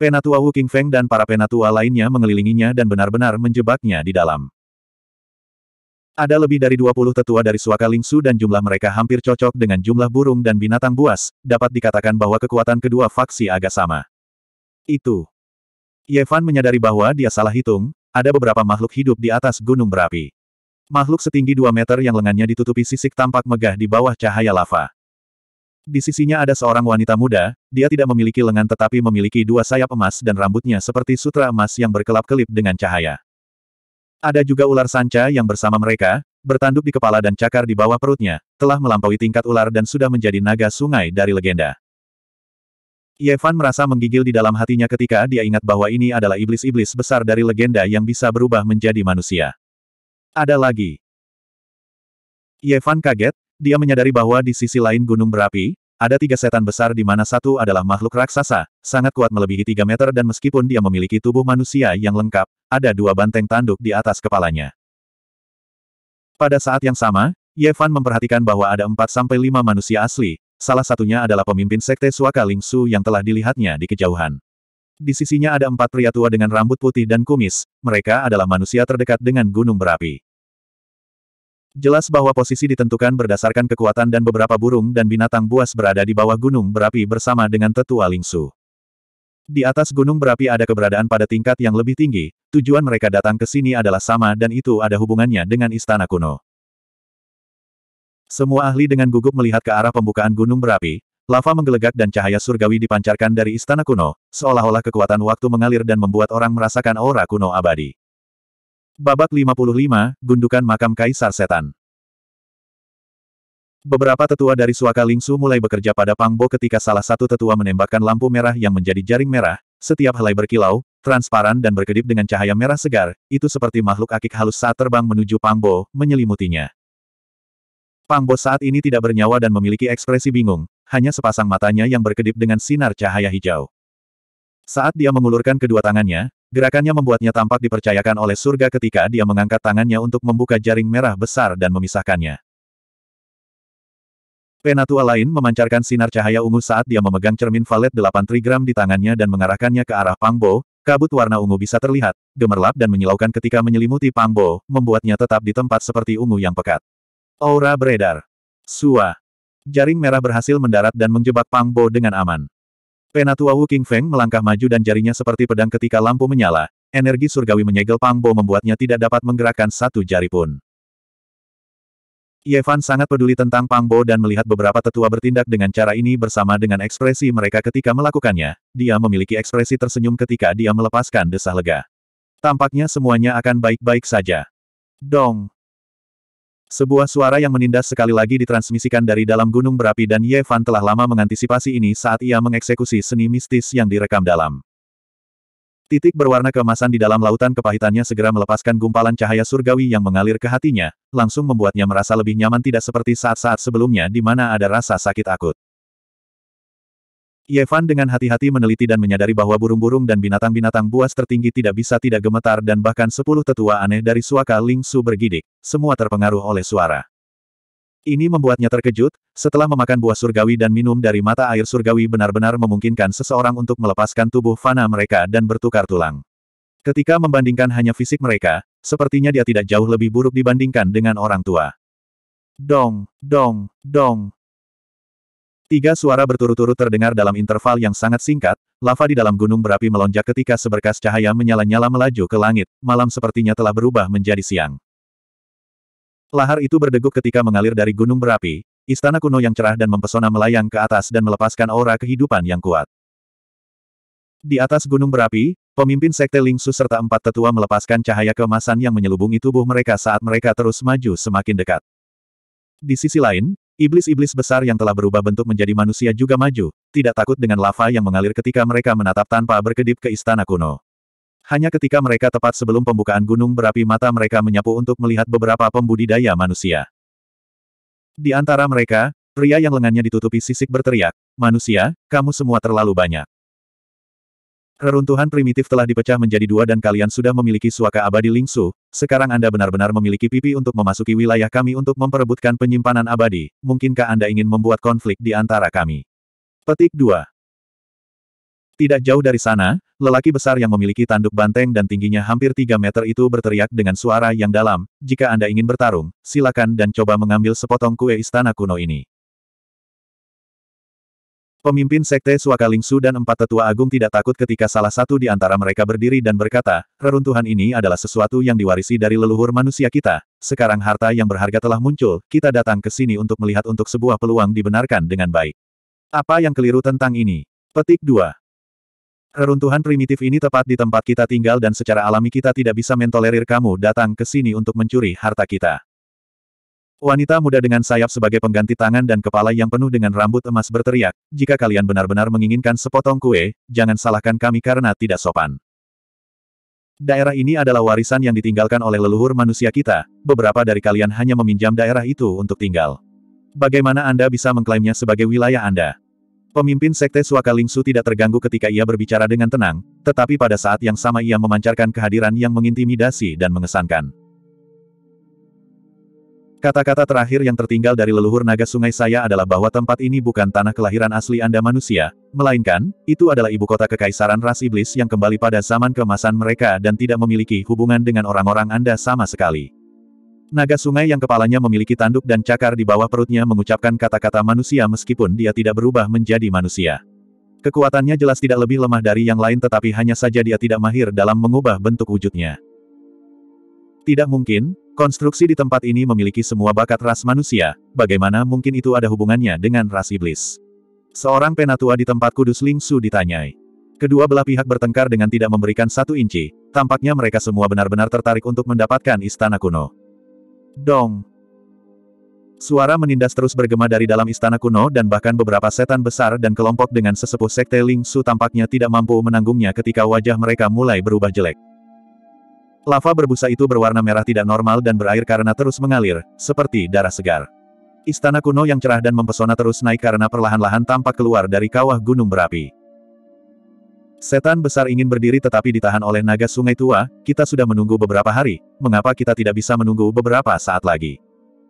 Penatua Wu King Feng dan para penatua lainnya mengelilinginya dan benar-benar menjebaknya di dalam. Ada lebih dari 20 tetua dari suaka Lingsu dan jumlah mereka hampir cocok dengan jumlah burung dan binatang buas, dapat dikatakan bahwa kekuatan kedua faksi agak sama. Itu. Yevan menyadari bahwa dia salah hitung, ada beberapa makhluk hidup di atas gunung berapi. Makhluk setinggi 2 meter yang lengannya ditutupi sisik tampak megah di bawah cahaya lava. Di sisinya ada seorang wanita muda, dia tidak memiliki lengan tetapi memiliki dua sayap emas dan rambutnya seperti sutra emas yang berkelap-kelip dengan cahaya. Ada juga ular sanca yang bersama mereka, bertanduk di kepala dan cakar di bawah perutnya, telah melampaui tingkat ular dan sudah menjadi naga sungai dari legenda. Yevan merasa menggigil di dalam hatinya ketika dia ingat bahwa ini adalah iblis-iblis besar dari legenda yang bisa berubah menjadi manusia. Ada lagi. Yevan kaget, dia menyadari bahwa di sisi lain gunung berapi, ada tiga setan besar di mana satu adalah makhluk raksasa, sangat kuat melebihi tiga meter dan meskipun dia memiliki tubuh manusia yang lengkap, ada dua banteng tanduk di atas kepalanya. Pada saat yang sama, Yevan memperhatikan bahwa ada empat sampai lima manusia asli, Salah satunya adalah pemimpin sekte Suaka Ling yang telah dilihatnya di kejauhan. Di sisinya ada empat pria tua dengan rambut putih dan kumis, mereka adalah manusia terdekat dengan gunung berapi. Jelas bahwa posisi ditentukan berdasarkan kekuatan dan beberapa burung dan binatang buas berada di bawah gunung berapi bersama dengan tetua Lingsu. Di atas gunung berapi ada keberadaan pada tingkat yang lebih tinggi, tujuan mereka datang ke sini adalah sama dan itu ada hubungannya dengan istana kuno. Semua ahli dengan gugup melihat ke arah pembukaan gunung berapi, lava menggelegak dan cahaya surgawi dipancarkan dari istana kuno, seolah-olah kekuatan waktu mengalir dan membuat orang merasakan aura kuno abadi. Babak 55, Gundukan Makam Kaisar Setan Beberapa tetua dari Suaka Lingsu mulai bekerja pada Pangbo ketika salah satu tetua menembakkan lampu merah yang menjadi jaring merah, setiap helai berkilau, transparan dan berkedip dengan cahaya merah segar, itu seperti makhluk akik halus saat terbang menuju Pangbo, menyelimutinya. Pang Bo saat ini tidak bernyawa dan memiliki ekspresi bingung, hanya sepasang matanya yang berkedip dengan sinar cahaya hijau. Saat dia mengulurkan kedua tangannya, gerakannya membuatnya tampak dipercayakan oleh surga ketika dia mengangkat tangannya untuk membuka jaring merah besar dan memisahkannya. Penatua lain memancarkan sinar cahaya ungu saat dia memegang cermin valet 8 trigram di tangannya dan mengarahkannya ke arah Pangbo, kabut warna ungu bisa terlihat, gemerlap dan menyilaukan ketika menyelimuti Pangbo, membuatnya tetap di tempat seperti ungu yang pekat. Aura beredar. Sua. Jaring merah berhasil mendarat dan menjebak Pang Bo dengan aman. Penatua Wu King Feng melangkah maju dan jarinya seperti pedang ketika lampu menyala, energi surgawi menyegel Pang Bo membuatnya tidak dapat menggerakkan satu jari pun. Yevan sangat peduli tentang Pang Bo dan melihat beberapa tetua bertindak dengan cara ini bersama dengan ekspresi mereka ketika melakukannya, dia memiliki ekspresi tersenyum ketika dia melepaskan desah lega. Tampaknya semuanya akan baik-baik saja. Dong! Sebuah suara yang menindas sekali lagi ditransmisikan dari dalam gunung berapi dan Ye Fan telah lama mengantisipasi ini saat ia mengeksekusi seni mistis yang direkam dalam. Titik berwarna keemasan di dalam lautan kepahitannya segera melepaskan gumpalan cahaya surgawi yang mengalir ke hatinya, langsung membuatnya merasa lebih nyaman tidak seperti saat-saat sebelumnya di mana ada rasa sakit akut. Yevan dengan hati-hati meneliti dan menyadari bahwa burung-burung dan binatang-binatang buas tertinggi tidak bisa tidak gemetar dan bahkan sepuluh tetua aneh dari suaka Ling Su bergidik, semua terpengaruh oleh suara. Ini membuatnya terkejut, setelah memakan buah surgawi dan minum dari mata air surgawi benar-benar memungkinkan seseorang untuk melepaskan tubuh fana mereka dan bertukar tulang. Ketika membandingkan hanya fisik mereka, sepertinya dia tidak jauh lebih buruk dibandingkan dengan orang tua. Dong, dong, dong, Tiga suara berturut-turut terdengar dalam interval yang sangat singkat, lava di dalam gunung berapi melonjak ketika seberkas cahaya menyala-nyala melaju ke langit, malam sepertinya telah berubah menjadi siang. Lahar itu berdegup ketika mengalir dari gunung berapi, istana kuno yang cerah dan mempesona melayang ke atas dan melepaskan aura kehidupan yang kuat. Di atas gunung berapi, pemimpin sekte Lingsu serta empat tetua melepaskan cahaya kemasan yang menyelubungi tubuh mereka saat mereka terus maju semakin dekat. Di sisi lain, Iblis-iblis besar yang telah berubah bentuk menjadi manusia juga maju, tidak takut dengan lava yang mengalir ketika mereka menatap tanpa berkedip ke istana kuno. Hanya ketika mereka tepat sebelum pembukaan gunung berapi mata mereka menyapu untuk melihat beberapa pembudidaya manusia. Di antara mereka, pria yang lengannya ditutupi sisik berteriak, Manusia, kamu semua terlalu banyak. Reruntuhan primitif telah dipecah menjadi dua dan kalian sudah memiliki suaka abadi Lingsu, sekarang Anda benar-benar memiliki pipi untuk memasuki wilayah kami untuk memperebutkan penyimpanan abadi, mungkinkah Anda ingin membuat konflik di antara kami? Petik 2 Tidak jauh dari sana, lelaki besar yang memiliki tanduk banteng dan tingginya hampir 3 meter itu berteriak dengan suara yang dalam, jika Anda ingin bertarung, silakan dan coba mengambil sepotong kue istana kuno ini. Pemimpin Sekte Suaka Lingsu dan empat tetua agung tidak takut ketika salah satu di antara mereka berdiri dan berkata, reruntuhan ini adalah sesuatu yang diwarisi dari leluhur manusia kita. Sekarang harta yang berharga telah muncul, kita datang ke sini untuk melihat untuk sebuah peluang dibenarkan dengan baik. Apa yang keliru tentang ini? Petik 2. Reruntuhan primitif ini tepat di tempat kita tinggal dan secara alami kita tidak bisa mentolerir kamu datang ke sini untuk mencuri harta kita. Wanita muda dengan sayap sebagai pengganti tangan dan kepala yang penuh dengan rambut emas berteriak, jika kalian benar-benar menginginkan sepotong kue, jangan salahkan kami karena tidak sopan. Daerah ini adalah warisan yang ditinggalkan oleh leluhur manusia kita, beberapa dari kalian hanya meminjam daerah itu untuk tinggal. Bagaimana Anda bisa mengklaimnya sebagai wilayah Anda? Pemimpin Sekte Suaka Lingsu tidak terganggu ketika ia berbicara dengan tenang, tetapi pada saat yang sama ia memancarkan kehadiran yang mengintimidasi dan mengesankan. Kata-kata terakhir yang tertinggal dari leluhur naga sungai saya adalah bahwa tempat ini bukan tanah kelahiran asli Anda manusia, melainkan, itu adalah ibu kota kekaisaran ras iblis yang kembali pada zaman kemasan mereka dan tidak memiliki hubungan dengan orang-orang Anda sama sekali. Naga sungai yang kepalanya memiliki tanduk dan cakar di bawah perutnya mengucapkan kata-kata manusia meskipun dia tidak berubah menjadi manusia. Kekuatannya jelas tidak lebih lemah dari yang lain tetapi hanya saja dia tidak mahir dalam mengubah bentuk wujudnya. Tidak mungkin, Konstruksi di tempat ini memiliki semua bakat ras manusia, bagaimana mungkin itu ada hubungannya dengan ras iblis? Seorang penatua di tempat kudus Ling Su ditanyai. Kedua belah pihak bertengkar dengan tidak memberikan satu inci, tampaknya mereka semua benar-benar tertarik untuk mendapatkan istana kuno. Dong! Suara menindas terus bergema dari dalam istana kuno dan bahkan beberapa setan besar dan kelompok dengan sesepuh sekte Ling Su tampaknya tidak mampu menanggungnya ketika wajah mereka mulai berubah jelek. Lava berbusa itu berwarna merah tidak normal dan berair karena terus mengalir, seperti darah segar. Istana kuno yang cerah dan mempesona terus naik karena perlahan-lahan tampak keluar dari kawah gunung berapi. Setan besar ingin berdiri tetapi ditahan oleh naga sungai tua, kita sudah menunggu beberapa hari, mengapa kita tidak bisa menunggu beberapa saat lagi?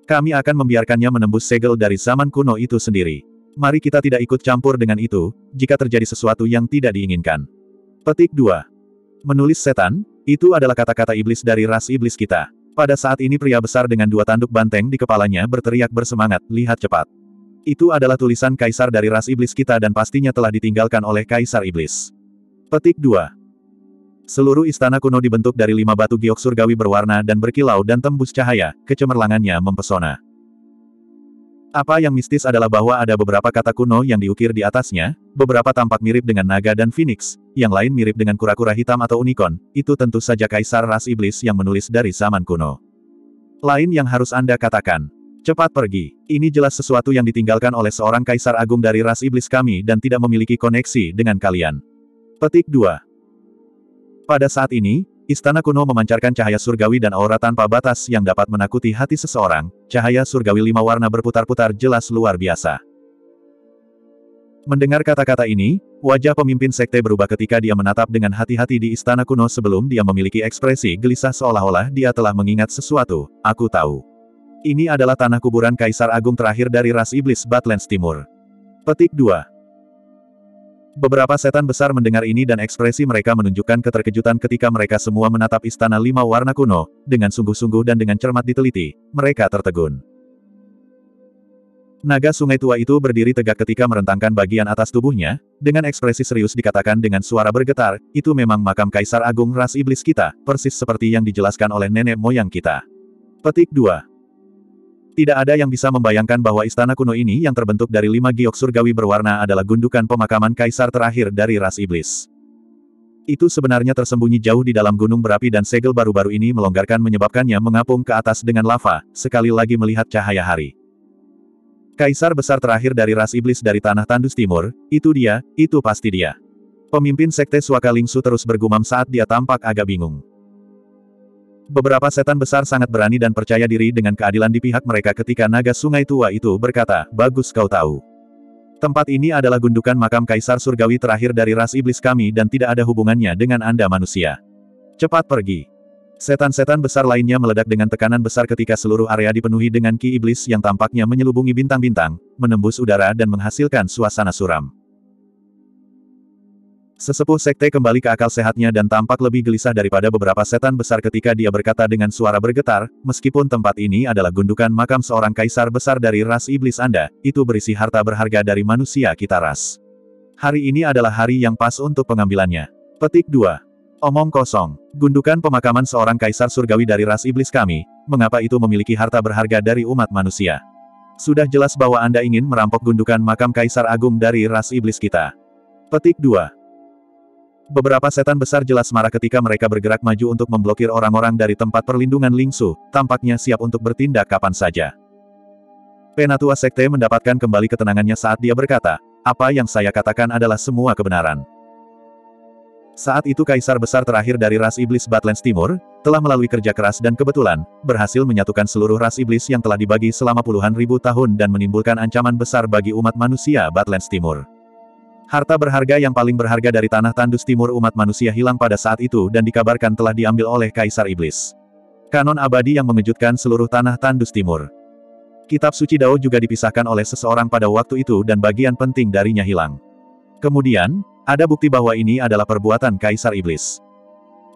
Kami akan membiarkannya menembus segel dari zaman kuno itu sendiri. Mari kita tidak ikut campur dengan itu, jika terjadi sesuatu yang tidak diinginkan. Petik 2. Menulis setan, itu adalah kata-kata iblis dari ras iblis kita. Pada saat ini pria besar dengan dua tanduk banteng di kepalanya berteriak bersemangat, lihat cepat. Itu adalah tulisan kaisar dari ras iblis kita dan pastinya telah ditinggalkan oleh kaisar iblis. Petik 2. Seluruh istana kuno dibentuk dari lima batu giok surgawi berwarna dan berkilau dan tembus cahaya, kecemerlangannya mempesona. Apa yang mistis adalah bahwa ada beberapa kata kuno yang diukir di atasnya, beberapa tampak mirip dengan naga dan phoenix, yang lain mirip dengan kura-kura hitam atau unicorn, itu tentu saja kaisar ras iblis yang menulis dari zaman kuno. Lain yang harus Anda katakan. Cepat pergi. Ini jelas sesuatu yang ditinggalkan oleh seorang kaisar agung dari ras iblis kami dan tidak memiliki koneksi dengan kalian. Petik 2. Pada saat ini, Istana kuno memancarkan cahaya surgawi dan aura tanpa batas yang dapat menakuti hati seseorang, cahaya surgawi lima warna berputar-putar jelas luar biasa. Mendengar kata-kata ini, wajah pemimpin sekte berubah ketika dia menatap dengan hati-hati di istana kuno sebelum dia memiliki ekspresi gelisah seolah-olah dia telah mengingat sesuatu, aku tahu. Ini adalah tanah kuburan Kaisar Agung terakhir dari ras iblis Batlands Timur. Petik 2. Beberapa setan besar mendengar ini dan ekspresi mereka menunjukkan keterkejutan ketika mereka semua menatap istana lima warna kuno, dengan sungguh-sungguh dan dengan cermat diteliti, mereka tertegun. Naga sungai tua itu berdiri tegak ketika merentangkan bagian atas tubuhnya, dengan ekspresi serius dikatakan dengan suara bergetar, itu memang makam Kaisar Agung Ras Iblis kita, persis seperti yang dijelaskan oleh nenek moyang kita. Petik 2. Tidak ada yang bisa membayangkan bahwa istana kuno ini yang terbentuk dari lima giok surgawi berwarna adalah gundukan pemakaman kaisar terakhir dari ras iblis. Itu sebenarnya tersembunyi jauh di dalam gunung berapi dan segel baru-baru ini melonggarkan menyebabkannya mengapung ke atas dengan lava, sekali lagi melihat cahaya hari. Kaisar besar terakhir dari ras iblis dari tanah tandus timur, itu dia, itu pasti dia. Pemimpin sekte Suaka Lingsu terus bergumam saat dia tampak agak bingung. Beberapa setan besar sangat berani dan percaya diri dengan keadilan di pihak mereka ketika naga sungai tua itu berkata, Bagus kau tahu. Tempat ini adalah gundukan makam kaisar surgawi terakhir dari ras iblis kami dan tidak ada hubungannya dengan Anda manusia. Cepat pergi. Setan-setan besar lainnya meledak dengan tekanan besar ketika seluruh area dipenuhi dengan ki iblis yang tampaknya menyelubungi bintang-bintang, menembus udara dan menghasilkan suasana suram. Sesepuh sekte kembali ke akal sehatnya dan tampak lebih gelisah daripada beberapa setan besar ketika dia berkata dengan suara bergetar, meskipun tempat ini adalah gundukan makam seorang kaisar besar dari ras iblis Anda, itu berisi harta berharga dari manusia kita ras. Hari ini adalah hari yang pas untuk pengambilannya. Petik 2. Omong kosong. Gundukan pemakaman seorang kaisar surgawi dari ras iblis kami, mengapa itu memiliki harta berharga dari umat manusia? Sudah jelas bahwa Anda ingin merampok gundukan makam Kaisar Agung dari ras iblis kita. Petik 2. Beberapa setan besar jelas marah ketika mereka bergerak maju untuk memblokir orang-orang dari tempat perlindungan Lingsu, tampaknya siap untuk bertindak kapan saja. Penatua Sekte mendapatkan kembali ketenangannya saat dia berkata, apa yang saya katakan adalah semua kebenaran. Saat itu kaisar besar terakhir dari ras iblis Badlands Timur, telah melalui kerja keras dan kebetulan, berhasil menyatukan seluruh ras iblis yang telah dibagi selama puluhan ribu tahun dan menimbulkan ancaman besar bagi umat manusia Badlands Timur. Harta berharga yang paling berharga dari tanah tandus timur umat manusia hilang pada saat itu dan dikabarkan telah diambil oleh Kaisar Iblis. Kanon abadi yang mengejutkan seluruh tanah tandus timur. Kitab suci Dao juga dipisahkan oleh seseorang pada waktu itu dan bagian penting darinya hilang. Kemudian, ada bukti bahwa ini adalah perbuatan Kaisar Iblis.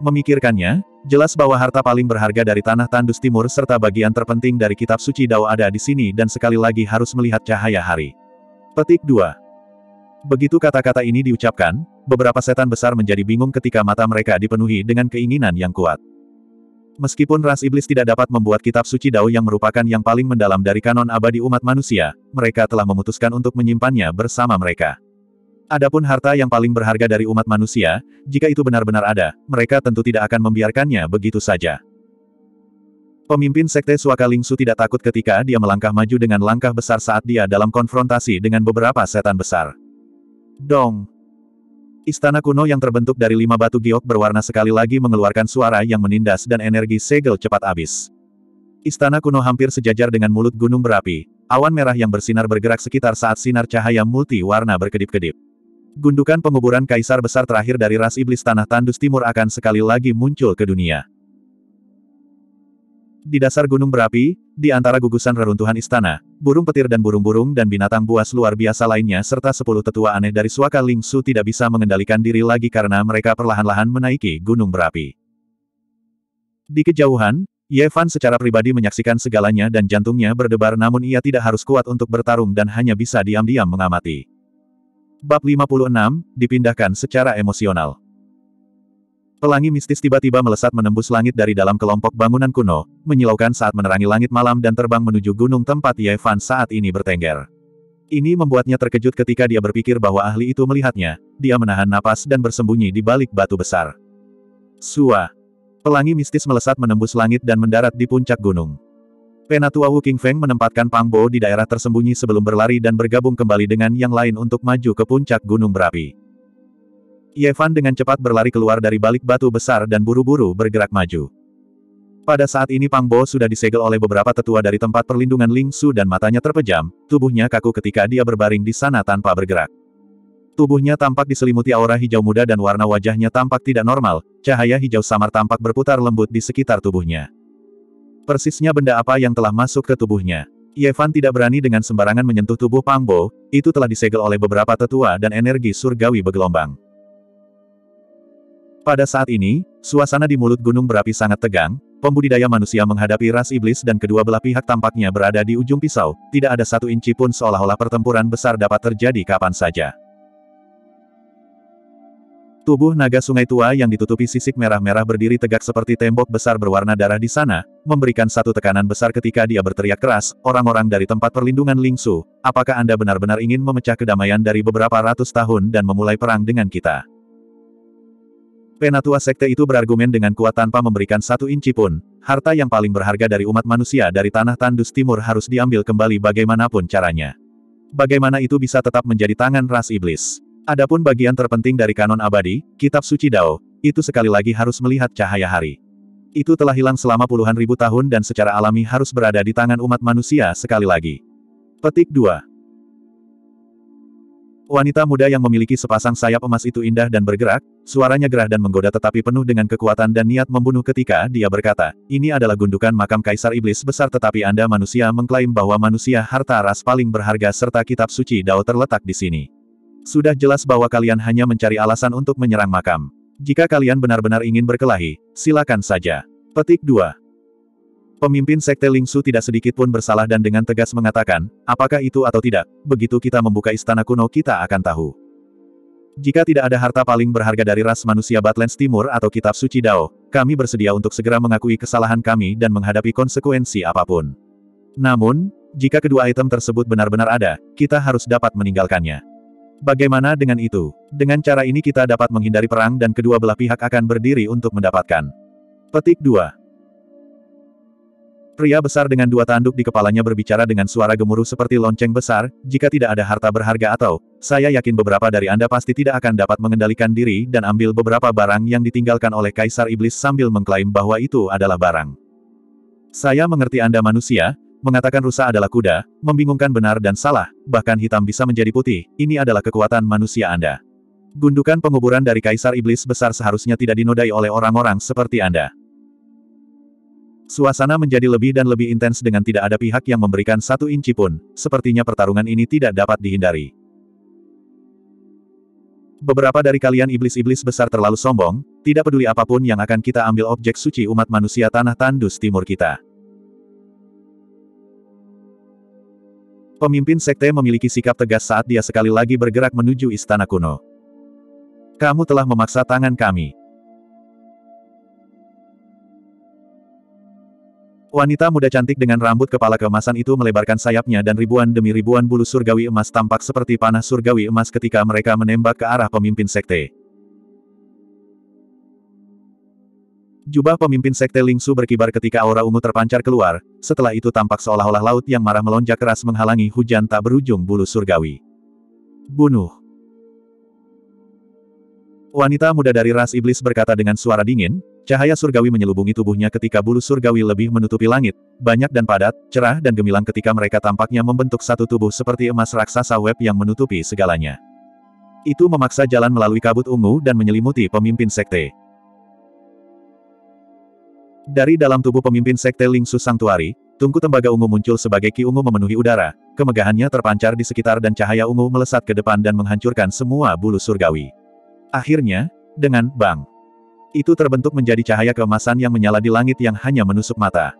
Memikirkannya, jelas bahwa harta paling berharga dari tanah tandus timur serta bagian terpenting dari kitab suci Dao ada di sini dan sekali lagi harus melihat cahaya hari. Petik 2. Begitu kata-kata ini diucapkan, beberapa setan besar menjadi bingung ketika mata mereka dipenuhi dengan keinginan yang kuat. Meskipun ras iblis tidak dapat membuat kitab suci Dao yang merupakan yang paling mendalam dari kanon abadi umat manusia, mereka telah memutuskan untuk menyimpannya bersama mereka. Adapun harta yang paling berharga dari umat manusia, jika itu benar-benar ada, mereka tentu tidak akan membiarkannya begitu saja. Pemimpin Sekte Suaka Lingsu tidak takut ketika dia melangkah maju dengan langkah besar saat dia dalam konfrontasi dengan beberapa setan besar. Dong! Istana kuno yang terbentuk dari lima batu giok berwarna sekali lagi mengeluarkan suara yang menindas dan energi segel cepat habis. Istana kuno hampir sejajar dengan mulut gunung berapi. Awan merah yang bersinar bergerak sekitar saat sinar cahaya multi warna berkedip-kedip. Gundukan penguburan kaisar besar terakhir dari ras iblis tanah tandus timur akan sekali lagi muncul ke dunia. Di dasar gunung berapi, di antara gugusan reruntuhan istana, burung petir dan burung-burung dan binatang buas luar biasa lainnya serta sepuluh tetua aneh dari suaka Lingsu tidak bisa mengendalikan diri lagi karena mereka perlahan-lahan menaiki gunung berapi. Di kejauhan, Yevan secara pribadi menyaksikan segalanya dan jantungnya berdebar namun ia tidak harus kuat untuk bertarung dan hanya bisa diam-diam mengamati. Bab 56, dipindahkan secara emosional. Pelangi mistis tiba-tiba melesat menembus langit dari dalam kelompok bangunan kuno, menyilaukan saat menerangi langit malam dan terbang menuju gunung tempat Ye Fan saat ini bertengger. Ini membuatnya terkejut ketika dia berpikir bahwa ahli itu melihatnya, dia menahan napas dan bersembunyi di balik batu besar. Sua. Pelangi mistis melesat menembus langit dan mendarat di puncak gunung. Penatua Wu King Feng menempatkan Pang Bo di daerah tersembunyi sebelum berlari dan bergabung kembali dengan yang lain untuk maju ke puncak gunung berapi. Yevan dengan cepat berlari keluar dari balik batu besar dan buru-buru bergerak maju. Pada saat ini Pang Bo sudah disegel oleh beberapa tetua dari tempat perlindungan Ling Su dan matanya terpejam, tubuhnya kaku ketika dia berbaring di sana tanpa bergerak. Tubuhnya tampak diselimuti aura hijau muda dan warna wajahnya tampak tidak normal, cahaya hijau samar tampak berputar lembut di sekitar tubuhnya. Persisnya benda apa yang telah masuk ke tubuhnya. Yevan tidak berani dengan sembarangan menyentuh tubuh Pang Bo. itu telah disegel oleh beberapa tetua dan energi surgawi bergelombang. Pada saat ini, suasana di mulut gunung berapi sangat tegang, pembudidaya manusia menghadapi ras iblis dan kedua belah pihak tampaknya berada di ujung pisau, tidak ada satu inci pun seolah-olah pertempuran besar dapat terjadi kapan saja. Tubuh naga sungai tua yang ditutupi sisik merah-merah berdiri tegak seperti tembok besar berwarna darah di sana, memberikan satu tekanan besar ketika dia berteriak keras, orang-orang dari tempat perlindungan Lingsu, apakah Anda benar-benar ingin memecah kedamaian dari beberapa ratus tahun dan memulai perang dengan kita? Penatua sekte itu berargumen dengan kuat tanpa memberikan satu inci pun, harta yang paling berharga dari umat manusia dari tanah tandus timur harus diambil kembali bagaimanapun caranya. Bagaimana itu bisa tetap menjadi tangan ras iblis? Adapun bagian terpenting dari kanon abadi, kitab suci Dao, itu sekali lagi harus melihat cahaya hari. Itu telah hilang selama puluhan ribu tahun dan secara alami harus berada di tangan umat manusia sekali lagi. Petik 2. Wanita muda yang memiliki sepasang sayap emas itu indah dan bergerak, suaranya gerah dan menggoda tetapi penuh dengan kekuatan dan niat membunuh ketika dia berkata, ini adalah gundukan makam kaisar iblis besar tetapi Anda manusia mengklaim bahwa manusia harta ras paling berharga serta kitab suci Dao terletak di sini. Sudah jelas bahwa kalian hanya mencari alasan untuk menyerang makam. Jika kalian benar-benar ingin berkelahi, silakan saja. Petik 2. Pemimpin Sekte Lingsu tidak sedikit pun bersalah dan dengan tegas mengatakan, apakah itu atau tidak, begitu kita membuka istana kuno kita akan tahu. Jika tidak ada harta paling berharga dari ras manusia Batlands Timur atau kitab suci Dao, kami bersedia untuk segera mengakui kesalahan kami dan menghadapi konsekuensi apapun. Namun, jika kedua item tersebut benar-benar ada, kita harus dapat meninggalkannya. Bagaimana dengan itu? Dengan cara ini kita dapat menghindari perang dan kedua belah pihak akan berdiri untuk mendapatkan. Petik 2. Pria besar dengan dua tanduk di kepalanya berbicara dengan suara gemuruh seperti lonceng besar, jika tidak ada harta berharga atau, saya yakin beberapa dari Anda pasti tidak akan dapat mengendalikan diri dan ambil beberapa barang yang ditinggalkan oleh Kaisar Iblis sambil mengklaim bahwa itu adalah barang. Saya mengerti Anda manusia, mengatakan rusa adalah kuda, membingungkan benar dan salah, bahkan hitam bisa menjadi putih, ini adalah kekuatan manusia Anda. Gundukan penguburan dari Kaisar Iblis besar seharusnya tidak dinodai oleh orang-orang seperti Anda. Suasana menjadi lebih dan lebih intens dengan tidak ada pihak yang memberikan satu inci pun, sepertinya pertarungan ini tidak dapat dihindari. Beberapa dari kalian iblis-iblis besar terlalu sombong, tidak peduli apapun yang akan kita ambil objek suci umat manusia tanah tandus timur kita. Pemimpin sekte memiliki sikap tegas saat dia sekali lagi bergerak menuju istana kuno. Kamu telah memaksa tangan kami. Wanita muda cantik dengan rambut kepala keemasan itu melebarkan sayapnya dan ribuan demi ribuan bulu surgawi emas tampak seperti panah surgawi emas ketika mereka menembak ke arah pemimpin sekte. Jubah pemimpin sekte Lingsu berkibar ketika aura ungu terpancar keluar, setelah itu tampak seolah-olah laut yang marah melonjak keras menghalangi hujan tak berujung bulu surgawi. Bunuh. Wanita muda dari ras iblis berkata dengan suara dingin, Cahaya surgawi menyelubungi tubuhnya ketika bulu surgawi lebih menutupi langit, banyak dan padat, cerah dan gemilang ketika mereka tampaknya membentuk satu tubuh seperti emas raksasa web yang menutupi segalanya. Itu memaksa jalan melalui kabut ungu dan menyelimuti pemimpin sekte. Dari dalam tubuh pemimpin sekte Ling Su Sangtuari, tungku tembaga ungu muncul sebagai ki ungu memenuhi udara, kemegahannya terpancar di sekitar dan cahaya ungu melesat ke depan dan menghancurkan semua bulu surgawi. Akhirnya, dengan bang itu terbentuk menjadi cahaya keemasan yang menyala di langit yang hanya menusuk mata.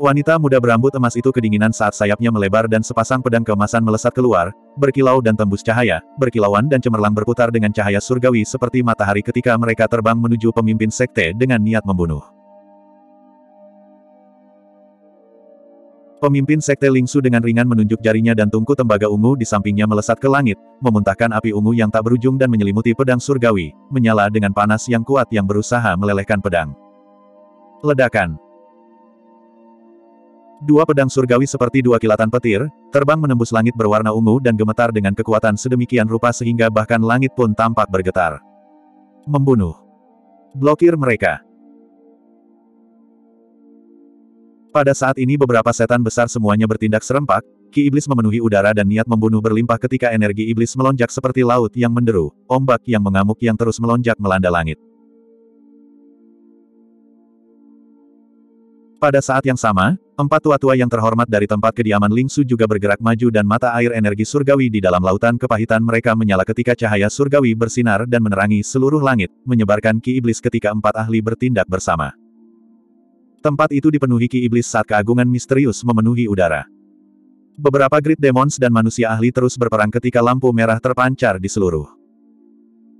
Wanita muda berambut emas itu kedinginan saat sayapnya melebar dan sepasang pedang keemasan melesat keluar, berkilau dan tembus cahaya, berkilauan dan cemerlang berputar dengan cahaya surgawi seperti matahari ketika mereka terbang menuju pemimpin sekte dengan niat membunuh. Pemimpin Sekte Lingsu dengan ringan menunjuk jarinya dan tungku tembaga ungu di sampingnya melesat ke langit, memuntahkan api ungu yang tak berujung dan menyelimuti pedang surgawi, menyala dengan panas yang kuat yang berusaha melelehkan pedang. Ledakan Dua pedang surgawi seperti dua kilatan petir, terbang menembus langit berwarna ungu dan gemetar dengan kekuatan sedemikian rupa sehingga bahkan langit pun tampak bergetar. Membunuh. Blokir mereka. Pada saat ini beberapa setan besar semuanya bertindak serempak, ki iblis memenuhi udara dan niat membunuh berlimpah ketika energi iblis melonjak seperti laut yang menderu, ombak yang mengamuk yang terus melonjak melanda langit. Pada saat yang sama, empat tua-tua yang terhormat dari tempat kediaman Ling Su juga bergerak maju dan mata air energi surgawi di dalam lautan kepahitan mereka menyala ketika cahaya surgawi bersinar dan menerangi seluruh langit, menyebarkan ki iblis ketika empat ahli bertindak bersama. Tempat itu dipenuhi ki iblis saat keagungan misterius memenuhi udara. Beberapa grid demons dan manusia ahli terus berperang ketika lampu merah terpancar di seluruh.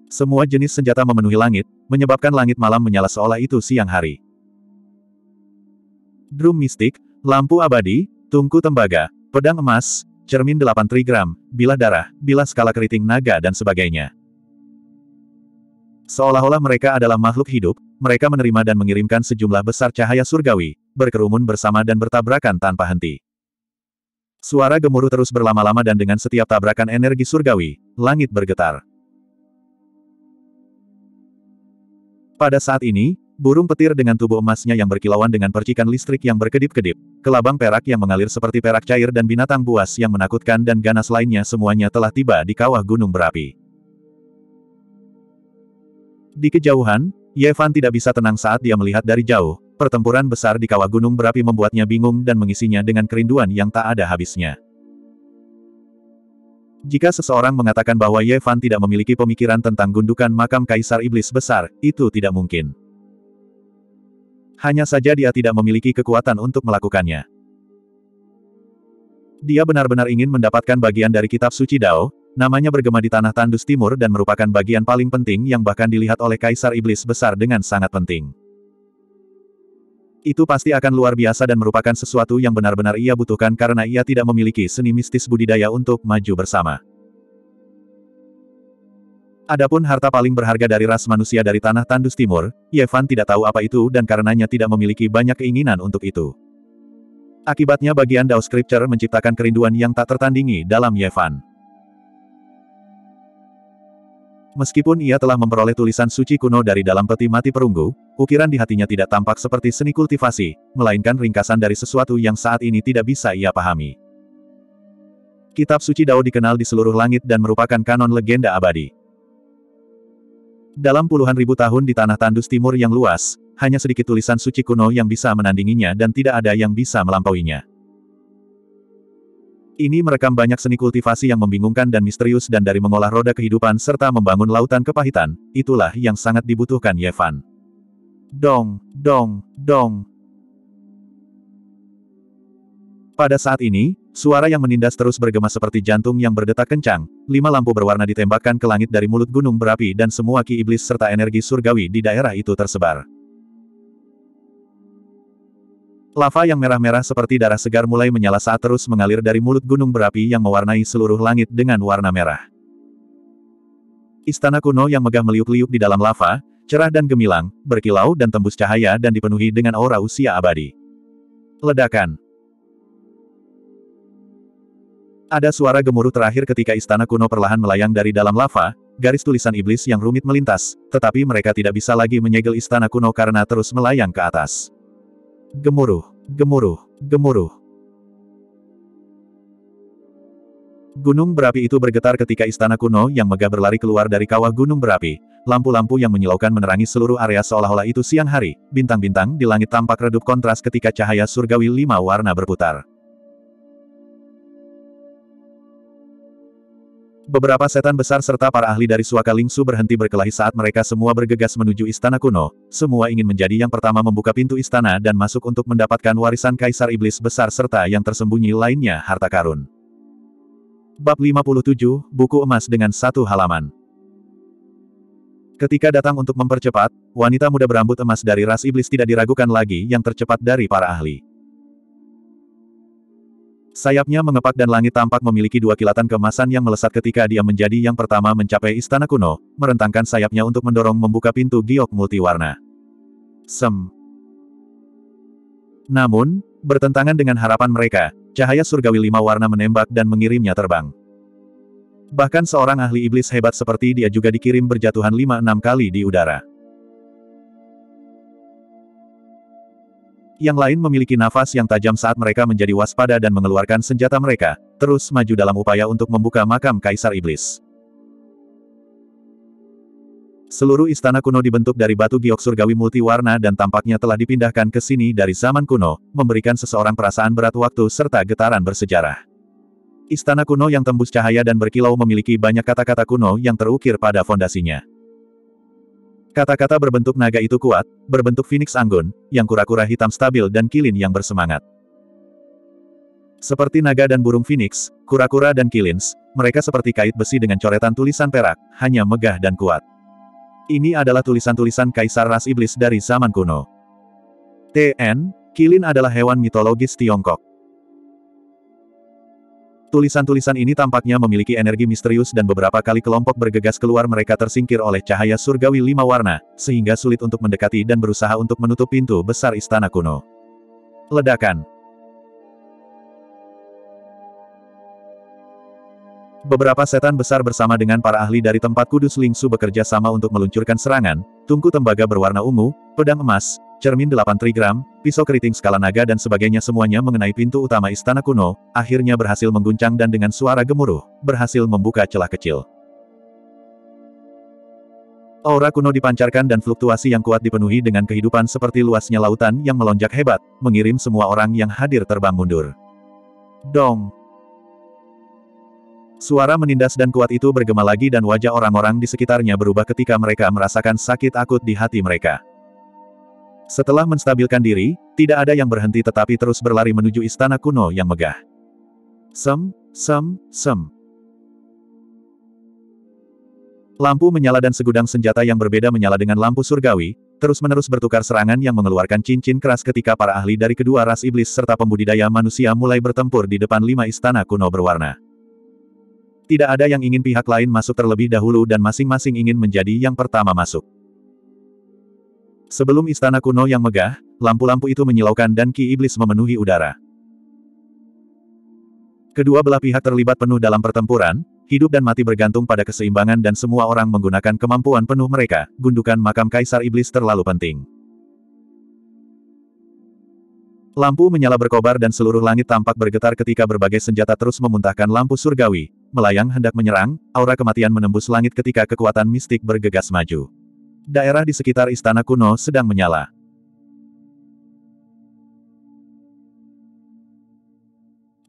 Semua jenis senjata memenuhi langit, menyebabkan langit malam menyala seolah itu siang hari. Drum mistik, lampu abadi, tungku tembaga, pedang emas, cermin delapan trigram, bilah darah, bilah skala keriting naga dan sebagainya. Seolah-olah mereka adalah makhluk hidup, mereka menerima dan mengirimkan sejumlah besar cahaya surgawi, berkerumun bersama dan bertabrakan tanpa henti. Suara gemuruh terus berlama-lama dan dengan setiap tabrakan energi surgawi, langit bergetar. Pada saat ini, burung petir dengan tubuh emasnya yang berkilauan dengan percikan listrik yang berkedip-kedip, kelabang perak yang mengalir seperti perak cair dan binatang buas yang menakutkan dan ganas lainnya semuanya telah tiba di kawah gunung berapi. Di kejauhan, Yevan tidak bisa tenang saat dia melihat dari jauh, pertempuran besar di kawah gunung berapi membuatnya bingung dan mengisinya dengan kerinduan yang tak ada habisnya. Jika seseorang mengatakan bahwa Yevan tidak memiliki pemikiran tentang gundukan makam Kaisar Iblis Besar, itu tidak mungkin. Hanya saja dia tidak memiliki kekuatan untuk melakukannya. Dia benar-benar ingin mendapatkan bagian dari kitab suci Dao, Namanya bergema di tanah tandus timur dan merupakan bagian paling penting yang bahkan dilihat oleh Kaisar Iblis Besar dengan sangat penting. Itu pasti akan luar biasa dan merupakan sesuatu yang benar-benar ia butuhkan karena ia tidak memiliki seni mistis budidaya untuk maju bersama. Adapun harta paling berharga dari ras manusia dari tanah tandus timur, Yevan tidak tahu apa itu dan karenanya tidak memiliki banyak keinginan untuk itu. Akibatnya bagian Dao Scripture menciptakan kerinduan yang tak tertandingi dalam Yevan. Meskipun ia telah memperoleh tulisan suci kuno dari dalam peti mati perunggu, ukiran di hatinya tidak tampak seperti seni kultivasi, melainkan ringkasan dari sesuatu yang saat ini tidak bisa ia pahami. Kitab suci Dao dikenal di seluruh langit dan merupakan kanon legenda abadi. Dalam puluhan ribu tahun di tanah tandus timur yang luas, hanya sedikit tulisan suci kuno yang bisa menandinginya dan tidak ada yang bisa melampauinya. Ini merekam banyak seni kultivasi yang membingungkan dan misterius dan dari mengolah roda kehidupan serta membangun lautan kepahitan, itulah yang sangat dibutuhkan Yevan. Dong, dong, dong. Pada saat ini, suara yang menindas terus bergema seperti jantung yang berdetak kencang, lima lampu berwarna ditembakkan ke langit dari mulut gunung berapi dan semua ki iblis serta energi surgawi di daerah itu tersebar. Lava yang merah-merah seperti darah segar mulai menyala saat terus mengalir dari mulut gunung berapi yang mewarnai seluruh langit dengan warna merah. Istana kuno yang megah meliuk-liuk di dalam lava, cerah dan gemilang, berkilau dan tembus cahaya dan dipenuhi dengan aura usia abadi. Ledakan Ada suara gemuruh terakhir ketika istana kuno perlahan melayang dari dalam lava, garis tulisan iblis yang rumit melintas, tetapi mereka tidak bisa lagi menyegel istana kuno karena terus melayang ke atas. Gemuruh, gemuruh, gemuruh. Gunung berapi itu bergetar ketika istana kuno yang megah berlari keluar dari kawah gunung berapi. Lampu-lampu yang menyilaukan menerangi seluruh area seolah-olah itu siang hari. Bintang-bintang di langit tampak redup kontras ketika cahaya surgawi lima warna berputar. Beberapa setan besar serta para ahli dari suaka Lingsu berhenti berkelahi saat mereka semua bergegas menuju istana kuno, semua ingin menjadi yang pertama membuka pintu istana dan masuk untuk mendapatkan warisan kaisar iblis besar serta yang tersembunyi lainnya harta karun. Bab 57, Buku Emas dengan satu halaman. Ketika datang untuk mempercepat, wanita muda berambut emas dari ras iblis tidak diragukan lagi yang tercepat dari para ahli. Sayapnya mengepak dan langit tampak memiliki dua kilatan kemasan yang melesat ketika dia menjadi yang pertama mencapai istana kuno, merentangkan sayapnya untuk mendorong membuka pintu giok multiwarna. Sem. Namun, bertentangan dengan harapan mereka, cahaya surgawi lima warna menembak dan mengirimnya terbang. Bahkan seorang ahli iblis hebat seperti dia juga dikirim berjatuhan lima enam kali di udara. Yang lain memiliki nafas yang tajam saat mereka menjadi waspada dan mengeluarkan senjata mereka, terus maju dalam upaya untuk membuka makam Kaisar Iblis. Seluruh istana kuno dibentuk dari batu giok surgawi multiwarna dan tampaknya telah dipindahkan ke sini dari zaman kuno, memberikan seseorang perasaan berat waktu serta getaran bersejarah. Istana kuno yang tembus cahaya dan berkilau memiliki banyak kata-kata kuno yang terukir pada fondasinya. Kata-kata berbentuk naga itu kuat, berbentuk phoenix anggun, yang kura-kura hitam stabil dan kilin yang bersemangat. Seperti naga dan burung phoenix, kura-kura dan kilins, mereka seperti kait besi dengan coretan tulisan perak, hanya megah dan kuat. Ini adalah tulisan-tulisan kaisar ras iblis dari zaman kuno. TN, kilin adalah hewan mitologis Tiongkok. Tulisan-tulisan ini tampaknya memiliki energi misterius dan beberapa kali kelompok bergegas keluar mereka tersingkir oleh cahaya surgawi lima warna, sehingga sulit untuk mendekati dan berusaha untuk menutup pintu besar istana kuno. Ledakan Beberapa setan besar bersama dengan para ahli dari tempat kudus Lingsu bekerja sama untuk meluncurkan serangan, tungku tembaga berwarna ungu, pedang emas, cermin 8 trigram, pisau keriting skala naga dan sebagainya semuanya mengenai pintu utama istana kuno, akhirnya berhasil mengguncang dan dengan suara gemuruh, berhasil membuka celah kecil. Aura kuno dipancarkan dan fluktuasi yang kuat dipenuhi dengan kehidupan seperti luasnya lautan yang melonjak hebat, mengirim semua orang yang hadir terbang mundur. Dong! Suara menindas dan kuat itu bergema lagi dan wajah orang-orang di sekitarnya berubah ketika mereka merasakan sakit akut di hati mereka. Setelah menstabilkan diri, tidak ada yang berhenti tetapi terus berlari menuju istana kuno yang megah. Sem, sem, sem. Lampu menyala dan segudang senjata yang berbeda menyala dengan lampu surgawi, terus-menerus bertukar serangan yang mengeluarkan cincin keras ketika para ahli dari kedua ras iblis serta pembudidaya manusia mulai bertempur di depan lima istana kuno berwarna. Tidak ada yang ingin pihak lain masuk terlebih dahulu dan masing-masing ingin menjadi yang pertama masuk. Sebelum istana kuno yang megah, lampu-lampu itu menyilaukan dan ki iblis memenuhi udara. Kedua belah pihak terlibat penuh dalam pertempuran, hidup dan mati bergantung pada keseimbangan dan semua orang menggunakan kemampuan penuh mereka, gundukan makam kaisar iblis terlalu penting. Lampu menyala berkobar dan seluruh langit tampak bergetar ketika berbagai senjata terus memuntahkan lampu surgawi, melayang hendak menyerang, aura kematian menembus langit ketika kekuatan mistik bergegas maju. Daerah di sekitar istana kuno sedang menyala.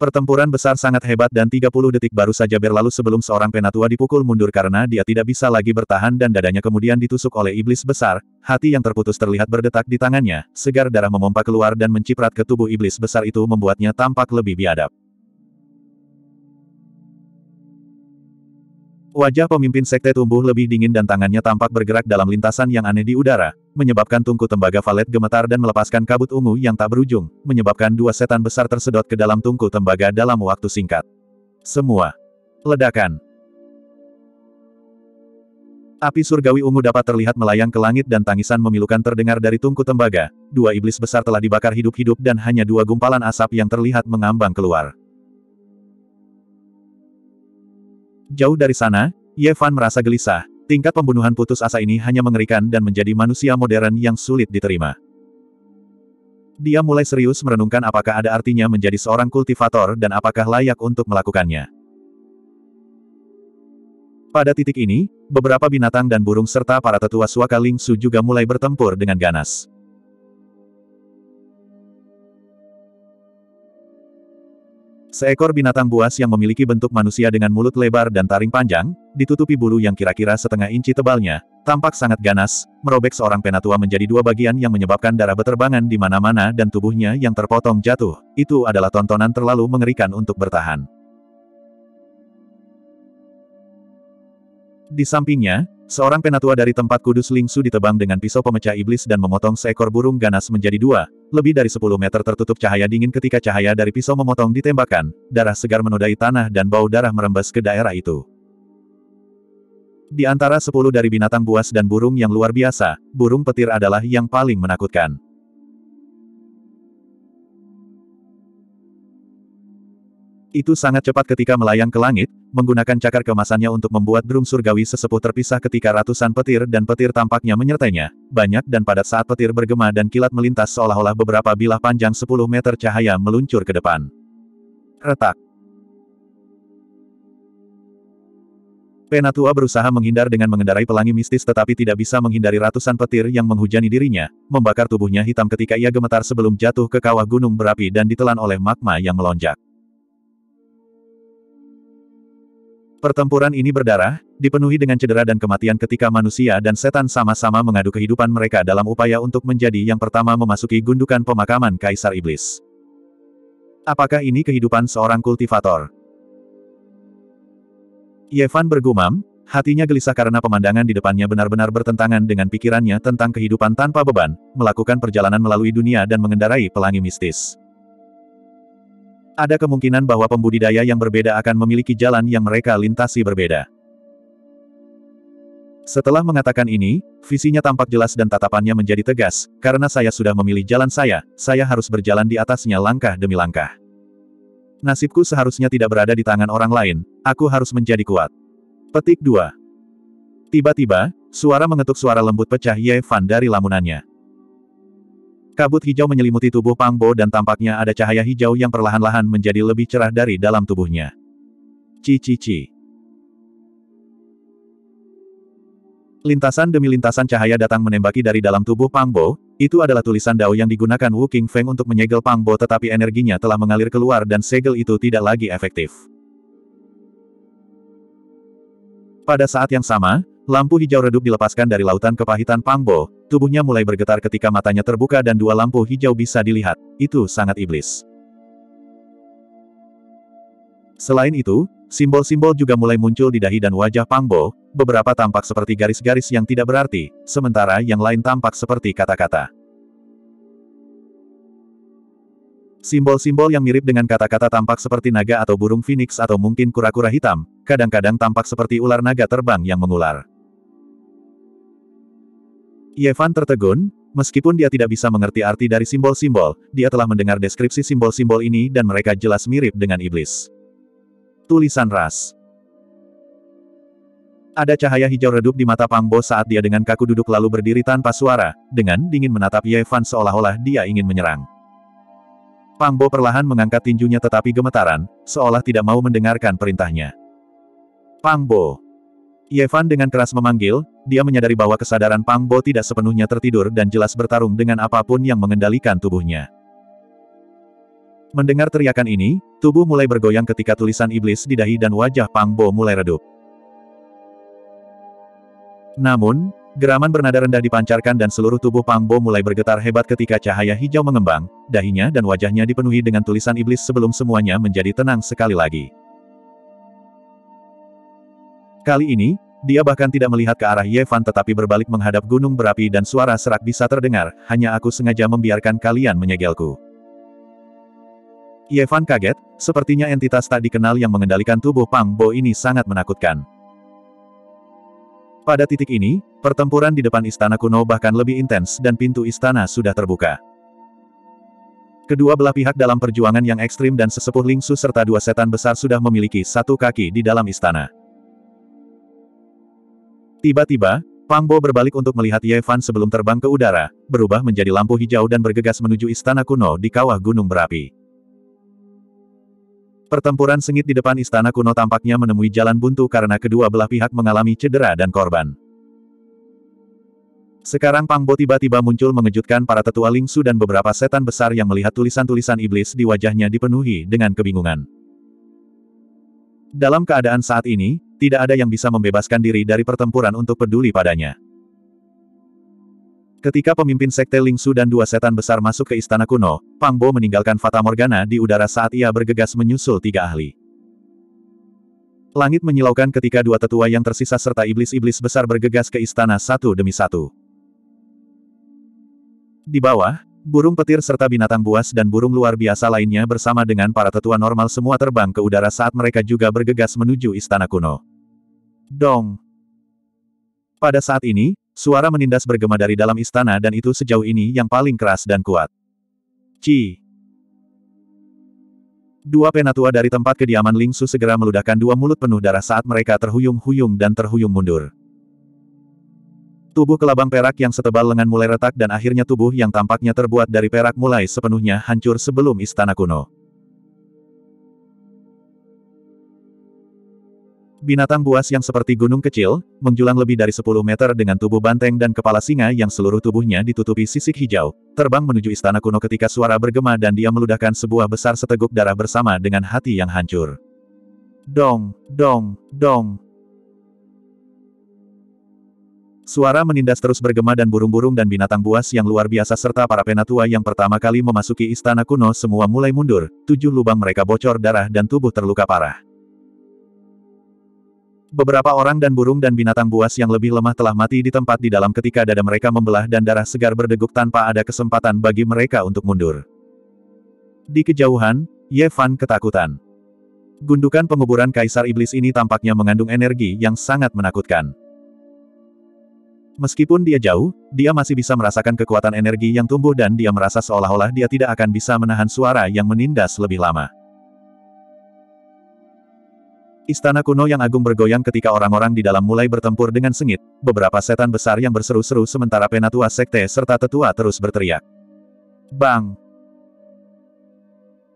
Pertempuran besar sangat hebat dan 30 detik baru saja berlalu sebelum seorang penatua dipukul mundur karena dia tidak bisa lagi bertahan dan dadanya kemudian ditusuk oleh iblis besar, hati yang terputus terlihat berdetak di tangannya, segar darah memompa keluar dan menciprat ke tubuh iblis besar itu membuatnya tampak lebih biadab. Wajah pemimpin sekte tumbuh lebih dingin dan tangannya tampak bergerak dalam lintasan yang aneh di udara, menyebabkan tungku tembaga valet gemetar dan melepaskan kabut ungu yang tak berujung, menyebabkan dua setan besar tersedot ke dalam tungku tembaga dalam waktu singkat. Semua. Ledakan. Api surgawi ungu dapat terlihat melayang ke langit dan tangisan memilukan terdengar dari tungku tembaga. Dua iblis besar telah dibakar hidup-hidup dan hanya dua gumpalan asap yang terlihat mengambang keluar. Jauh dari sana, Yevan merasa gelisah. Tingkat pembunuhan putus asa ini hanya mengerikan dan menjadi manusia modern yang sulit diterima. Dia mulai serius merenungkan apakah ada artinya menjadi seorang kultivator dan apakah layak untuk melakukannya. Pada titik ini, beberapa binatang dan burung serta para tetua suaka Lingsu juga mulai bertempur dengan ganas. Seekor binatang buas yang memiliki bentuk manusia dengan mulut lebar dan taring panjang, ditutupi bulu yang kira-kira setengah inci tebalnya, tampak sangat ganas, merobek seorang penatua menjadi dua bagian yang menyebabkan darah beterbangan di mana-mana dan tubuhnya yang terpotong jatuh. Itu adalah tontonan terlalu mengerikan untuk bertahan. Di sampingnya, Seorang penatua dari tempat kudus Lingsu ditebang dengan pisau pemecah iblis dan memotong seekor burung ganas menjadi dua, lebih dari 10 meter tertutup cahaya dingin ketika cahaya dari pisau memotong ditembakkan, darah segar menodai tanah dan bau darah merembes ke daerah itu. Di antara 10 dari binatang buas dan burung yang luar biasa, burung petir adalah yang paling menakutkan. Itu sangat cepat ketika melayang ke langit, menggunakan cakar kemasannya untuk membuat drum surgawi sesepuh terpisah ketika ratusan petir dan petir tampaknya menyertainya, banyak dan padat saat petir bergema dan kilat melintas seolah-olah beberapa bilah panjang 10 meter cahaya meluncur ke depan. Retak. Penatua berusaha menghindar dengan mengendarai pelangi mistis tetapi tidak bisa menghindari ratusan petir yang menghujani dirinya, membakar tubuhnya hitam ketika ia gemetar sebelum jatuh ke kawah gunung berapi dan ditelan oleh magma yang melonjak. Pertempuran ini berdarah, dipenuhi dengan cedera dan kematian ketika manusia dan setan sama-sama mengadu kehidupan mereka dalam upaya untuk menjadi yang pertama memasuki gundukan pemakaman Kaisar Iblis. Apakah ini kehidupan seorang kultivator? Yevan bergumam, hatinya gelisah karena pemandangan di depannya benar-benar bertentangan dengan pikirannya tentang kehidupan tanpa beban, melakukan perjalanan melalui dunia dan mengendarai pelangi mistis. Ada kemungkinan bahwa pembudidaya yang berbeda akan memiliki jalan yang mereka lintasi berbeda. Setelah mengatakan ini, visinya tampak jelas dan tatapannya menjadi tegas, karena saya sudah memilih jalan saya, saya harus berjalan di atasnya langkah demi langkah. Nasibku seharusnya tidak berada di tangan orang lain, aku harus menjadi kuat. Petik 2. Tiba-tiba, suara mengetuk suara lembut pecah Ye Fan dari lamunannya. Kabut hijau menyelimuti tubuh Pangbo dan tampaknya ada cahaya hijau yang perlahan-lahan menjadi lebih cerah dari dalam tubuhnya. Cici-ci. Lintasan demi lintasan cahaya datang menembaki dari dalam tubuh Pangbo, itu adalah tulisan Dao yang digunakan Wu King Feng untuk menyegel Pangbo tetapi energinya telah mengalir keluar dan segel itu tidak lagi efektif. Pada saat yang sama, lampu hijau redup dilepaskan dari lautan kepahitan Pangbo, Tubuhnya mulai bergetar ketika matanya terbuka dan dua lampu hijau bisa dilihat. Itu sangat iblis. Selain itu, simbol-simbol juga mulai muncul di dahi dan wajah Pangbo, beberapa tampak seperti garis-garis yang tidak berarti, sementara yang lain tampak seperti kata-kata. Simbol-simbol yang mirip dengan kata-kata tampak seperti naga atau burung phoenix atau mungkin kura-kura hitam, kadang-kadang tampak seperti ular naga terbang yang mengular. Yevan tertegun, meskipun dia tidak bisa mengerti arti dari simbol-simbol, dia telah mendengar deskripsi simbol-simbol ini dan mereka jelas mirip dengan iblis. Tulisan ras ada cahaya hijau redup di mata Pangbo saat dia dengan kaku duduk lalu berdiri tanpa suara, dengan dingin menatap Yevan seolah-olah dia ingin menyerang. Pangbo perlahan mengangkat tinjunya tetapi gemetaran, seolah tidak mau mendengarkan perintahnya. Pangbo, Yevan dengan keras memanggil, dia menyadari bahwa kesadaran Pang Bo tidak sepenuhnya tertidur dan jelas bertarung dengan apapun yang mengendalikan tubuhnya. Mendengar teriakan ini, tubuh mulai bergoyang ketika tulisan iblis di dahi dan wajah Pang Bo mulai redup. Namun, Geraman bernada rendah dipancarkan dan seluruh tubuh Pang Bo mulai bergetar hebat ketika cahaya hijau mengembang, dahinya dan wajahnya dipenuhi dengan tulisan iblis sebelum semuanya menjadi tenang sekali lagi. Kali ini, dia bahkan tidak melihat ke arah Yevan, tetapi berbalik menghadap gunung berapi dan suara serak bisa terdengar, hanya aku sengaja membiarkan kalian menyegelku. Yevan kaget, sepertinya entitas tak dikenal yang mengendalikan tubuh Pang Bo ini sangat menakutkan. Pada titik ini, pertempuran di depan istana kuno bahkan lebih intens dan pintu istana sudah terbuka. Kedua belah pihak dalam perjuangan yang ekstrim dan sesepuh Lingsu serta dua setan besar sudah memiliki satu kaki di dalam istana. Tiba-tiba, Pang Bo berbalik untuk melihat Ye Fan sebelum terbang ke udara, berubah menjadi lampu hijau dan bergegas menuju istana kuno di kawah gunung berapi. Pertempuran sengit di depan istana kuno tampaknya menemui jalan buntu karena kedua belah pihak mengalami cedera dan korban. Sekarang Pang Bo tiba-tiba muncul mengejutkan para tetua Ling Lingsu dan beberapa setan besar yang melihat tulisan-tulisan iblis di wajahnya dipenuhi dengan kebingungan. Dalam keadaan saat ini, tidak ada yang bisa membebaskan diri dari pertempuran untuk peduli padanya. Ketika pemimpin sekte Ling Su dan dua setan besar masuk ke istana kuno, Pang Bo meninggalkan Fata Morgana di udara saat ia bergegas menyusul tiga ahli. Langit menyilaukan ketika dua tetua yang tersisa serta iblis-iblis besar bergegas ke istana satu demi satu. Di bawah, burung petir serta binatang buas dan burung luar biasa lainnya bersama dengan para tetua normal semua terbang ke udara saat mereka juga bergegas menuju istana kuno. Dong. Pada saat ini, suara menindas bergema dari dalam istana dan itu sejauh ini yang paling keras dan kuat. Ci. Dua penatua dari tempat kediaman Lingsu segera meludahkan dua mulut penuh darah saat mereka terhuyung-huyung dan terhuyung mundur. Tubuh kelabang perak yang setebal lengan mulai retak dan akhirnya tubuh yang tampaknya terbuat dari perak mulai sepenuhnya hancur sebelum istana kuno. Binatang buas yang seperti gunung kecil, menjulang lebih dari 10 meter dengan tubuh banteng dan kepala singa yang seluruh tubuhnya ditutupi sisik hijau, terbang menuju istana kuno ketika suara bergema dan dia meludahkan sebuah besar seteguk darah bersama dengan hati yang hancur. Dong, dong, dong. Suara menindas terus bergema dan burung-burung dan binatang buas yang luar biasa serta para penatua yang pertama kali memasuki istana kuno semua mulai mundur, tujuh lubang mereka bocor darah dan tubuh terluka parah. Beberapa orang dan burung dan binatang buas yang lebih lemah telah mati di tempat di dalam ketika dada mereka membelah dan darah segar berdeguk tanpa ada kesempatan bagi mereka untuk mundur. Di kejauhan, Ye Fan ketakutan. Gundukan penguburan Kaisar Iblis ini tampaknya mengandung energi yang sangat menakutkan. Meskipun dia jauh, dia masih bisa merasakan kekuatan energi yang tumbuh dan dia merasa seolah-olah dia tidak akan bisa menahan suara yang menindas lebih lama. Istana kuno yang agung bergoyang ketika orang-orang di dalam mulai bertempur dengan sengit, beberapa setan besar yang berseru-seru sementara penatua sekte serta tetua terus berteriak. Bang!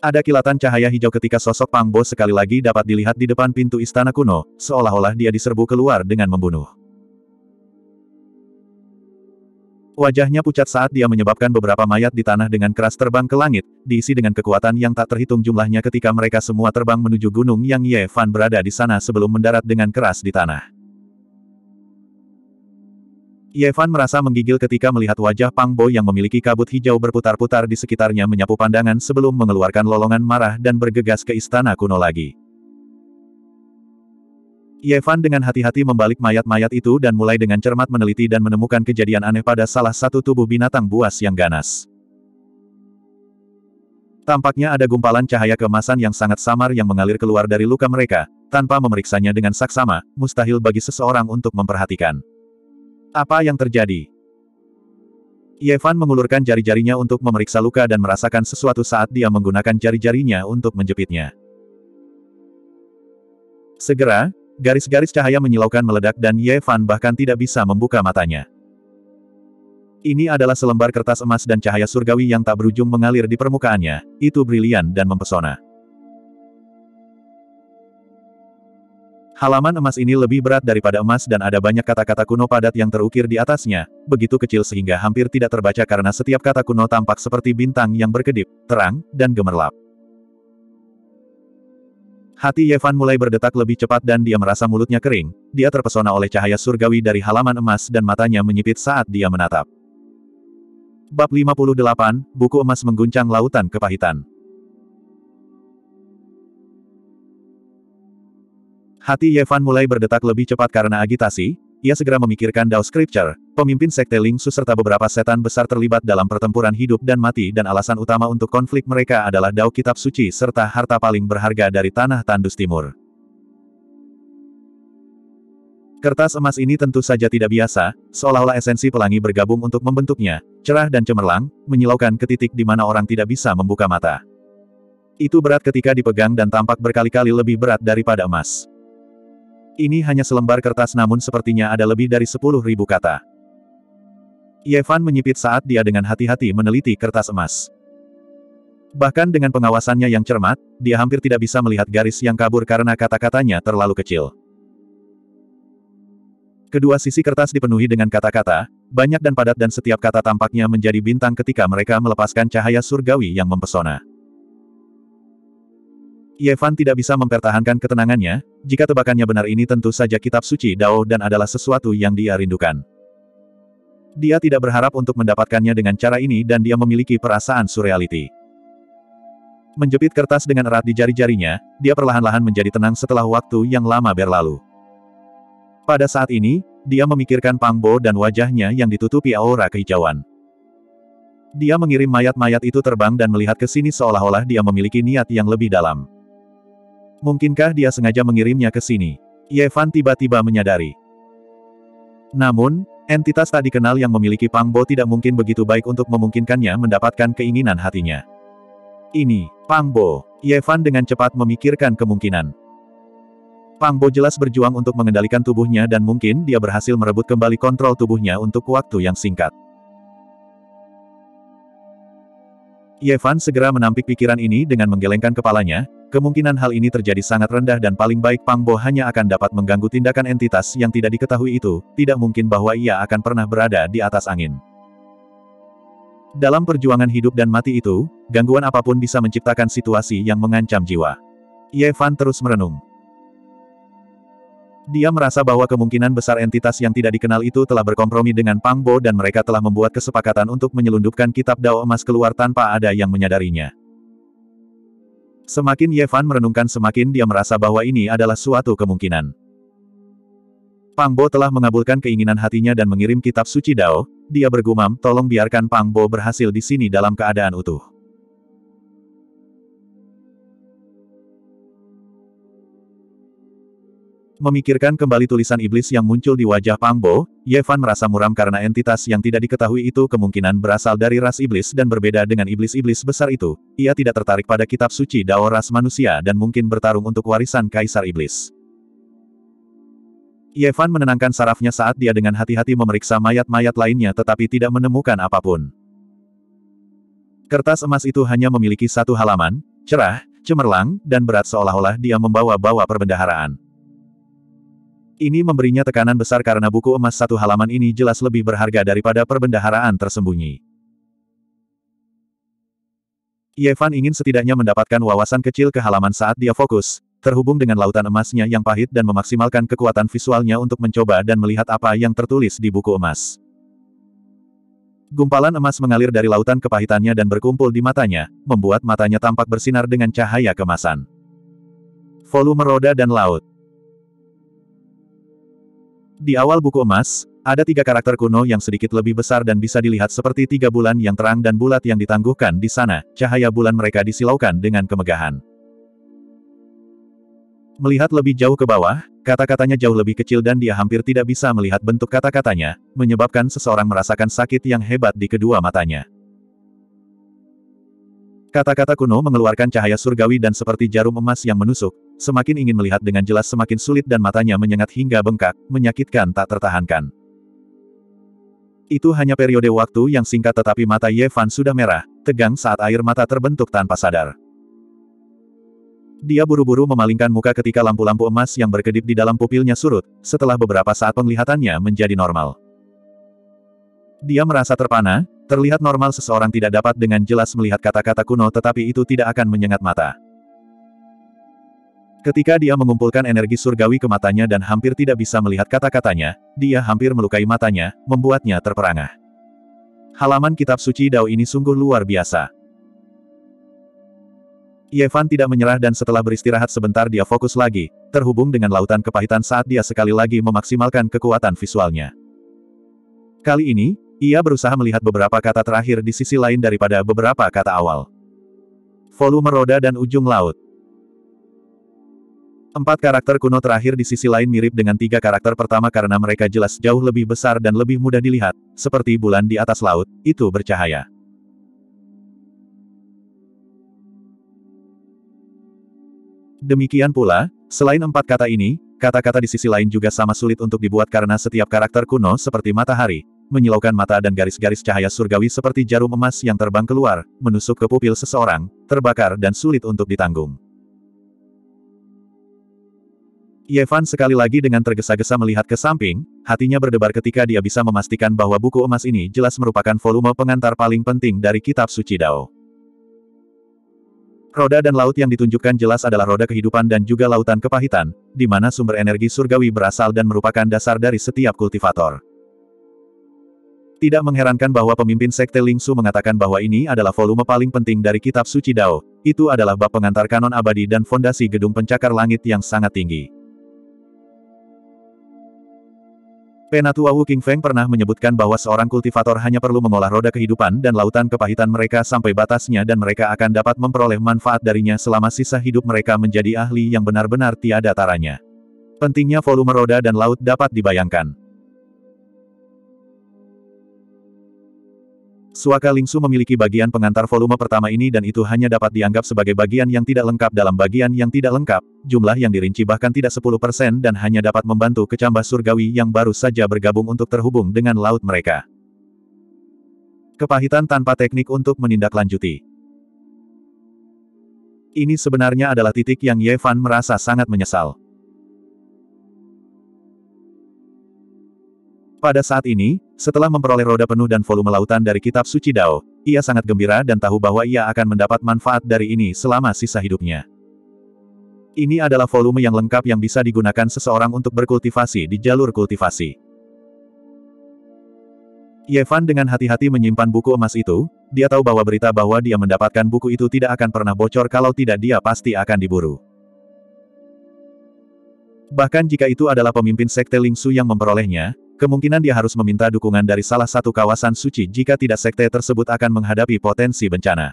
Ada kilatan cahaya hijau ketika sosok Pangbo sekali lagi dapat dilihat di depan pintu istana kuno, seolah-olah dia diserbu keluar dengan membunuh. Wajahnya pucat saat dia menyebabkan beberapa mayat di tanah dengan keras terbang ke langit, diisi dengan kekuatan yang tak terhitung jumlahnya ketika mereka semua terbang menuju gunung yang Ye Fan berada di sana sebelum mendarat dengan keras di tanah. Ye Fan merasa menggigil ketika melihat wajah Pang Bo yang memiliki kabut hijau berputar-putar di sekitarnya menyapu pandangan sebelum mengeluarkan lolongan marah dan bergegas ke istana kuno lagi. Ye dengan hati-hati membalik mayat-mayat itu dan mulai dengan cermat meneliti dan menemukan kejadian aneh pada salah satu tubuh binatang buas yang ganas. Tampaknya ada gumpalan cahaya kemasan yang sangat samar yang mengalir keluar dari luka mereka, tanpa memeriksanya dengan saksama, mustahil bagi seseorang untuk memperhatikan. Apa yang terjadi? Yevan mengulurkan jari-jarinya untuk memeriksa luka dan merasakan sesuatu saat dia menggunakan jari-jarinya untuk menjepitnya. Segera, Garis-garis cahaya menyilaukan meledak dan Ye Fan bahkan tidak bisa membuka matanya. Ini adalah selembar kertas emas dan cahaya surgawi yang tak berujung mengalir di permukaannya, itu brilian dan mempesona. Halaman emas ini lebih berat daripada emas dan ada banyak kata-kata kuno padat yang terukir di atasnya, begitu kecil sehingga hampir tidak terbaca karena setiap kata kuno tampak seperti bintang yang berkedip, terang, dan gemerlap. Hati Yevan mulai berdetak lebih cepat dan dia merasa mulutnya kering, dia terpesona oleh cahaya surgawi dari halaman emas dan matanya menyipit saat dia menatap. Bab 58, Buku Emas Mengguncang Lautan Kepahitan Hati Yevan mulai berdetak lebih cepat karena agitasi, ia segera memikirkan Dao Scripture, pemimpin sekte Lingsu serta beberapa setan besar terlibat dalam pertempuran hidup dan mati dan alasan utama untuk konflik mereka adalah Dao Kitab Suci serta harta paling berharga dari tanah tandus timur. Kertas emas ini tentu saja tidak biasa, seolah-olah esensi pelangi bergabung untuk membentuknya, cerah dan cemerlang, menyilaukan ke titik di mana orang tidak bisa membuka mata. Itu berat ketika dipegang dan tampak berkali-kali lebih berat daripada emas. Ini hanya selembar kertas namun sepertinya ada lebih dari sepuluh ribu kata. Yevan menyipit saat dia dengan hati-hati meneliti kertas emas. Bahkan dengan pengawasannya yang cermat, dia hampir tidak bisa melihat garis yang kabur karena kata-katanya terlalu kecil. Kedua sisi kertas dipenuhi dengan kata-kata, banyak dan padat dan setiap kata tampaknya menjadi bintang ketika mereka melepaskan cahaya surgawi yang mempesona. Yevan tidak bisa mempertahankan ketenangannya, jika tebakannya benar ini tentu saja kitab suci Dao dan adalah sesuatu yang dia rindukan. Dia tidak berharap untuk mendapatkannya dengan cara ini dan dia memiliki perasaan surreality. Menjepit kertas dengan erat di jari-jarinya, dia perlahan-lahan menjadi tenang setelah waktu yang lama berlalu. Pada saat ini, dia memikirkan Pangbo dan wajahnya yang ditutupi aura kehijauan. Dia mengirim mayat-mayat itu terbang dan melihat ke sini seolah-olah dia memiliki niat yang lebih dalam. Mungkinkah dia sengaja mengirimnya ke sini? Yevan tiba-tiba menyadari. Namun, entitas tak dikenal yang memiliki Pangbo tidak mungkin begitu baik untuk memungkinkannya mendapatkan keinginan hatinya. Ini, Pangbo. Yevan dengan cepat memikirkan kemungkinan. Pangbo jelas berjuang untuk mengendalikan tubuhnya dan mungkin dia berhasil merebut kembali kontrol tubuhnya untuk waktu yang singkat. Yevan segera menampik pikiran ini dengan menggelengkan kepalanya, Kemungkinan hal ini terjadi sangat rendah dan paling baik Pang Bo hanya akan dapat mengganggu tindakan entitas yang tidak diketahui itu, tidak mungkin bahwa ia akan pernah berada di atas angin. Dalam perjuangan hidup dan mati itu, gangguan apapun bisa menciptakan situasi yang mengancam jiwa. Ye Fan terus merenung. Dia merasa bahwa kemungkinan besar entitas yang tidak dikenal itu telah berkompromi dengan Pang Bo dan mereka telah membuat kesepakatan untuk menyelundupkan kitab Dao Emas keluar tanpa ada yang menyadarinya. Semakin Yevan merenungkan semakin dia merasa bahwa ini adalah suatu kemungkinan. Pang Bo telah mengabulkan keinginan hatinya dan mengirim kitab suci Dao, dia bergumam, tolong biarkan Pang Bo berhasil di sini dalam keadaan utuh. Memikirkan kembali tulisan iblis yang muncul di wajah Pangbo, Yevan merasa muram karena entitas yang tidak diketahui itu kemungkinan berasal dari ras iblis dan berbeda dengan iblis-iblis besar itu. Ia tidak tertarik pada kitab suci Dao ras manusia dan mungkin bertarung untuk warisan kaisar iblis. Yevan menenangkan sarafnya saat dia dengan hati-hati memeriksa mayat-mayat lainnya tetapi tidak menemukan apapun. Kertas emas itu hanya memiliki satu halaman, cerah, cemerlang, dan berat seolah-olah dia membawa-bawa perbendaharaan. Ini memberinya tekanan besar karena buku emas satu halaman ini jelas lebih berharga daripada perbendaharaan tersembunyi. Yevan ingin setidaknya mendapatkan wawasan kecil ke halaman saat dia fokus, terhubung dengan lautan emasnya yang pahit dan memaksimalkan kekuatan visualnya untuk mencoba dan melihat apa yang tertulis di buku emas. Gumpalan emas mengalir dari lautan kepahitannya dan berkumpul di matanya, membuat matanya tampak bersinar dengan cahaya kemasan. Volume roda dan laut di awal buku emas, ada tiga karakter kuno yang sedikit lebih besar dan bisa dilihat seperti tiga bulan yang terang dan bulat yang ditangguhkan di sana, cahaya bulan mereka disilaukan dengan kemegahan. Melihat lebih jauh ke bawah, kata-katanya jauh lebih kecil dan dia hampir tidak bisa melihat bentuk kata-katanya, menyebabkan seseorang merasakan sakit yang hebat di kedua matanya. Kata-kata kuno mengeluarkan cahaya surgawi dan seperti jarum emas yang menusuk, Semakin ingin melihat dengan jelas semakin sulit dan matanya menyengat hingga bengkak, menyakitkan tak tertahankan. Itu hanya periode waktu yang singkat tetapi mata Ye Fan sudah merah, tegang saat air mata terbentuk tanpa sadar. Dia buru-buru memalingkan muka ketika lampu-lampu emas yang berkedip di dalam pupilnya surut, setelah beberapa saat penglihatannya menjadi normal. Dia merasa terpana, terlihat normal seseorang tidak dapat dengan jelas melihat kata-kata kuno tetapi itu tidak akan menyengat mata. Ketika dia mengumpulkan energi surgawi ke matanya dan hampir tidak bisa melihat kata-katanya, dia hampir melukai matanya, membuatnya terperangah. Halaman kitab suci Dao ini sungguh luar biasa. Yevan tidak menyerah dan setelah beristirahat sebentar dia fokus lagi, terhubung dengan lautan kepahitan saat dia sekali lagi memaksimalkan kekuatan visualnya. Kali ini, ia berusaha melihat beberapa kata terakhir di sisi lain daripada beberapa kata awal. Volume roda dan ujung laut. Empat karakter kuno terakhir di sisi lain mirip dengan tiga karakter pertama karena mereka jelas jauh lebih besar dan lebih mudah dilihat, seperti bulan di atas laut, itu bercahaya. Demikian pula, selain empat kata ini, kata-kata di sisi lain juga sama sulit untuk dibuat karena setiap karakter kuno seperti matahari, menyilaukan mata dan garis-garis cahaya surgawi seperti jarum emas yang terbang keluar, menusuk ke pupil seseorang, terbakar dan sulit untuk ditanggung. Yevan sekali lagi dengan tergesa-gesa melihat ke samping, hatinya berdebar ketika dia bisa memastikan bahwa buku emas ini jelas merupakan volume pengantar paling penting dari kitab suci Dao. Roda dan laut yang ditunjukkan jelas adalah roda kehidupan dan juga lautan kepahitan, di mana sumber energi surgawi berasal dan merupakan dasar dari setiap kultivator. Tidak mengherankan bahwa pemimpin sekte Lingsu mengatakan bahwa ini adalah volume paling penting dari kitab suci Dao, itu adalah bab pengantar kanon abadi dan fondasi gedung pencakar langit yang sangat tinggi. Penatua Wu Feng pernah menyebutkan bahwa seorang kultivator hanya perlu mengolah roda kehidupan dan lautan kepahitan mereka sampai batasnya dan mereka akan dapat memperoleh manfaat darinya selama sisa hidup mereka menjadi ahli yang benar-benar tiada taranya. Pentingnya volume roda dan laut dapat dibayangkan. Suaka Lingsu memiliki bagian pengantar volume pertama ini dan itu hanya dapat dianggap sebagai bagian yang tidak lengkap dalam bagian yang tidak lengkap, jumlah yang dirinci bahkan tidak 10% dan hanya dapat membantu kecambah surgawi yang baru saja bergabung untuk terhubung dengan laut mereka. Kepahitan tanpa teknik untuk menindaklanjuti. Ini sebenarnya adalah titik yang Yevan merasa sangat menyesal. Pada saat ini, setelah memperoleh roda penuh dan volume lautan dari kitab suci Dao, ia sangat gembira dan tahu bahwa ia akan mendapat manfaat dari ini selama sisa hidupnya. Ini adalah volume yang lengkap yang bisa digunakan seseorang untuk berkultivasi di jalur kultivasi. Yevan dengan hati-hati menyimpan buku emas itu, dia tahu bahwa berita bahwa dia mendapatkan buku itu tidak akan pernah bocor kalau tidak dia pasti akan diburu. Bahkan jika itu adalah pemimpin sekte Lingsu yang memperolehnya, Kemungkinan dia harus meminta dukungan dari salah satu kawasan suci jika tidak sekte tersebut akan menghadapi potensi bencana.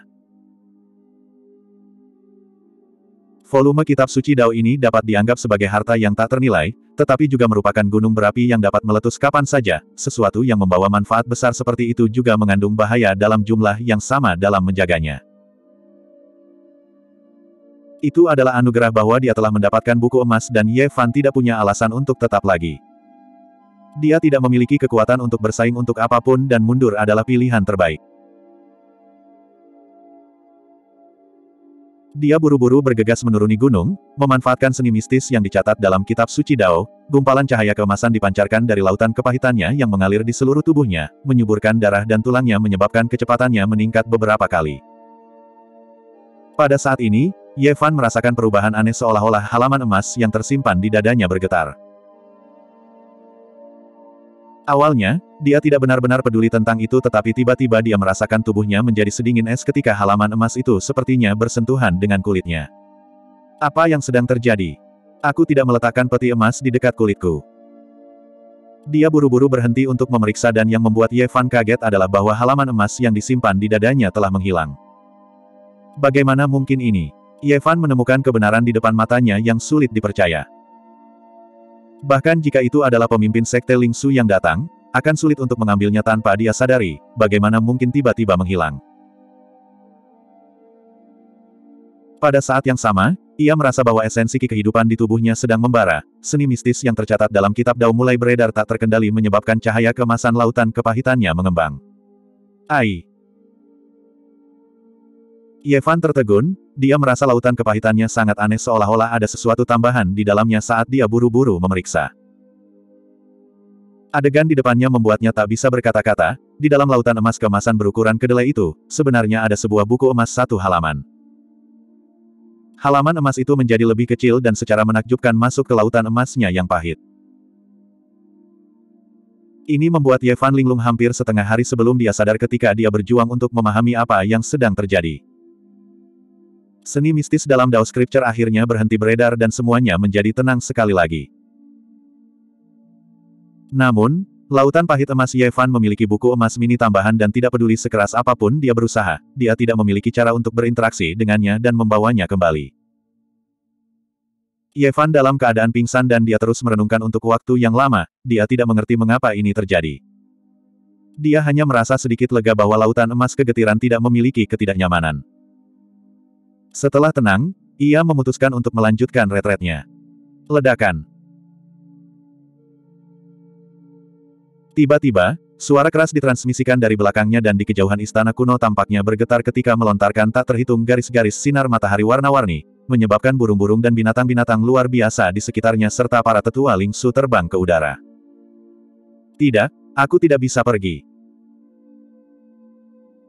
Volume kitab suci Dao ini dapat dianggap sebagai harta yang tak ternilai, tetapi juga merupakan gunung berapi yang dapat meletus kapan saja. Sesuatu yang membawa manfaat besar seperti itu juga mengandung bahaya dalam jumlah yang sama dalam menjaganya. Itu adalah anugerah bahwa dia telah mendapatkan buku emas dan Ye Fan tidak punya alasan untuk tetap lagi. Dia tidak memiliki kekuatan untuk bersaing untuk apapun dan mundur adalah pilihan terbaik. Dia buru-buru bergegas menuruni gunung, memanfaatkan seni mistis yang dicatat dalam kitab suci Dao, gumpalan cahaya kemasan dipancarkan dari lautan kepahitannya yang mengalir di seluruh tubuhnya, menyuburkan darah dan tulangnya menyebabkan kecepatannya meningkat beberapa kali. Pada saat ini, Yevan merasakan perubahan aneh seolah-olah halaman emas yang tersimpan di dadanya bergetar. Awalnya, dia tidak benar-benar peduli tentang itu tetapi tiba-tiba dia merasakan tubuhnya menjadi sedingin es ketika halaman emas itu sepertinya bersentuhan dengan kulitnya. Apa yang sedang terjadi? Aku tidak meletakkan peti emas di dekat kulitku. Dia buru-buru berhenti untuk memeriksa dan yang membuat Yevan kaget adalah bahwa halaman emas yang disimpan di dadanya telah menghilang. Bagaimana mungkin ini? Yevan menemukan kebenaran di depan matanya yang sulit dipercaya. Bahkan jika itu adalah pemimpin sekte Ling Su yang datang, akan sulit untuk mengambilnya tanpa dia sadari, bagaimana mungkin tiba-tiba menghilang. Pada saat yang sama, ia merasa bahwa esensi ki kehidupan di tubuhnya sedang membara, seni mistis yang tercatat dalam kitab Dao mulai beredar tak terkendali menyebabkan cahaya kemasan lautan kepahitannya mengembang. Ai, Yevan tertegun, dia merasa lautan kepahitannya sangat aneh seolah-olah ada sesuatu tambahan di dalamnya saat dia buru-buru memeriksa. Adegan di depannya membuatnya tak bisa berkata-kata, di dalam lautan emas kemasan berukuran kedelai itu, sebenarnya ada sebuah buku emas satu halaman. Halaman emas itu menjadi lebih kecil dan secara menakjubkan masuk ke lautan emasnya yang pahit. Ini membuat Yevan Linglung hampir setengah hari sebelum dia sadar ketika dia berjuang untuk memahami apa yang sedang terjadi. Seni mistis dalam Dao Scripture akhirnya berhenti beredar dan semuanya menjadi tenang sekali lagi. Namun, Lautan Pahit Emas Yevan memiliki buku emas mini tambahan dan tidak peduli sekeras apapun dia berusaha, dia tidak memiliki cara untuk berinteraksi dengannya dan membawanya kembali. Yevan dalam keadaan pingsan dan dia terus merenungkan untuk waktu yang lama, dia tidak mengerti mengapa ini terjadi. Dia hanya merasa sedikit lega bahwa lautan emas kegetiran tidak memiliki ketidaknyamanan. Setelah tenang, ia memutuskan untuk melanjutkan retretnya. Ledakan. Tiba-tiba, suara keras ditransmisikan dari belakangnya dan di kejauhan istana kuno tampaknya bergetar ketika melontarkan tak terhitung garis-garis sinar matahari warna-warni, menyebabkan burung-burung dan binatang-binatang luar biasa di sekitarnya serta para tetua Lingsu terbang ke udara. Tidak, aku tidak bisa pergi.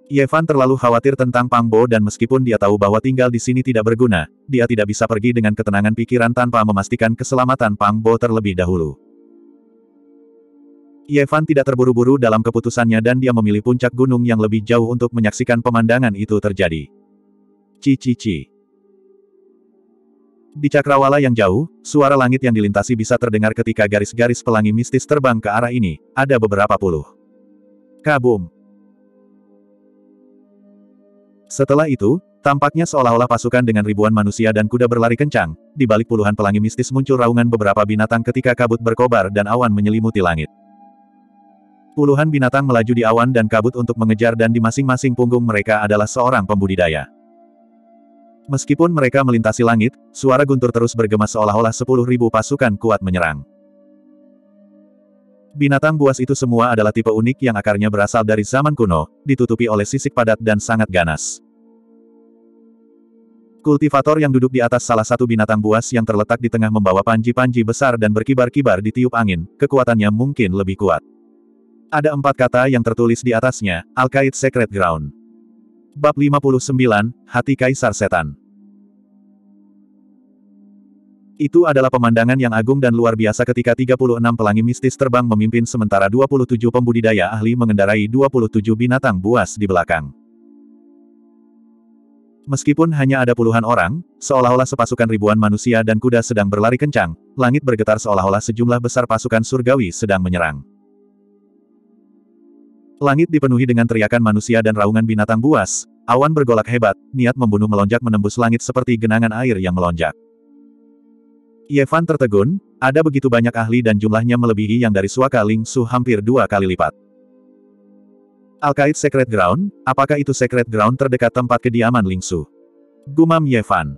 Yevan terlalu khawatir tentang Pangbo dan meskipun dia tahu bahwa tinggal di sini tidak berguna, dia tidak bisa pergi dengan ketenangan pikiran tanpa memastikan keselamatan Pangbo terlebih dahulu. Yevan tidak terburu-buru dalam keputusannya dan dia memilih puncak gunung yang lebih jauh untuk menyaksikan pemandangan itu terjadi. Cici-ci. Di cakrawala yang jauh, suara langit yang dilintasi bisa terdengar ketika garis-garis pelangi mistis terbang ke arah ini, ada beberapa puluh. Kabum! Setelah itu, tampaknya seolah-olah pasukan dengan ribuan manusia dan kuda berlari kencang, di balik puluhan pelangi mistis muncul raungan beberapa binatang ketika kabut berkobar dan awan menyelimuti langit. Puluhan binatang melaju di awan dan kabut untuk mengejar dan di masing-masing punggung mereka adalah seorang pembudidaya. Meskipun mereka melintasi langit, suara guntur terus bergema seolah-olah 10.000 pasukan kuat menyerang. Binatang buas itu semua adalah tipe unik yang akarnya berasal dari zaman kuno, ditutupi oleh sisik padat dan sangat ganas. Kultivator yang duduk di atas salah satu binatang buas yang terletak di tengah membawa panji-panji besar dan berkibar-kibar di tiup angin, kekuatannya mungkin lebih kuat. Ada empat kata yang tertulis di atasnya, Alkaid Secret Ground. Bab 59, Hati Kaisar Setan. Itu adalah pemandangan yang agung dan luar biasa ketika 36 pelangi mistis terbang memimpin sementara 27 pembudidaya ahli mengendarai 27 binatang buas di belakang. Meskipun hanya ada puluhan orang, seolah-olah sepasukan ribuan manusia dan kuda sedang berlari kencang, langit bergetar seolah-olah sejumlah besar pasukan surgawi sedang menyerang. Langit dipenuhi dengan teriakan manusia dan raungan binatang buas, awan bergolak hebat, niat membunuh melonjak menembus langit seperti genangan air yang melonjak. Yevan tertegun, ada begitu banyak ahli dan jumlahnya melebihi yang dari Suaka Ling Su hampir dua kali lipat. Alkait Secret Ground, apakah itu Secret Ground terdekat tempat kediaman Lingsu? Gumam Yevan.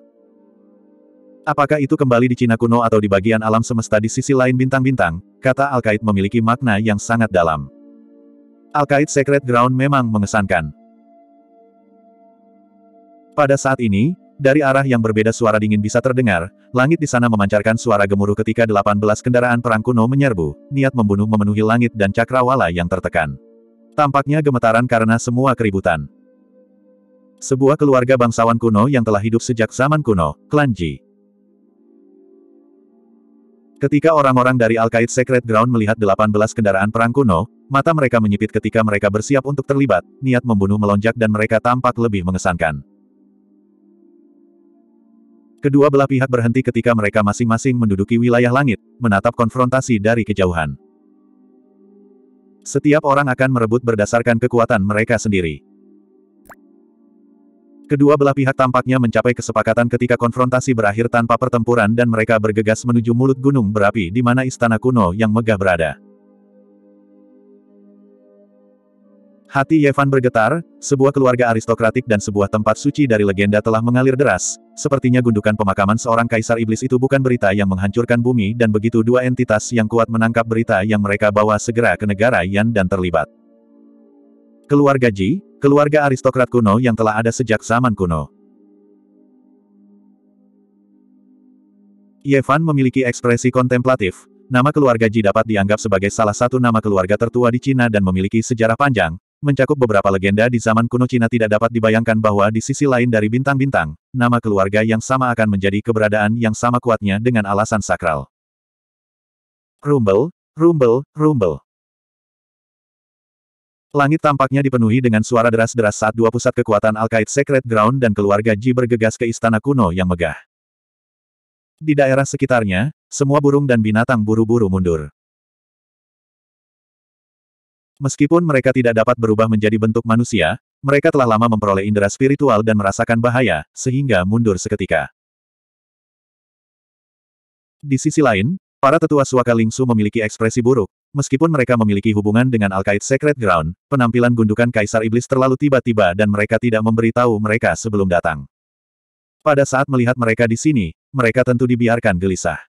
Apakah itu kembali di Cina kuno atau di bagian alam semesta di sisi lain bintang-bintang, kata Alkait memiliki makna yang sangat dalam. Alkait Secret Ground memang mengesankan. Pada saat ini, dari arah yang berbeda suara dingin bisa terdengar, langit di sana memancarkan suara gemuruh ketika 18 kendaraan perang kuno menyerbu, niat membunuh memenuhi langit dan cakrawala yang tertekan. Tampaknya gemetaran karena semua keributan. Sebuah keluarga bangsawan kuno yang telah hidup sejak zaman kuno, klan Ji. Ketika orang-orang dari Alkaid Secret Ground melihat 18 kendaraan perang kuno, mata mereka menyipit ketika mereka bersiap untuk terlibat, niat membunuh melonjak dan mereka tampak lebih mengesankan. Kedua belah pihak berhenti ketika mereka masing-masing menduduki wilayah langit, menatap konfrontasi dari kejauhan. Setiap orang akan merebut berdasarkan kekuatan mereka sendiri. Kedua belah pihak tampaknya mencapai kesepakatan ketika konfrontasi berakhir tanpa pertempuran dan mereka bergegas menuju mulut gunung berapi di mana istana kuno yang megah berada. Hati Yevan bergetar, sebuah keluarga aristokratik dan sebuah tempat suci dari legenda telah mengalir deras, sepertinya gundukan pemakaman seorang kaisar iblis itu bukan berita yang menghancurkan bumi dan begitu dua entitas yang kuat menangkap berita yang mereka bawa segera ke negara Yan dan terlibat. Keluarga Ji, keluarga aristokrat kuno yang telah ada sejak zaman kuno. Yevan memiliki ekspresi kontemplatif, Nama keluarga Ji dapat dianggap sebagai salah satu nama keluarga tertua di Cina dan memiliki sejarah panjang, mencakup beberapa legenda di zaman kuno Cina tidak dapat dibayangkan bahwa di sisi lain dari bintang-bintang, nama keluarga yang sama akan menjadi keberadaan yang sama kuatnya dengan alasan sakral. Rumble, rumble, rumble. Langit tampaknya dipenuhi dengan suara deras-deras saat dua pusat kekuatan Alkait Secret Ground dan keluarga Ji bergegas ke istana kuno yang megah. Di daerah sekitarnya, semua burung dan binatang buru-buru mundur. Meskipun mereka tidak dapat berubah menjadi bentuk manusia, mereka telah lama memperoleh indera spiritual dan merasakan bahaya, sehingga mundur seketika. Di sisi lain, para tetua suaka Lingsu memiliki ekspresi buruk. Meskipun mereka memiliki hubungan dengan Alkait Sacred Ground, penampilan gundukan Kaisar Iblis terlalu tiba-tiba dan mereka tidak memberitahu mereka sebelum datang. Pada saat melihat mereka di sini, mereka tentu dibiarkan gelisah.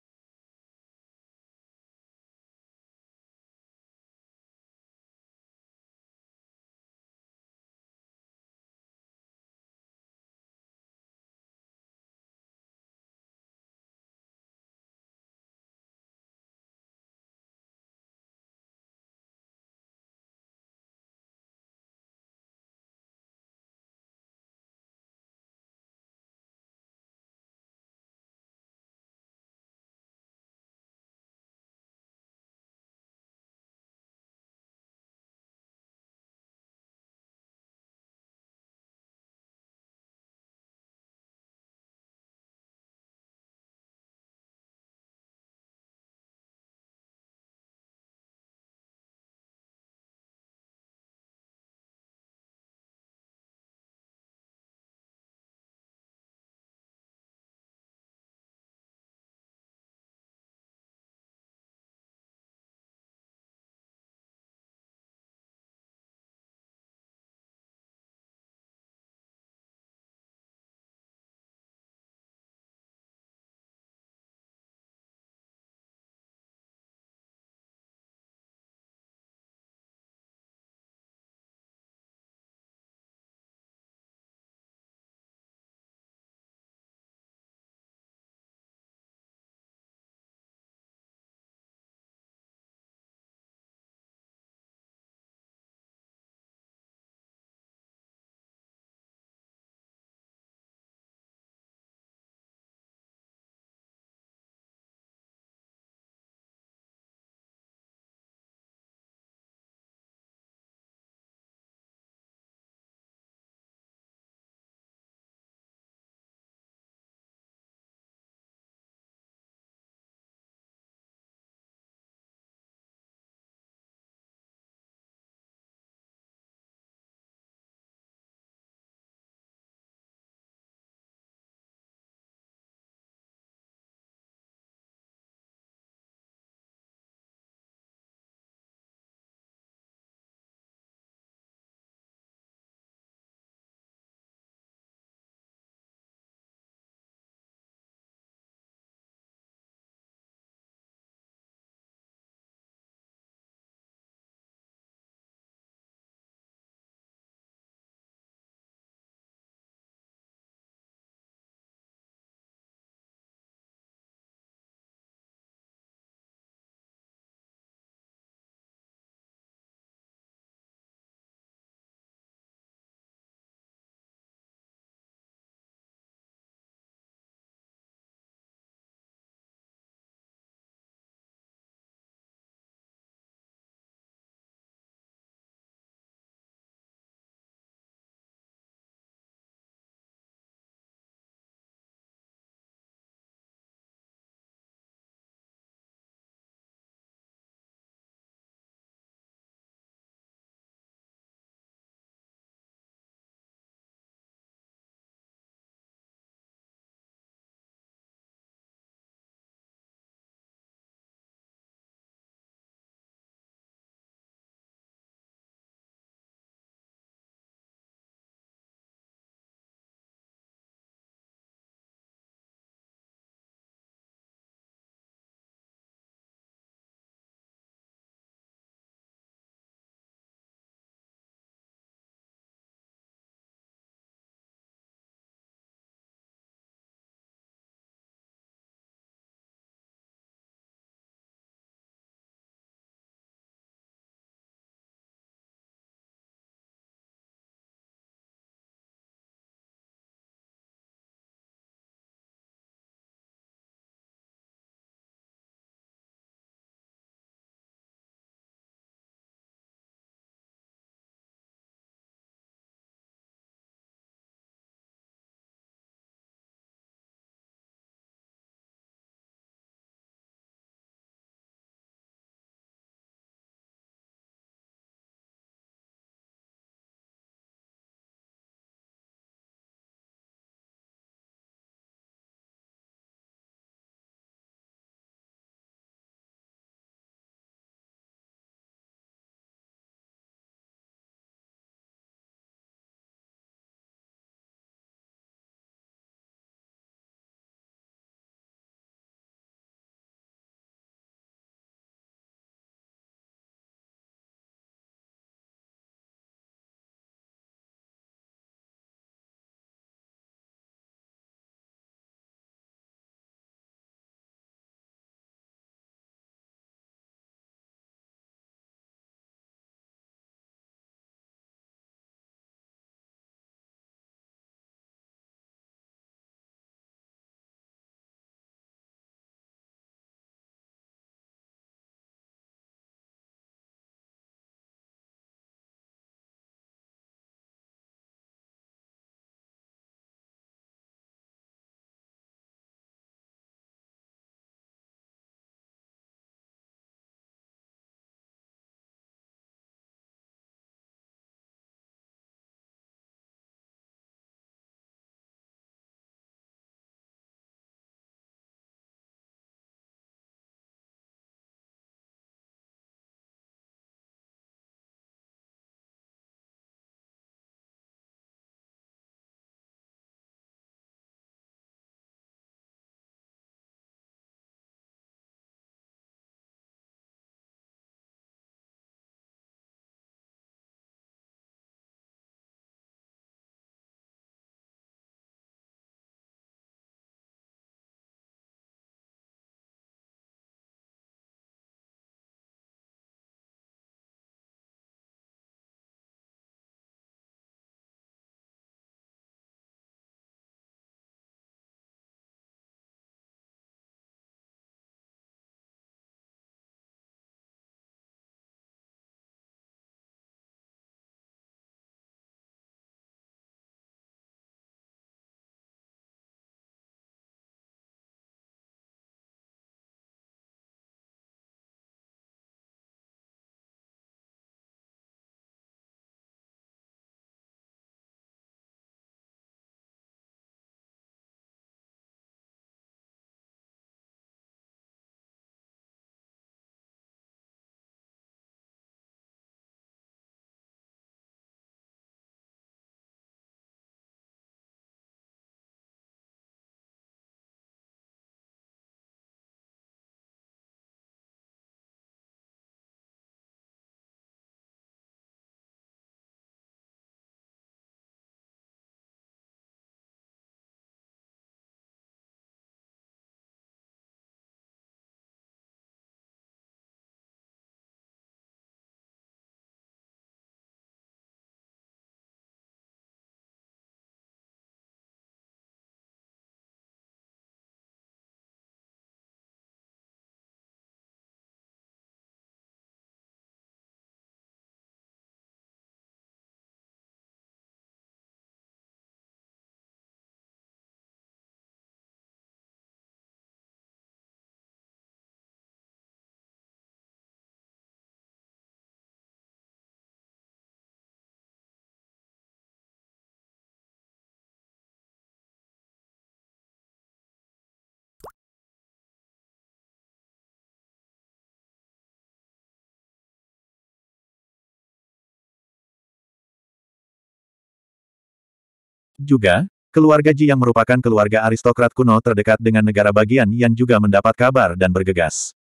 Juga, keluarga Ji yang merupakan keluarga aristokrat kuno terdekat dengan negara bagian yang juga mendapat kabar dan bergegas.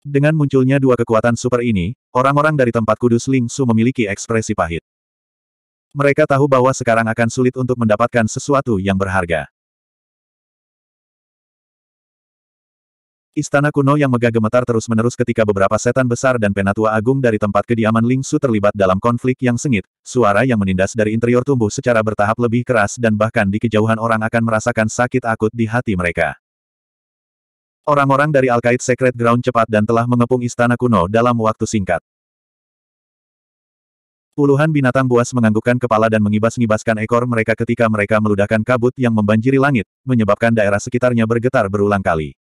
Dengan munculnya dua kekuatan super ini, orang-orang dari tempat kudus Ling Su memiliki ekspresi pahit. Mereka tahu bahwa sekarang akan sulit untuk mendapatkan sesuatu yang berharga. Istana kuno yang megah gemetar terus-menerus ketika beberapa setan besar dan penatua agung dari tempat kediaman Ling Su terlibat dalam konflik yang sengit, suara yang menindas dari interior tumbuh secara bertahap lebih keras dan bahkan di kejauhan orang akan merasakan sakit akut di hati mereka. Orang-orang dari Alkait Secret Ground cepat dan telah mengepung istana kuno dalam waktu singkat. Puluhan binatang buas menganggukkan kepala dan mengibas-ngibaskan ekor mereka ketika mereka meludahkan kabut yang membanjiri langit, menyebabkan daerah sekitarnya bergetar berulang kali.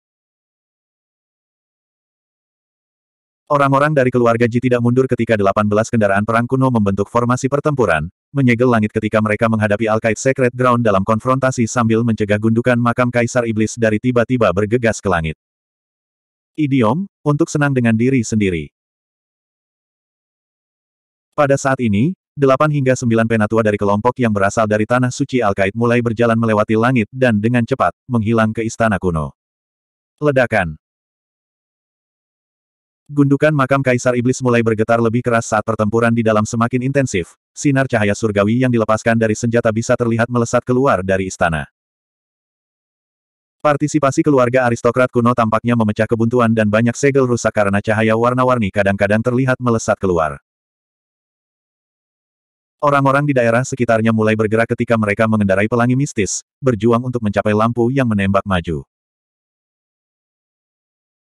Orang-orang dari keluarga Ji tidak mundur ketika 18 kendaraan perang kuno membentuk formasi pertempuran, menyegel langit ketika mereka menghadapi Alkaid Secret Ground dalam konfrontasi sambil mencegah gundukan makam Kaisar Iblis dari tiba-tiba bergegas ke langit. Idiom, untuk senang dengan diri sendiri. Pada saat ini, 8 hingga 9 penatua dari kelompok yang berasal dari Tanah Suci Alkaid mulai berjalan melewati langit dan dengan cepat, menghilang ke istana kuno. Ledakan Gundukan makam Kaisar Iblis mulai bergetar lebih keras saat pertempuran di dalam semakin intensif, sinar cahaya surgawi yang dilepaskan dari senjata bisa terlihat melesat keluar dari istana. Partisipasi keluarga aristokrat kuno tampaknya memecah kebuntuan dan banyak segel rusak karena cahaya warna-warni kadang-kadang terlihat melesat keluar. Orang-orang di daerah sekitarnya mulai bergerak ketika mereka mengendarai pelangi mistis, berjuang untuk mencapai lampu yang menembak maju.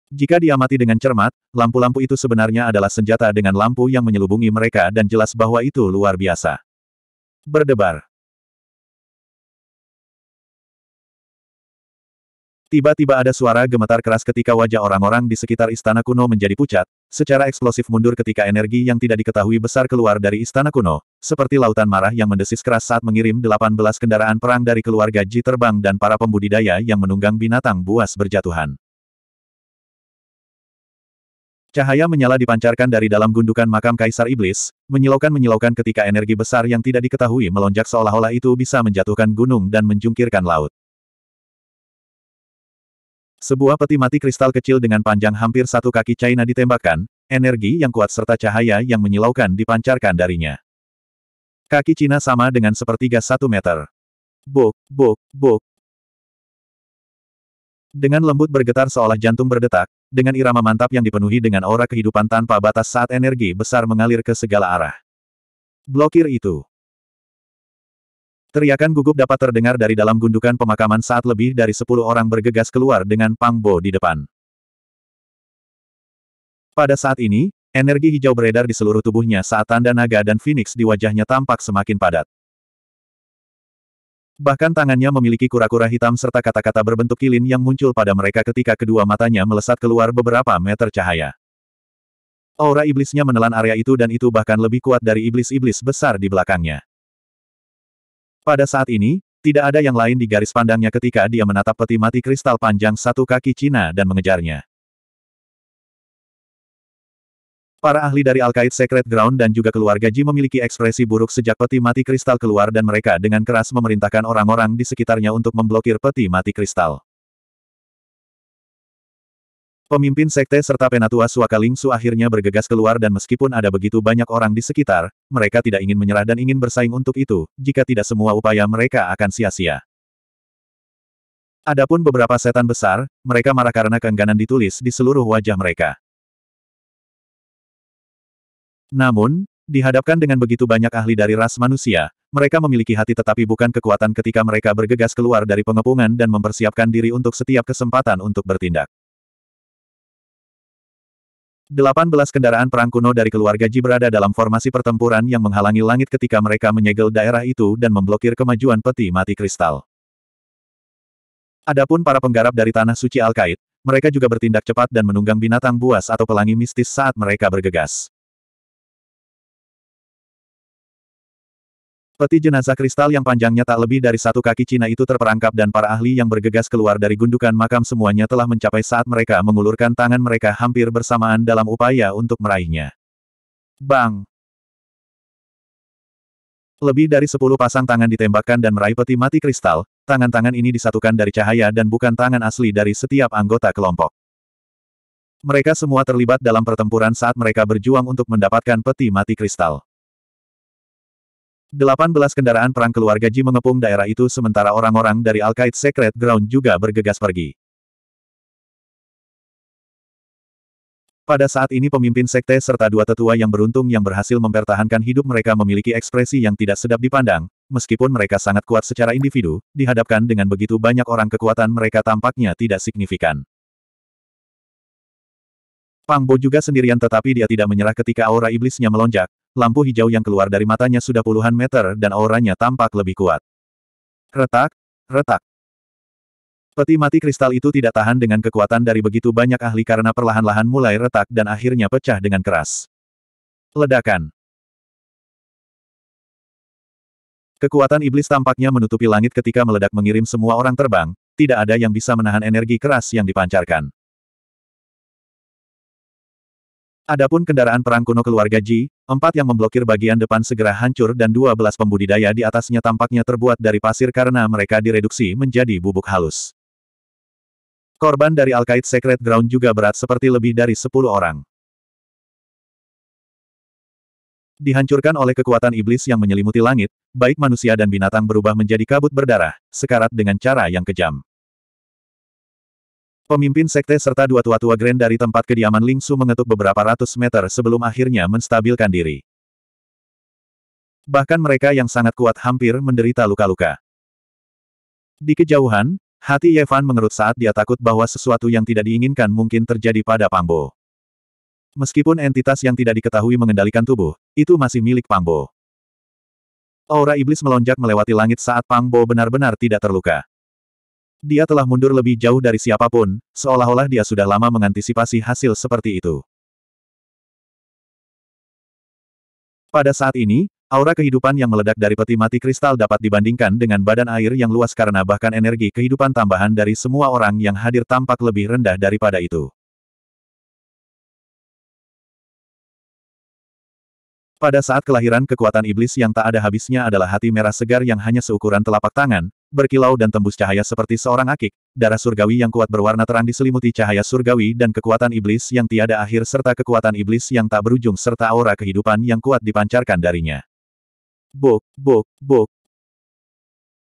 Jika diamati dengan cermat, lampu-lampu itu sebenarnya adalah senjata dengan lampu yang menyelubungi mereka dan jelas bahwa itu luar biasa. Berdebar. Tiba-tiba ada suara gemetar keras ketika wajah orang-orang di sekitar istana kuno menjadi pucat, secara eksplosif mundur ketika energi yang tidak diketahui besar keluar dari istana kuno, seperti lautan marah yang mendesis keras saat mengirim 18 kendaraan perang dari keluarga Ji terbang dan para pembudidaya yang menunggang binatang buas berjatuhan. Cahaya menyala dipancarkan dari dalam gundukan makam Kaisar Iblis, menyilaukan-menyilaukan ketika energi besar yang tidak diketahui melonjak seolah-olah itu bisa menjatuhkan gunung dan menjungkirkan laut. Sebuah peti mati kristal kecil dengan panjang hampir satu kaki China ditembakkan, energi yang kuat serta cahaya yang menyilaukan dipancarkan darinya. Kaki Cina sama dengan sepertiga satu meter. Buk, buk, buk. Dengan lembut bergetar seolah jantung berdetak, dengan irama mantap yang dipenuhi dengan aura kehidupan tanpa batas saat energi besar mengalir ke segala arah. Blokir itu. Teriakan gugup dapat terdengar dari dalam gundukan pemakaman saat lebih dari sepuluh orang bergegas keluar dengan pangbo di depan. Pada saat ini, energi hijau beredar di seluruh tubuhnya saat tanda naga dan phoenix di wajahnya tampak semakin padat. Bahkan tangannya memiliki kura-kura hitam serta kata-kata berbentuk kilin yang muncul pada mereka ketika kedua matanya melesat keluar beberapa meter cahaya. Aura iblisnya menelan area itu dan itu bahkan lebih kuat dari iblis-iblis besar di belakangnya. Pada saat ini, tidak ada yang lain di garis pandangnya ketika dia menatap peti mati kristal panjang satu kaki Cina dan mengejarnya. Para ahli dari Alkaid Secret Ground dan juga keluarga Ji memiliki ekspresi buruk sejak peti mati kristal keluar dan mereka dengan keras memerintahkan orang-orang di sekitarnya untuk memblokir peti mati kristal. Pemimpin sekte serta penatua Suakalingsu akhirnya bergegas keluar dan meskipun ada begitu banyak orang di sekitar, mereka tidak ingin menyerah dan ingin bersaing untuk itu, jika tidak semua upaya mereka akan sia-sia. Adapun beberapa setan besar, mereka marah karena keengganan ditulis di seluruh wajah mereka. Namun, dihadapkan dengan begitu banyak ahli dari ras manusia, mereka memiliki hati tetapi bukan kekuatan ketika mereka bergegas keluar dari pengepungan dan mempersiapkan diri untuk setiap kesempatan untuk bertindak. 18 kendaraan perang kuno dari keluarga Ji berada dalam formasi pertempuran yang menghalangi langit ketika mereka menyegel daerah itu dan memblokir kemajuan peti mati kristal. Adapun para penggarap dari Tanah Suci Al-Ka'id, mereka juga bertindak cepat dan menunggang binatang buas atau pelangi mistis saat mereka bergegas. Peti jenazah kristal yang panjangnya tak lebih dari satu kaki Cina itu terperangkap dan para ahli yang bergegas keluar dari gundukan makam semuanya telah mencapai saat mereka mengulurkan tangan mereka hampir bersamaan dalam upaya untuk meraihnya. Bang! Lebih dari sepuluh pasang tangan ditembakkan dan meraih peti mati kristal, tangan-tangan ini disatukan dari cahaya dan bukan tangan asli dari setiap anggota kelompok. Mereka semua terlibat dalam pertempuran saat mereka berjuang untuk mendapatkan peti mati kristal. 18 kendaraan perang keluarga Ji mengepung daerah itu sementara orang-orang dari Alkaid Secret Ground juga bergegas pergi. Pada saat ini pemimpin sekte serta dua tetua yang beruntung yang berhasil mempertahankan hidup mereka memiliki ekspresi yang tidak sedap dipandang, meskipun mereka sangat kuat secara individu, dihadapkan dengan begitu banyak orang kekuatan mereka tampaknya tidak signifikan. Pang Bo juga sendirian tetapi dia tidak menyerah ketika aura iblisnya melonjak, lampu hijau yang keluar dari matanya sudah puluhan meter dan auranya tampak lebih kuat. Retak, retak. Peti mati kristal itu tidak tahan dengan kekuatan dari begitu banyak ahli karena perlahan-lahan mulai retak dan akhirnya pecah dengan keras. Ledakan. Kekuatan iblis tampaknya menutupi langit ketika meledak mengirim semua orang terbang, tidak ada yang bisa menahan energi keras yang dipancarkan. Adapun kendaraan perang kuno keluarga Ji, empat yang memblokir bagian depan segera hancur dan dua belas pembudidaya di atasnya tampaknya terbuat dari pasir karena mereka direduksi menjadi bubuk halus. Korban dari Alkaid Secret Ground juga berat seperti lebih dari sepuluh orang. Dihancurkan oleh kekuatan iblis yang menyelimuti langit, baik manusia dan binatang berubah menjadi kabut berdarah, sekarat dengan cara yang kejam. Pemimpin sekte serta dua tua-tua Grand dari tempat kediaman Ling Su mengetuk beberapa ratus meter sebelum akhirnya menstabilkan diri. Bahkan mereka yang sangat kuat hampir menderita luka-luka. Di kejauhan, hati Yevan mengerut saat dia takut bahwa sesuatu yang tidak diinginkan mungkin terjadi pada Pangbo. Meskipun entitas yang tidak diketahui mengendalikan tubuh, itu masih milik Pangbo. Aura iblis melonjak melewati langit saat Pangbo benar-benar tidak terluka. Dia telah mundur lebih jauh dari siapapun, seolah-olah dia sudah lama mengantisipasi hasil seperti itu. Pada saat ini, aura kehidupan yang meledak dari peti mati kristal dapat dibandingkan dengan badan air yang luas karena bahkan energi kehidupan tambahan dari semua orang yang hadir tampak lebih rendah daripada itu. Pada saat kelahiran kekuatan iblis yang tak ada habisnya adalah hati merah segar yang hanya seukuran telapak tangan, berkilau dan tembus cahaya seperti seorang akik, darah surgawi yang kuat berwarna terang diselimuti cahaya surgawi dan kekuatan iblis yang tiada akhir serta kekuatan iblis yang tak berujung serta aura kehidupan yang kuat dipancarkan darinya. Buk, buk, buk.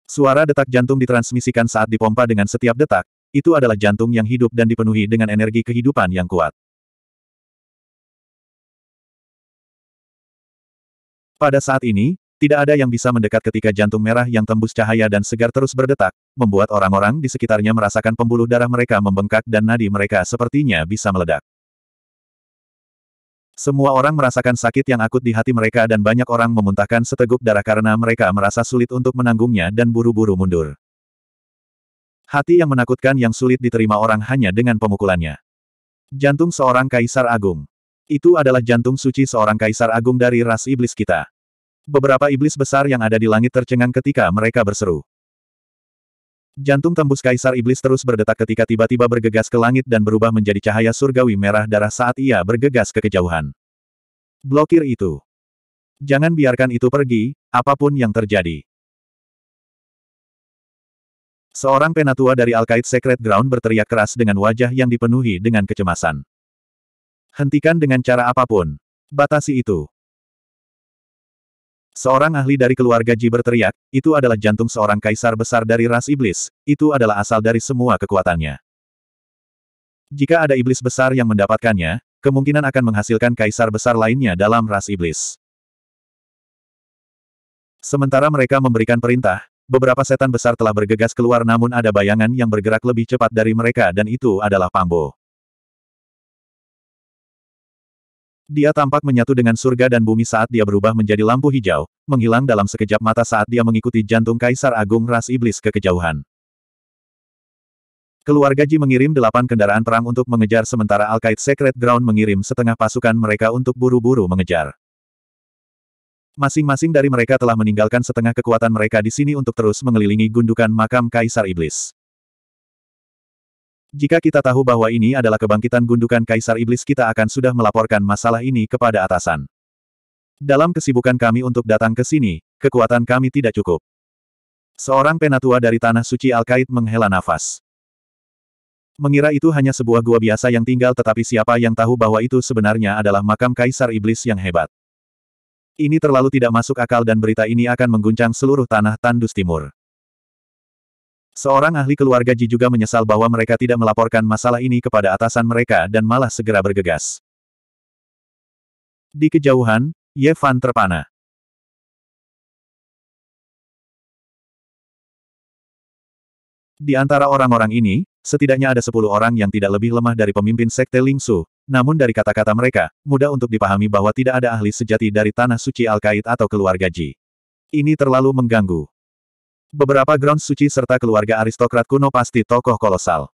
Suara detak jantung ditransmisikan saat dipompa dengan setiap detak, itu adalah jantung yang hidup dan dipenuhi dengan energi kehidupan yang kuat. Pada saat ini, tidak ada yang bisa mendekat ketika jantung merah yang tembus cahaya dan segar terus berdetak, membuat orang-orang di sekitarnya merasakan pembuluh darah mereka membengkak dan nadi mereka sepertinya bisa meledak. Semua orang merasakan sakit yang akut di hati mereka dan banyak orang memuntahkan seteguk darah karena mereka merasa sulit untuk menanggungnya dan buru-buru mundur. Hati yang menakutkan yang sulit diterima orang hanya dengan pemukulannya. Jantung seorang kaisar agung. Itu adalah jantung suci seorang kaisar agung dari ras iblis kita. Beberapa iblis besar yang ada di langit tercengang ketika mereka berseru. Jantung tembus kaisar iblis terus berdetak ketika tiba-tiba bergegas ke langit dan berubah menjadi cahaya surgawi merah darah saat ia bergegas ke kejauhan. Blokir itu. Jangan biarkan itu pergi, apapun yang terjadi. Seorang penatua dari Alkait Secret Ground berteriak keras dengan wajah yang dipenuhi dengan kecemasan. Hentikan dengan cara apapun. Batasi itu. Seorang ahli dari keluarga Ji berteriak, itu adalah jantung seorang kaisar besar dari ras iblis, itu adalah asal dari semua kekuatannya. Jika ada iblis besar yang mendapatkannya, kemungkinan akan menghasilkan kaisar besar lainnya dalam ras iblis. Sementara mereka memberikan perintah, beberapa setan besar telah bergegas keluar namun ada bayangan yang bergerak lebih cepat dari mereka dan itu adalah Pangbo. Dia tampak menyatu dengan surga dan bumi saat dia berubah menjadi lampu hijau, menghilang dalam sekejap mata saat dia mengikuti jantung Kaisar Agung Ras Iblis ke kejauhan. Keluarga Ji mengirim delapan kendaraan perang untuk mengejar sementara Alkait Secret Ground mengirim setengah pasukan mereka untuk buru-buru mengejar. Masing-masing dari mereka telah meninggalkan setengah kekuatan mereka di sini untuk terus mengelilingi gundukan makam Kaisar Iblis. Jika kita tahu bahwa ini adalah kebangkitan gundukan Kaisar Iblis kita akan sudah melaporkan masalah ini kepada atasan. Dalam kesibukan kami untuk datang ke sini, kekuatan kami tidak cukup. Seorang penatua dari Tanah Suci Al-Qaid menghela nafas. Mengira itu hanya sebuah gua biasa yang tinggal tetapi siapa yang tahu bahwa itu sebenarnya adalah makam Kaisar Iblis yang hebat. Ini terlalu tidak masuk akal dan berita ini akan mengguncang seluruh tanah tandus timur. Seorang ahli keluarga Ji juga menyesal bahwa mereka tidak melaporkan masalah ini kepada atasan mereka dan malah segera bergegas. Di kejauhan, Ye Fan terpana. Di antara orang-orang ini, setidaknya ada sepuluh orang yang tidak lebih lemah dari pemimpin Sekte Lingsu, namun dari kata-kata mereka, mudah untuk dipahami bahwa tidak ada ahli sejati dari Tanah Suci Al-Qaid atau keluarga Ji. Ini terlalu mengganggu. Beberapa ground suci serta keluarga aristokrat kuno pasti tokoh kolosal.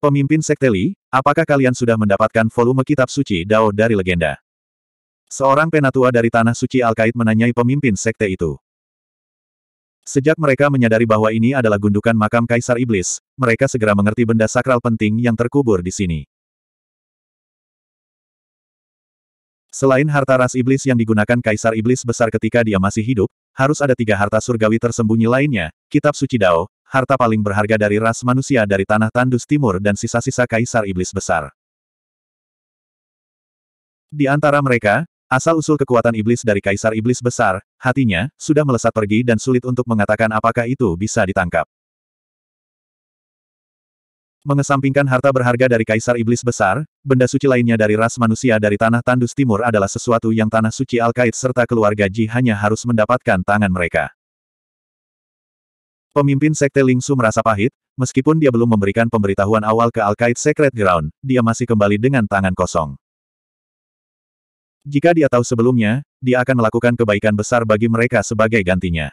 Pemimpin Sekte Li, apakah kalian sudah mendapatkan volume kitab suci Dao dari legenda? Seorang penatua dari Tanah Suci Al-Kaid menanyai pemimpin Sekte itu. Sejak mereka menyadari bahwa ini adalah gundukan makam Kaisar Iblis, mereka segera mengerti benda sakral penting yang terkubur di sini. Selain harta ras iblis yang digunakan Kaisar Iblis Besar ketika dia masih hidup, harus ada tiga harta surgawi tersembunyi lainnya, Kitab Suci Dao, harta paling berharga dari ras manusia dari Tanah Tandus Timur dan sisa-sisa Kaisar Iblis Besar. Di antara mereka, asal-usul kekuatan iblis dari Kaisar Iblis Besar, hatinya, sudah melesat pergi dan sulit untuk mengatakan apakah itu bisa ditangkap mengesampingkan harta berharga dari Kaisar Iblis Besar, benda suci lainnya dari ras manusia dari Tanah Tandus Timur adalah sesuatu yang Tanah Suci Al-Qaid serta keluarga Ji hanya harus mendapatkan tangan mereka. Pemimpin Sekte Ling Su merasa pahit, meskipun dia belum memberikan pemberitahuan awal ke Al-Qaid Secret Ground, dia masih kembali dengan tangan kosong. Jika dia tahu sebelumnya, dia akan melakukan kebaikan besar bagi mereka sebagai gantinya.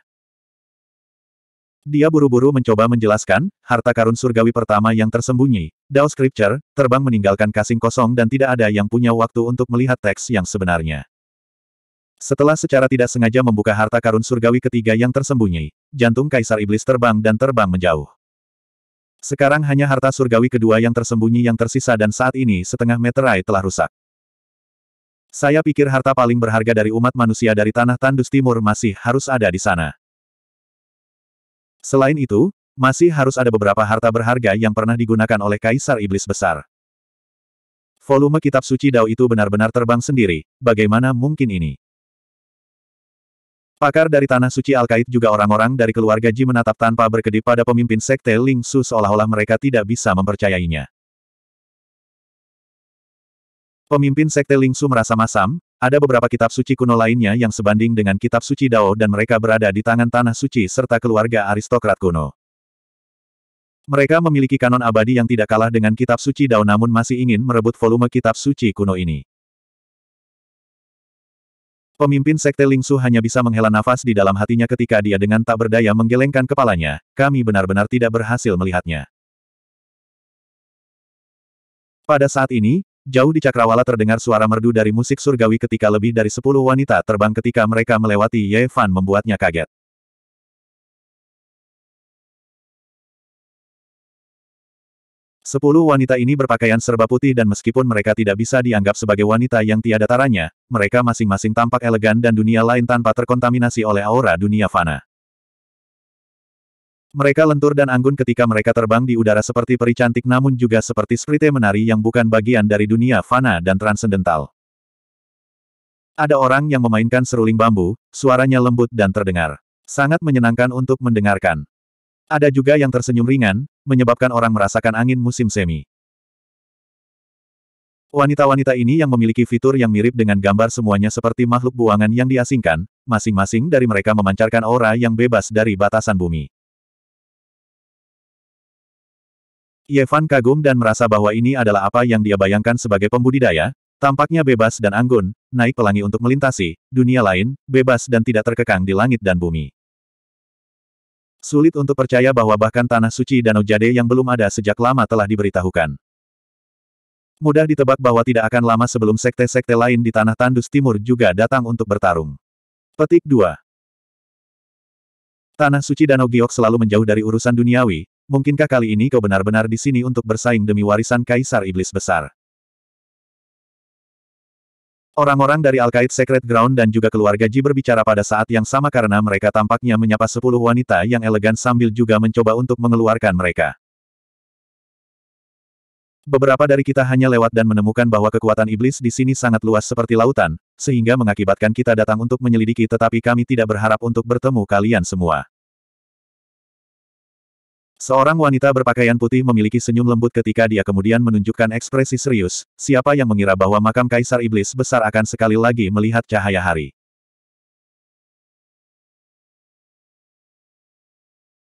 Dia buru-buru mencoba menjelaskan, harta karun surgawi pertama yang tersembunyi, Dao Scripture, terbang meninggalkan kasing kosong dan tidak ada yang punya waktu untuk melihat teks yang sebenarnya. Setelah secara tidak sengaja membuka harta karun surgawi ketiga yang tersembunyi, jantung Kaisar Iblis terbang dan terbang menjauh. Sekarang hanya harta surgawi kedua yang tersembunyi yang tersisa dan saat ini setengah meterai telah rusak. Saya pikir harta paling berharga dari umat manusia dari tanah tandus timur masih harus ada di sana. Selain itu, masih harus ada beberapa harta berharga yang pernah digunakan oleh Kaisar Iblis Besar. Volume kitab suci Dao itu benar-benar terbang sendiri, bagaimana mungkin ini? Pakar dari Tanah Suci Alkait juga orang-orang dari keluarga Ji menatap tanpa berkedip pada pemimpin Sekte Ling Su seolah-olah mereka tidak bisa mempercayainya. Pemimpin Sekte Ling Su merasa masam, ada beberapa kitab suci kuno lainnya yang sebanding dengan kitab suci Dao dan mereka berada di tangan tanah suci serta keluarga aristokrat kuno. Mereka memiliki kanon abadi yang tidak kalah dengan kitab suci Dao namun masih ingin merebut volume kitab suci kuno ini. Pemimpin Sekte Lingsu hanya bisa menghela nafas di dalam hatinya ketika dia dengan tak berdaya menggelengkan kepalanya, kami benar-benar tidak berhasil melihatnya. Pada saat ini, Jauh di cakrawala terdengar suara merdu dari musik surgawi ketika lebih dari sepuluh wanita terbang ketika mereka melewati Ye Fan membuatnya kaget. Sepuluh wanita ini berpakaian serba putih dan meskipun mereka tidak bisa dianggap sebagai wanita yang tiada taranya, mereka masing-masing tampak elegan dan dunia lain tanpa terkontaminasi oleh aura dunia fana. Mereka lentur dan anggun ketika mereka terbang di udara seperti peri cantik namun juga seperti sprite menari yang bukan bagian dari dunia fana dan transendental. Ada orang yang memainkan seruling bambu, suaranya lembut dan terdengar. Sangat menyenangkan untuk mendengarkan. Ada juga yang tersenyum ringan, menyebabkan orang merasakan angin musim semi. Wanita-wanita ini yang memiliki fitur yang mirip dengan gambar semuanya seperti makhluk buangan yang diasingkan, masing-masing dari mereka memancarkan aura yang bebas dari batasan bumi. Yevan kagum dan merasa bahwa ini adalah apa yang dia bayangkan sebagai pembudidaya, tampaknya bebas dan anggun, naik pelangi untuk melintasi, dunia lain, bebas dan tidak terkekang di langit dan bumi. Sulit untuk percaya bahwa bahkan tanah suci Danau Jade yang belum ada sejak lama telah diberitahukan. Mudah ditebak bahwa tidak akan lama sebelum sekte-sekte lain di Tanah Tandus Timur juga datang untuk bertarung. Petik 2. Tanah suci Danau Giok selalu menjauh dari urusan duniawi, Mungkinkah kali ini kau benar-benar di sini untuk bersaing demi warisan Kaisar Iblis Besar? Orang-orang dari qaeda Secret Ground dan juga keluarga Ji berbicara pada saat yang sama karena mereka tampaknya menyapa sepuluh wanita yang elegan sambil juga mencoba untuk mengeluarkan mereka. Beberapa dari kita hanya lewat dan menemukan bahwa kekuatan iblis di sini sangat luas seperti lautan, sehingga mengakibatkan kita datang untuk menyelidiki tetapi kami tidak berharap untuk bertemu kalian semua. Seorang wanita berpakaian putih memiliki senyum lembut ketika dia kemudian menunjukkan ekspresi serius, siapa yang mengira bahwa makam Kaisar Iblis besar akan sekali lagi melihat cahaya hari.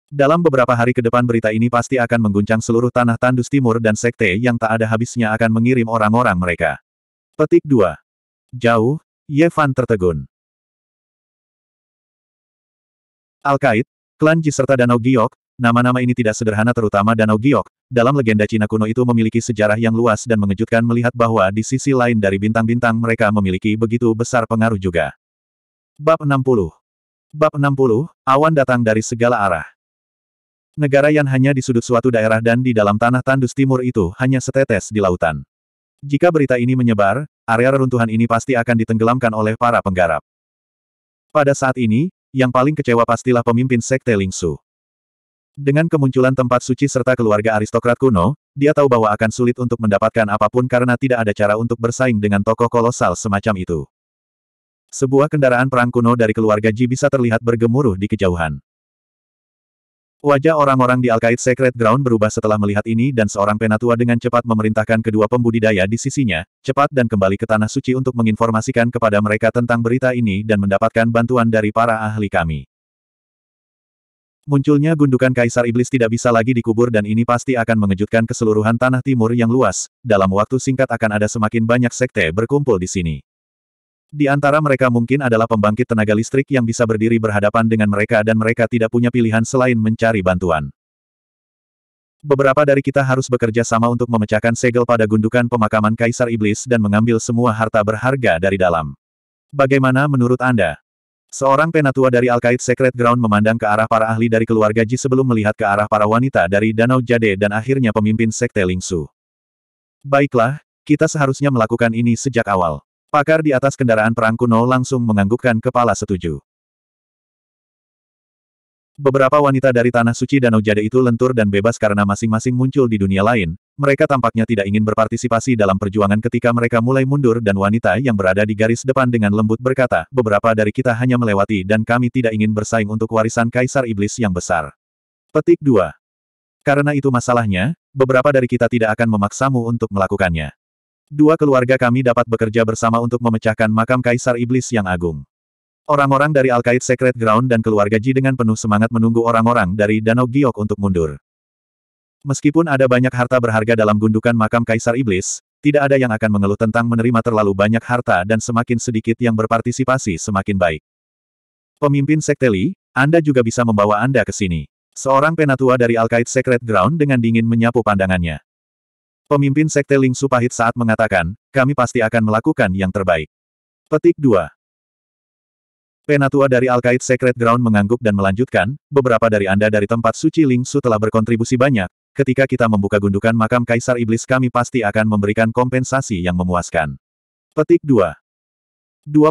Dalam beberapa hari ke depan berita ini pasti akan mengguncang seluruh tanah tandus timur dan sekte yang tak ada habisnya akan mengirim orang-orang mereka. Petik 2. Jauh, Yevan tertegun. Al-Qaid, klan Ji serta Danau Giok, Nama-nama ini tidak sederhana terutama Danau Giok, dalam legenda Cina kuno itu memiliki sejarah yang luas dan mengejutkan melihat bahwa di sisi lain dari bintang-bintang mereka memiliki begitu besar pengaruh juga. Bab 60 Bab 60, awan datang dari segala arah. Negara yang hanya di sudut suatu daerah dan di dalam tanah tandus timur itu hanya setetes di lautan. Jika berita ini menyebar, area reruntuhan ini pasti akan ditenggelamkan oleh para penggarap. Pada saat ini, yang paling kecewa pastilah pemimpin Sekte Lingsu. Dengan kemunculan tempat suci serta keluarga aristokrat kuno, dia tahu bahwa akan sulit untuk mendapatkan apapun karena tidak ada cara untuk bersaing dengan tokoh kolosal semacam itu. Sebuah kendaraan perang kuno dari keluarga Ji bisa terlihat bergemuruh di kejauhan. Wajah orang-orang di Alkait Secret Ground berubah setelah melihat ini dan seorang penatua dengan cepat memerintahkan kedua pembudidaya di sisinya, cepat dan kembali ke Tanah Suci untuk menginformasikan kepada mereka tentang berita ini dan mendapatkan bantuan dari para ahli kami. Munculnya gundukan Kaisar Iblis tidak bisa lagi dikubur dan ini pasti akan mengejutkan keseluruhan tanah timur yang luas, dalam waktu singkat akan ada semakin banyak sekte berkumpul di sini. Di antara mereka mungkin adalah pembangkit tenaga listrik yang bisa berdiri berhadapan dengan mereka dan mereka tidak punya pilihan selain mencari bantuan. Beberapa dari kita harus bekerja sama untuk memecahkan segel pada gundukan pemakaman Kaisar Iblis dan mengambil semua harta berharga dari dalam. Bagaimana menurut Anda? Seorang penatua dari Alkaid Secret Ground memandang ke arah para ahli dari keluarga Ji sebelum melihat ke arah para wanita dari Danau Jade dan akhirnya pemimpin Sekte Lingsu. Baiklah, kita seharusnya melakukan ini sejak awal. Pakar di atas kendaraan perang kuno langsung menganggukkan kepala setuju. Beberapa wanita dari Tanah Suci Danau Jade itu lentur dan bebas karena masing-masing muncul di dunia lain, mereka tampaknya tidak ingin berpartisipasi dalam perjuangan ketika mereka mulai mundur dan wanita yang berada di garis depan dengan lembut berkata, beberapa dari kita hanya melewati dan kami tidak ingin bersaing untuk warisan Kaisar Iblis yang besar. Petik 2. Karena itu masalahnya, beberapa dari kita tidak akan memaksamu untuk melakukannya. Dua keluarga kami dapat bekerja bersama untuk memecahkan makam Kaisar Iblis yang agung. Orang-orang dari Alkait Secret Ground dan keluarga Ji dengan penuh semangat menunggu orang-orang dari Danau Giok untuk mundur. Meskipun ada banyak harta berharga dalam gundukan makam Kaisar Iblis, tidak ada yang akan mengeluh tentang menerima terlalu banyak harta dan semakin sedikit yang berpartisipasi semakin baik. Pemimpin Sekte Li, Anda juga bisa membawa Anda ke sini. Seorang penatua dari Alkait Secret Ground dengan dingin menyapu pandangannya. Pemimpin Sekte Ling Supahit saat mengatakan, kami pasti akan melakukan yang terbaik. Petik 2. Penatua dari Alkait Secret Ground mengangguk dan melanjutkan, beberapa dari Anda dari tempat suci Ling telah berkontribusi banyak, ketika kita membuka gundukan makam Kaisar Iblis kami pasti akan memberikan kompensasi yang memuaskan. Petik 2.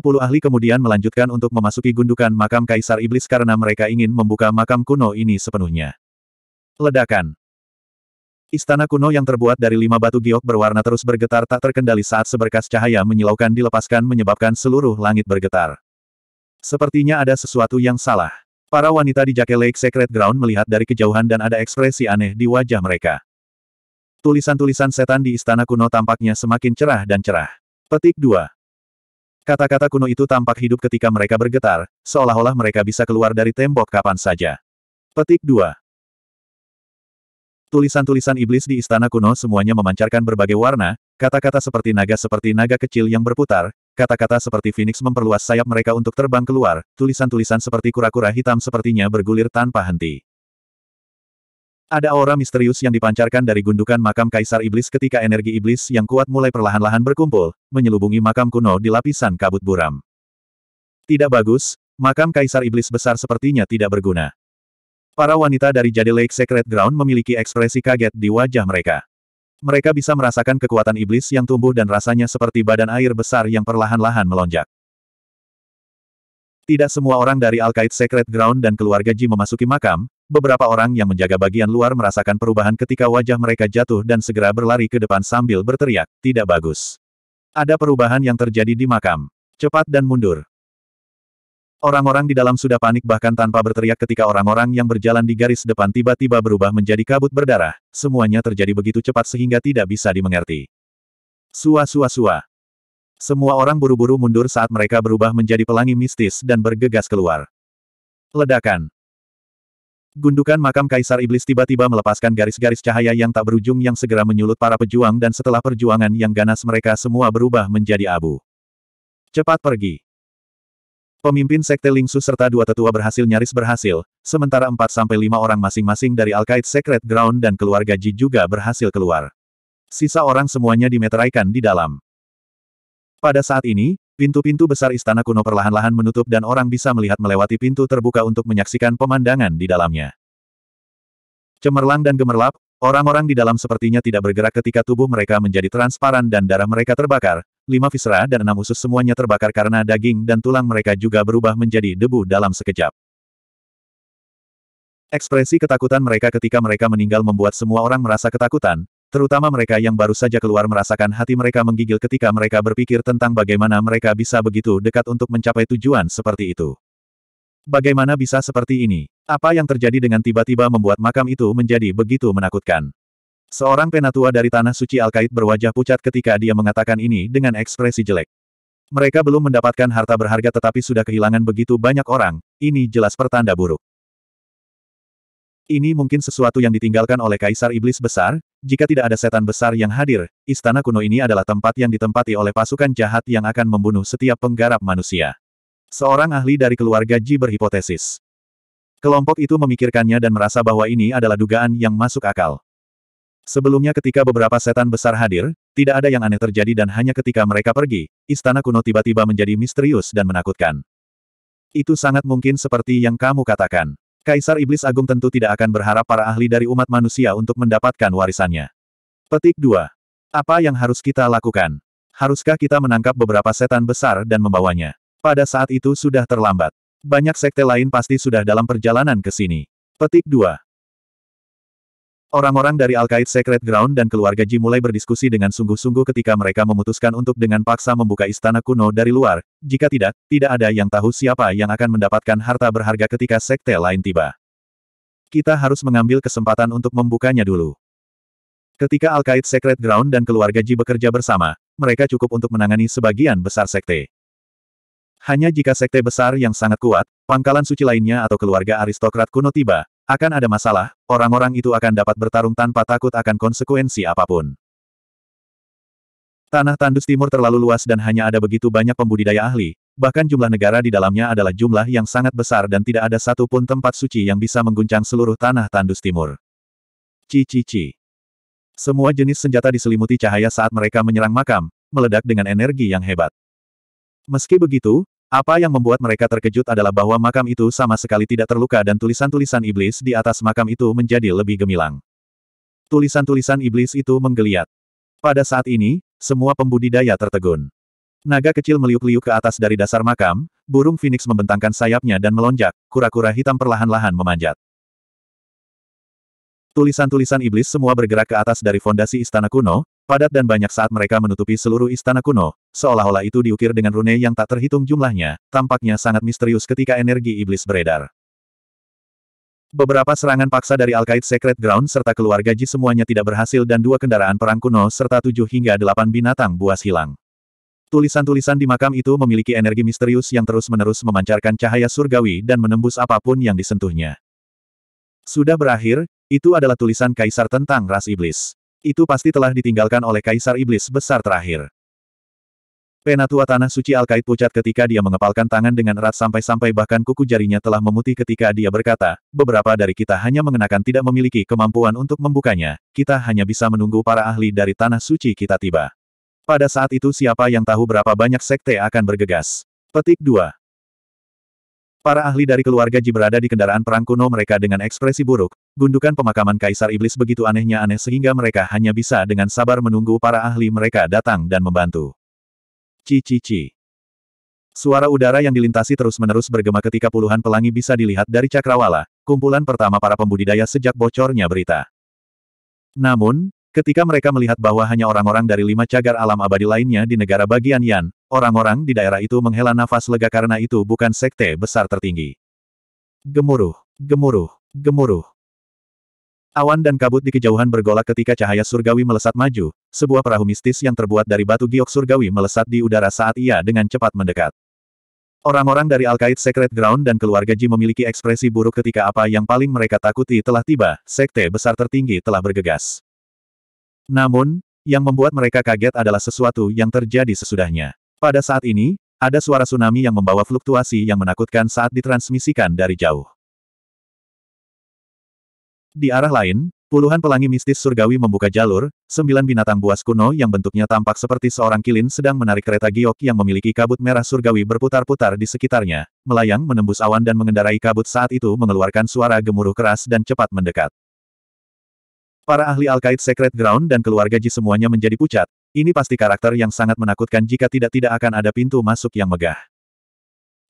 puluh ahli kemudian melanjutkan untuk memasuki gundukan makam Kaisar Iblis karena mereka ingin membuka makam kuno ini sepenuhnya. Ledakan. Istana kuno yang terbuat dari lima batu giok berwarna terus bergetar tak terkendali saat seberkas cahaya menyilaukan dilepaskan menyebabkan seluruh langit bergetar. Sepertinya ada sesuatu yang salah. Para wanita di Jake Lake Secret Ground melihat dari kejauhan dan ada ekspresi aneh di wajah mereka. Tulisan-tulisan setan di istana kuno tampaknya semakin cerah dan cerah. Petik 2. Kata-kata kuno itu tampak hidup ketika mereka bergetar, seolah-olah mereka bisa keluar dari tembok kapan saja. Petik 2. Tulisan-tulisan iblis di istana kuno semuanya memancarkan berbagai warna, kata-kata seperti naga seperti naga kecil yang berputar, Kata-kata seperti Phoenix memperluas sayap mereka untuk terbang keluar, tulisan-tulisan seperti kura-kura hitam sepertinya bergulir tanpa henti. Ada aura misterius yang dipancarkan dari gundukan makam Kaisar Iblis ketika energi iblis yang kuat mulai perlahan-lahan berkumpul, menyelubungi makam kuno di lapisan kabut buram. Tidak bagus, makam Kaisar Iblis besar sepertinya tidak berguna. Para wanita dari Jade Lake Secret Ground memiliki ekspresi kaget di wajah mereka. Mereka bisa merasakan kekuatan iblis yang tumbuh dan rasanya seperti badan air besar yang perlahan-lahan melonjak. Tidak semua orang dari Alkaid Secret Ground dan keluarga Ji memasuki makam, beberapa orang yang menjaga bagian luar merasakan perubahan ketika wajah mereka jatuh dan segera berlari ke depan sambil berteriak, tidak bagus. Ada perubahan yang terjadi di makam. Cepat dan mundur. Orang-orang di dalam sudah panik bahkan tanpa berteriak ketika orang-orang yang berjalan di garis depan tiba-tiba berubah menjadi kabut berdarah. Semuanya terjadi begitu cepat sehingga tidak bisa dimengerti. Sua sua sua. Semua orang buru-buru mundur saat mereka berubah menjadi pelangi mistis dan bergegas keluar. Ledakan. Gundukan makam Kaisar Iblis tiba-tiba melepaskan garis-garis cahaya yang tak berujung yang segera menyulut para pejuang dan setelah perjuangan yang ganas mereka semua berubah menjadi abu. Cepat pergi. Pemimpin Sekte Lingsu serta dua tetua berhasil nyaris berhasil, sementara empat sampai lima orang masing-masing dari Alkaid Secret Ground dan keluarga Ji juga berhasil keluar. Sisa orang semuanya dimeteraikan di dalam. Pada saat ini, pintu-pintu besar istana kuno perlahan-lahan menutup dan orang bisa melihat melewati pintu terbuka untuk menyaksikan pemandangan di dalamnya. Cemerlang dan gemerlap, orang-orang di dalam sepertinya tidak bergerak ketika tubuh mereka menjadi transparan dan darah mereka terbakar, lima visera dan enam usus semuanya terbakar karena daging dan tulang mereka juga berubah menjadi debu dalam sekejap. Ekspresi ketakutan mereka ketika mereka meninggal membuat semua orang merasa ketakutan, terutama mereka yang baru saja keluar merasakan hati mereka menggigil ketika mereka berpikir tentang bagaimana mereka bisa begitu dekat untuk mencapai tujuan seperti itu. Bagaimana bisa seperti ini? Apa yang terjadi dengan tiba-tiba membuat makam itu menjadi begitu menakutkan? Seorang penatua dari Tanah Suci Alkait berwajah pucat ketika dia mengatakan ini dengan ekspresi jelek. Mereka belum mendapatkan harta berharga tetapi sudah kehilangan begitu banyak orang, ini jelas pertanda buruk. Ini mungkin sesuatu yang ditinggalkan oleh Kaisar Iblis Besar, jika tidak ada setan besar yang hadir, istana kuno ini adalah tempat yang ditempati oleh pasukan jahat yang akan membunuh setiap penggarap manusia. Seorang ahli dari keluarga Ji berhipotesis. Kelompok itu memikirkannya dan merasa bahwa ini adalah dugaan yang masuk akal. Sebelumnya ketika beberapa setan besar hadir, tidak ada yang aneh terjadi dan hanya ketika mereka pergi, istana kuno tiba-tiba menjadi misterius dan menakutkan. Itu sangat mungkin seperti yang kamu katakan. Kaisar Iblis Agung tentu tidak akan berharap para ahli dari umat manusia untuk mendapatkan warisannya. Petik 2. Apa yang harus kita lakukan? Haruskah kita menangkap beberapa setan besar dan membawanya? Pada saat itu sudah terlambat. Banyak sekte lain pasti sudah dalam perjalanan ke sini. Petik 2. Orang-orang dari Alkaid Secret Ground dan keluarga Ji mulai berdiskusi dengan sungguh-sungguh ketika mereka memutuskan untuk dengan paksa membuka istana kuno dari luar, jika tidak, tidak ada yang tahu siapa yang akan mendapatkan harta berharga ketika sekte lain tiba. Kita harus mengambil kesempatan untuk membukanya dulu. Ketika Alkaid Secret Ground dan keluarga Ji bekerja bersama, mereka cukup untuk menangani sebagian besar sekte. Hanya jika sekte besar yang sangat kuat, pangkalan suci lainnya atau keluarga aristokrat kuno tiba, akan ada masalah, orang-orang itu akan dapat bertarung tanpa takut akan konsekuensi apapun. Tanah tandus timur terlalu luas dan hanya ada begitu banyak pembudidaya ahli, bahkan jumlah negara di dalamnya adalah jumlah yang sangat besar dan tidak ada satu pun tempat suci yang bisa mengguncang seluruh tanah tandus timur. Cici-ci. Semua jenis senjata diselimuti cahaya saat mereka menyerang makam, meledak dengan energi yang hebat. Meski begitu, apa yang membuat mereka terkejut adalah bahwa makam itu sama sekali tidak terluka dan tulisan-tulisan iblis di atas makam itu menjadi lebih gemilang. Tulisan-tulisan iblis itu menggeliat. Pada saat ini, semua pembudidaya tertegun. Naga kecil meliuk-liuk ke atas dari dasar makam, burung phoenix membentangkan sayapnya dan melonjak, kura-kura hitam perlahan-lahan memanjat. Tulisan-tulisan iblis semua bergerak ke atas dari fondasi istana kuno, Padat dan banyak saat mereka menutupi seluruh istana kuno, seolah-olah itu diukir dengan rune yang tak terhitung jumlahnya, tampaknya sangat misterius ketika energi iblis beredar. Beberapa serangan paksa dari Alkaid Secret Ground serta keluarga Ji semuanya tidak berhasil dan dua kendaraan perang kuno serta tujuh hingga delapan binatang buas hilang. Tulisan-tulisan di makam itu memiliki energi misterius yang terus-menerus memancarkan cahaya surgawi dan menembus apapun yang disentuhnya. Sudah berakhir, itu adalah tulisan kaisar tentang ras iblis itu pasti telah ditinggalkan oleh Kaisar Iblis Besar terakhir. Penatua Tanah Suci Alkait pucat ketika dia mengepalkan tangan dengan erat sampai-sampai bahkan kuku jarinya telah memutih ketika dia berkata, beberapa dari kita hanya mengenakan tidak memiliki kemampuan untuk membukanya, kita hanya bisa menunggu para ahli dari Tanah Suci kita tiba. Pada saat itu siapa yang tahu berapa banyak sekte akan bergegas. Petik 2. Para ahli dari keluarga Ji berada di kendaraan perang kuno mereka dengan ekspresi buruk, gundukan pemakaman Kaisar Iblis begitu anehnya aneh sehingga mereka hanya bisa dengan sabar menunggu para ahli mereka datang dan membantu. Cici-ci. Suara udara yang dilintasi terus-menerus bergema ketika puluhan pelangi bisa dilihat dari cakrawala, kumpulan pertama para pembudidaya sejak bocornya berita. Namun, ketika mereka melihat bahwa hanya orang-orang dari lima cagar alam abadi lainnya di negara bagian Yan, Orang-orang di daerah itu menghela nafas lega karena itu bukan sekte besar tertinggi. Gemuruh, gemuruh, gemuruh. Awan dan kabut di kejauhan bergolak ketika cahaya surgawi melesat maju, sebuah perahu mistis yang terbuat dari batu giok surgawi melesat di udara saat ia dengan cepat mendekat. Orang-orang dari qaeda Secret Ground dan keluarga Ji memiliki ekspresi buruk ketika apa yang paling mereka takuti telah tiba, sekte besar tertinggi telah bergegas. Namun, yang membuat mereka kaget adalah sesuatu yang terjadi sesudahnya. Pada saat ini, ada suara tsunami yang membawa fluktuasi yang menakutkan saat ditransmisikan dari jauh. Di arah lain, puluhan pelangi mistis surgawi membuka jalur, sembilan binatang buas kuno yang bentuknya tampak seperti seorang kilin sedang menarik kereta giok yang memiliki kabut merah surgawi berputar-putar di sekitarnya, melayang menembus awan dan mengendarai kabut saat itu mengeluarkan suara gemuruh keras dan cepat mendekat. Para ahli Alkait Secret Ground dan keluarga Ji semuanya menjadi pucat, ini pasti karakter yang sangat menakutkan jika tidak-tidak akan ada pintu masuk yang megah.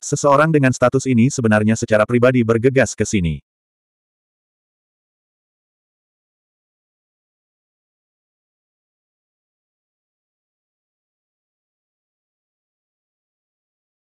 Seseorang dengan status ini sebenarnya secara pribadi bergegas ke sini.